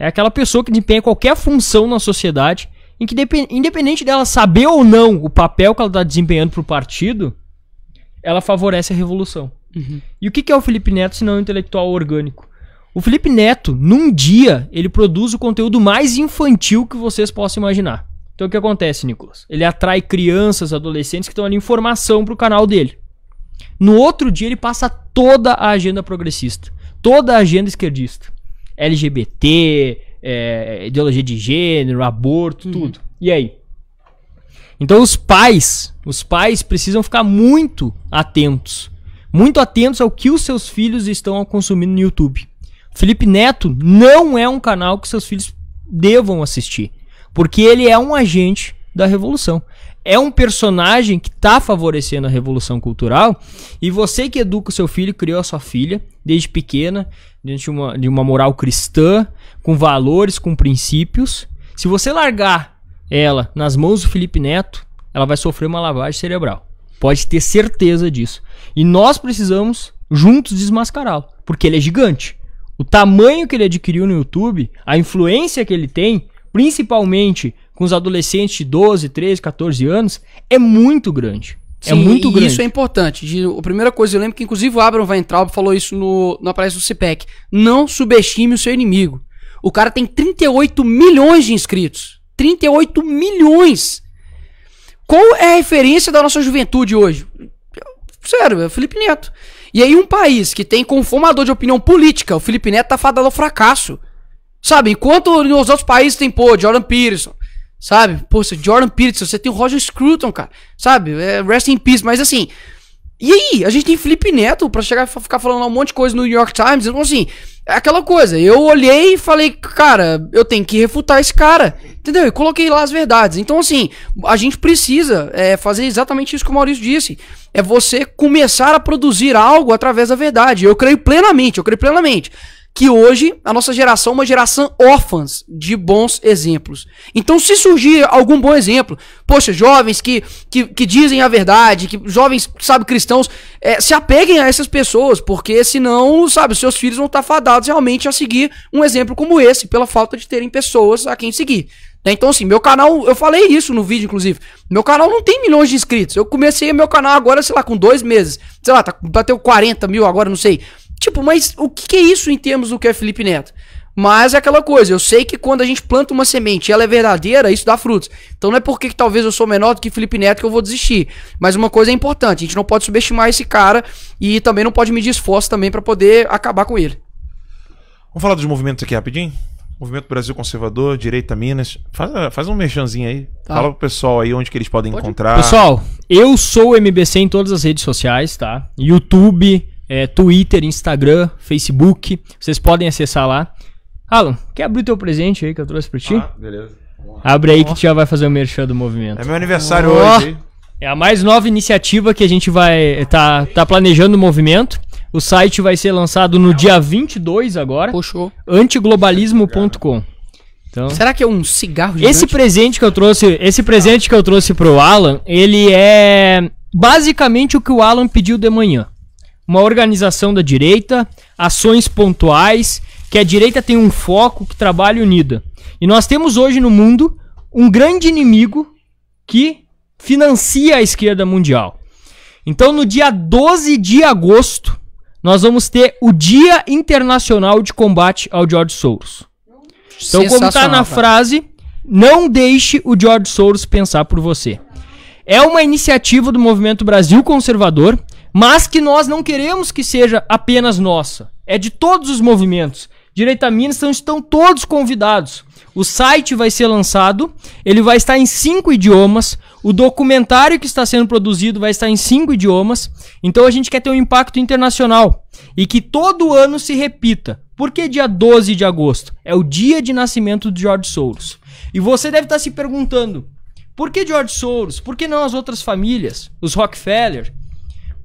É aquela pessoa que desempenha qualquer função na sociedade em que, independente dela saber ou não o papel que ela está desempenhando para o partido, ela favorece a revolução. Uhum. E o que, que é o Felipe Neto se não um intelectual orgânico? O Felipe Neto, num dia, ele produz o conteúdo mais infantil que vocês possam imaginar. Então o que acontece, Nicolas? Ele atrai crianças, adolescentes que estão ali em formação para o canal dele. No outro dia, ele passa toda a agenda progressista, toda a agenda esquerdista. LGBT, é, ideologia de gênero, aborto, uhum. tudo. E aí? Então os pais, os pais precisam ficar muito atentos, muito atentos ao que os seus filhos estão consumindo no YouTube. Felipe Neto não é um canal que seus filhos devam assistir, porque ele é um agente da revolução. É um personagem que está favorecendo a revolução cultural e você que educa o seu filho, criou a sua filha desde pequena, diante de uma, de uma moral cristã, com valores, com princípios. Se você largar ela nas mãos do Felipe Neto, ela vai sofrer uma lavagem cerebral. Pode ter certeza disso. E nós precisamos juntos desmascará-lo, porque ele é gigante. O tamanho que ele adquiriu no YouTube, a influência que ele tem, principalmente com os adolescentes de 12, 13, 14 anos, é muito grande. É Sim, é muito grande. Isso é importante. a primeira coisa, eu lembro que inclusive o Abram Weintraub falou isso no, na palestra do CPEC. Não subestime o seu inimigo. O cara tem 38 milhões de inscritos. 38 milhões! Qual é a referência da nossa juventude hoje? Sério, é o Felipe Neto. E aí, um país que tem como formador de opinião política, o Felipe Neto tá fadado ao fracasso. Sabe, enquanto nos outros países tem, pô, Jordan Peterson, sabe? Pô, Jordan Peterson, você tem o Roger Scruton, cara, sabe? É, rest in peace, mas assim, e aí, a gente tem Felipe Neto pra chegar e ficar falando um monte de coisa no New York Times. Então, assim, é aquela coisa. Eu olhei e falei, cara, eu tenho que refutar esse cara. Entendeu? E coloquei lá as verdades. Então, assim, a gente precisa é, fazer exatamente isso que o Maurício disse. É você começar a produzir algo através da verdade. Eu creio plenamente, eu creio plenamente que hoje a nossa geração é uma geração órfãs de bons exemplos. Então, se surgir algum bom exemplo, poxa, jovens que, que, que dizem a verdade, que jovens, sabe, cristãos, é, se apeguem a essas pessoas, porque senão, sabe, seus filhos vão estar fadados realmente a seguir um exemplo como esse, pela falta de terem pessoas a quem seguir. Né? Então, assim, meu canal, eu falei isso no vídeo, inclusive. Meu canal não tem milhões de inscritos. Eu comecei meu canal agora, sei lá, com dois meses. Sei lá, tá, bateu 40 mil agora, não sei. Tipo, mas o que, é isso em termos do que é Felipe Neto? Mas é aquela coisa, eu sei que quando a gente planta uma semente e ela é verdadeira, isso dá frutos. Então não é porque que talvez eu sou menor do que Felipe Neto que eu vou desistir. Mas uma coisa é importante, a gente não pode subestimar esse cara e também não pode medir esforço também para poder acabar com ele. Vamos falar dos movimentos aqui rapidinho? Movimento Brasil Conservador, Direita Minas. Faz, ah, faz um merchanzinho aí. Tá. Fala pro pessoal aí onde que eles podem Pode. encontrar. Pessoal, eu sou o MBC em todas as redes sociais, tá? YouTube, é, Twitter, Instagram, Facebook. Vocês podem acessar lá. Alan, quer abrir o teu presente aí que eu trouxe pra ti? Ah, beleza. Abre aí que tu já vai fazer o merchan do movimento. É meu aniversário oh. hoje. É a mais nova iniciativa que a gente vai tá, tá planejando o movimento. O site vai ser lançado no dia 22 agora. Puxou. Antiglobalismo.com. Então, Será que é um cigarro gigante? Esse presente que eu trouxe, esse presente que eu trouxe pro Alan, ele é basicamente o que o Alan pediu de manhã uma organização da direita, ações pontuais, que a direita tem um foco que trabalha unida. E nós temos hoje no mundo um grande inimigo que financia a esquerda mundial. Então, no dia 12 de agosto, nós vamos ter o Dia Internacional de Combate ao George Soros. Então, como está na frase, não deixe o George Soros pensar por você. É uma iniciativa do Movimento Brasil Conservador mas que nós não queremos que seja apenas nossa. É de todos os movimentos. Direita Minas então, estão todos convidados. O site vai ser lançado, ele vai estar em cinco idiomas. O documentário que está sendo produzido vai estar em cinco idiomas. Então a gente quer ter um impacto internacional e que todo ano se repita. Porque dia 12 de agosto é o dia de nascimento de George Soros. E você deve estar se perguntando: por que George Soros? Por que não as outras famílias? Os Rockefeller?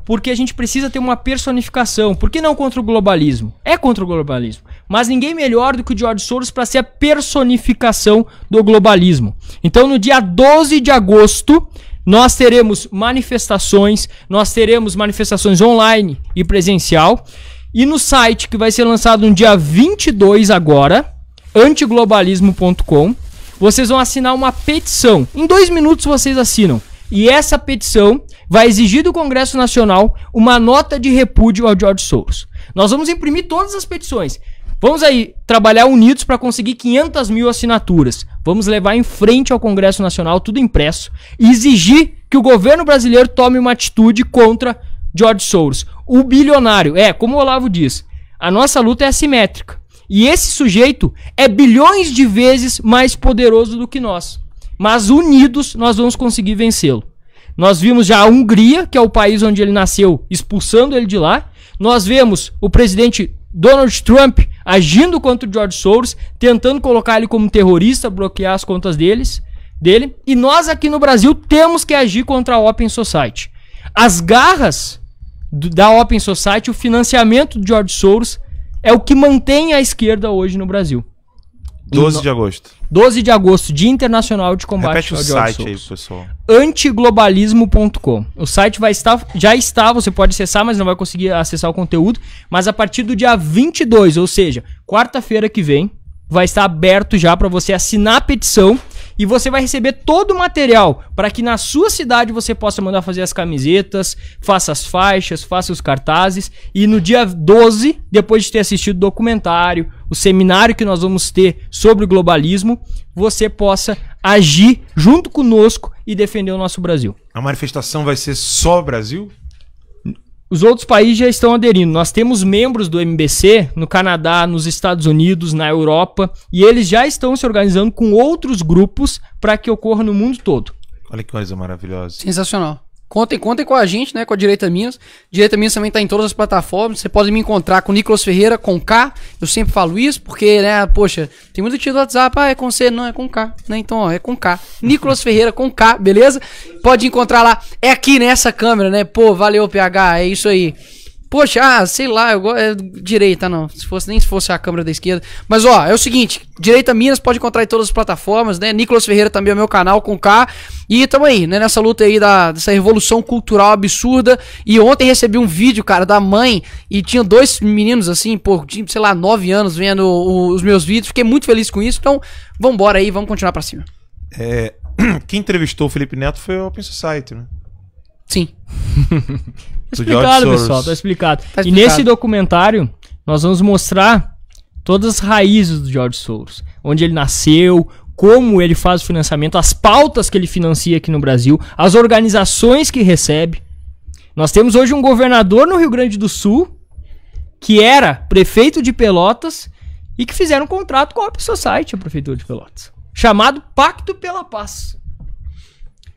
porque a gente precisa ter uma personificação. Por que não contra o globalismo? É contra o globalismo. Mas ninguém melhor do que o George Soros para ser a personificação do globalismo. Então, no dia 12 de agosto, nós teremos manifestações, nós teremos manifestações online e presencial. E no site que vai ser lançado no dia 22 agora, antiglobalismo.com, vocês vão assinar uma petição. Em dois minutos vocês assinam e essa petição vai exigir do Congresso Nacional uma nota de repúdio ao George Soros. Nós vamos imprimir todas as petições. Vamos aí trabalhar unidos para conseguir 500 mil assinaturas. Vamos levar em frente ao Congresso Nacional tudo impresso e exigir que o governo brasileiro tome uma atitude contra George Soros, o bilionário. É, como o Olavo diz, a nossa luta é assimétrica. E esse sujeito é bilhões de vezes mais poderoso do que nós mas unidos nós vamos conseguir vencê-lo. Nós vimos já a Hungria, que é o país onde ele nasceu, expulsando ele de lá. Nós vemos o presidente Donald Trump agindo contra o George Soros, tentando colocar ele como terrorista, bloquear as contas deles, dele. E nós aqui no Brasil temos que agir contra a Open Society. As garras do, da Open Society, o financiamento do George Soros, é o que mantém a esquerda hoje no Brasil. 12 de agosto. 12 de agosto, Dia Internacional de Combate Repete ao o site aí, pessoal. Antiglobalismo.com. O site vai estar, já está, você pode acessar, mas não vai conseguir acessar o conteúdo. Mas a partir do dia 22, ou seja, quarta-feira que vem, vai estar aberto já para você assinar a petição e você vai receber todo o material para que na sua cidade você possa mandar fazer as camisetas, faça as faixas, faça os cartazes e no dia 12, depois de ter assistido o documentário, o seminário que nós vamos ter sobre o globalismo, você possa agir junto conosco e defender o nosso Brasil. A manifestação vai ser só Brasil? Os outros países já estão aderindo. Nós temos membros do MBC no Canadá, nos Estados Unidos, na Europa, e eles já estão se organizando com outros grupos para que ocorra no mundo todo. Olha que coisa maravilhosa. Sensacional. Contem, contem com a gente, né? Com a Direita Minas. Direita Minas também está em todas as plataformas. Você pode me encontrar com Nicolas Ferreira, com K. Eu sempre falo isso, porque, né, poxa, tem muito tio do WhatsApp, ah, é com C, não, é com K, né? Então, ó, é com K. Nicolas Ferreira com K, beleza? Pode encontrar lá. É aqui nessa câmera, né? Pô, valeu, PH, é isso aí. Poxa, ah, sei lá, eu gosto. É, direita, não. Se fosse, nem se fosse a câmera da esquerda. Mas ó, é o seguinte: Direita Minas pode encontrar em todas as plataformas, né? Nicolas Ferreira também é o meu canal com K. E tamo aí, né? Nessa luta aí da, dessa revolução cultural absurda. E ontem recebi um vídeo, cara, da mãe. E tinha dois meninos, assim, por, sei lá, nove anos vendo os meus vídeos. Fiquei muito feliz com isso. Então, vambora aí, vamos continuar pra cima. É, quem entrevistou o Felipe Neto foi o Open Society, né? Sim. explicado, pessoal, tá explicado. tá explicado. E nesse documentário, nós vamos mostrar todas as raízes do George Soros. Onde ele nasceu, como ele faz o financiamento, as pautas que ele financia aqui no Brasil, as organizações que recebe. Nós temos hoje um governador no Rio Grande do Sul que era prefeito de Pelotas e que fizeram um contrato com a Open Society, a prefeitura de Pelotas, chamado Pacto pela Paz.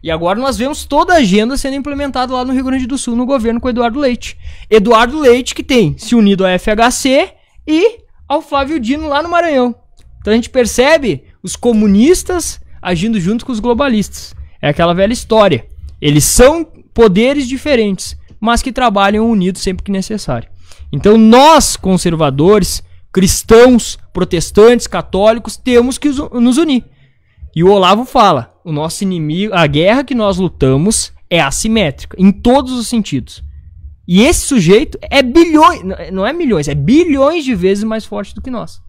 E agora nós vemos toda a agenda sendo implementada lá no Rio Grande do Sul, no governo com Eduardo Leite. Eduardo Leite que tem se unido ao FHC e ao Flávio Dino lá no Maranhão. Então a gente percebe os comunistas agindo junto com os globalistas. É aquela velha história. Eles são poderes diferentes, mas que trabalham unidos sempre que necessário. Então nós, conservadores, cristãos, protestantes, católicos, temos que nos unir. E o Olavo fala: o nosso inimigo, a guerra que nós lutamos é assimétrica em todos os sentidos. E esse sujeito é bilhões, não é milhões, é bilhões de vezes mais forte do que nós.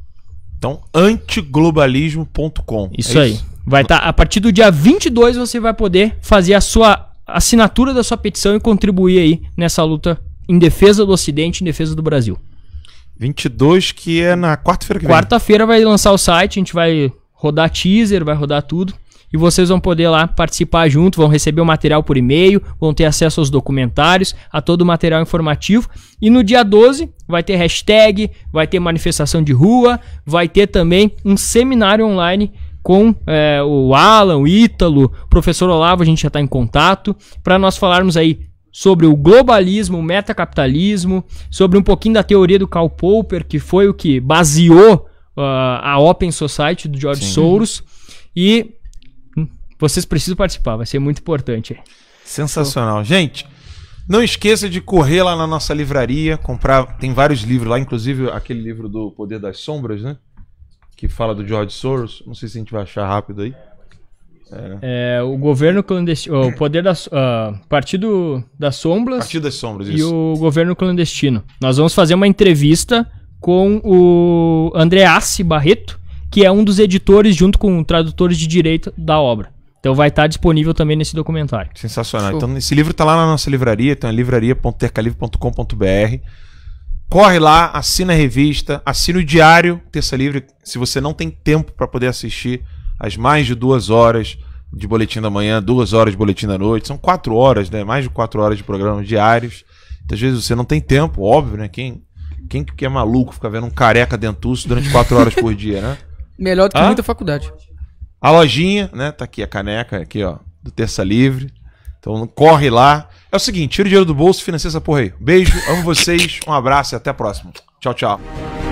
Então, antiglobalismo.com. É isso é aí. Isso? Vai estar tá, a partir do dia 22 você vai poder fazer a sua assinatura da sua petição e contribuir aí nessa luta em defesa do Ocidente, em defesa do Brasil. 22 que é na quarta-feira que quarta vem. Quarta-feira vai lançar o site, a gente vai rodar teaser, vai rodar tudo e vocês vão poder lá participar junto, vão receber o material por e-mail, vão ter acesso aos documentários, a todo o material informativo. E no dia 12 vai ter hashtag, vai ter manifestação de rua, vai ter também um seminário online com é, o Alan, o Ítalo, o professor Olavo, a gente já está em contato, para nós falarmos aí sobre o globalismo, o metacapitalismo, sobre um pouquinho da teoria do Karl Popper, que foi o que baseou uh, a Open Society do George Sim. Soros, e vocês precisam participar, vai ser muito importante. Sensacional. Gente, não esqueça de correr lá na nossa livraria, comprar. Tem vários livros lá, inclusive aquele livro do Poder das Sombras, né? Que fala do George Soros. Não sei se a gente vai achar rápido aí. É. É, o governo clandestino. O poder da. Uh, ah, Partido das Sombras. Partido das Sombras, isso. E o governo clandestino. Nós vamos fazer uma entrevista com o Andreassi Barreto, que é um dos editores, junto com tradutores de direito da obra. Então vai estar disponível também nesse documentário. Sensacional. Show. Então esse livro está lá na nossa livraria, então é livraria.tercalivre.com.br. Corre lá, assina a revista, assina o diário Terça Livre. Se você não tem tempo para poder assistir as mais de duas horas de boletim da manhã, duas horas de boletim da noite, são quatro horas, né? Mais de quatro horas de programa diários. Às vezes você não tem tempo, óbvio, né? Quem, quem que é maluco fica vendo um careca dentuço durante quatro horas por dia, né? Melhor do que ah? muita faculdade. A lojinha, né? Tá aqui a caneca, aqui, ó, do Terça Livre. Então corre lá. É o seguinte, tira o dinheiro do bolso e financia essa porra aí. Beijo, amo vocês, um abraço e até a próxima. Tchau, tchau.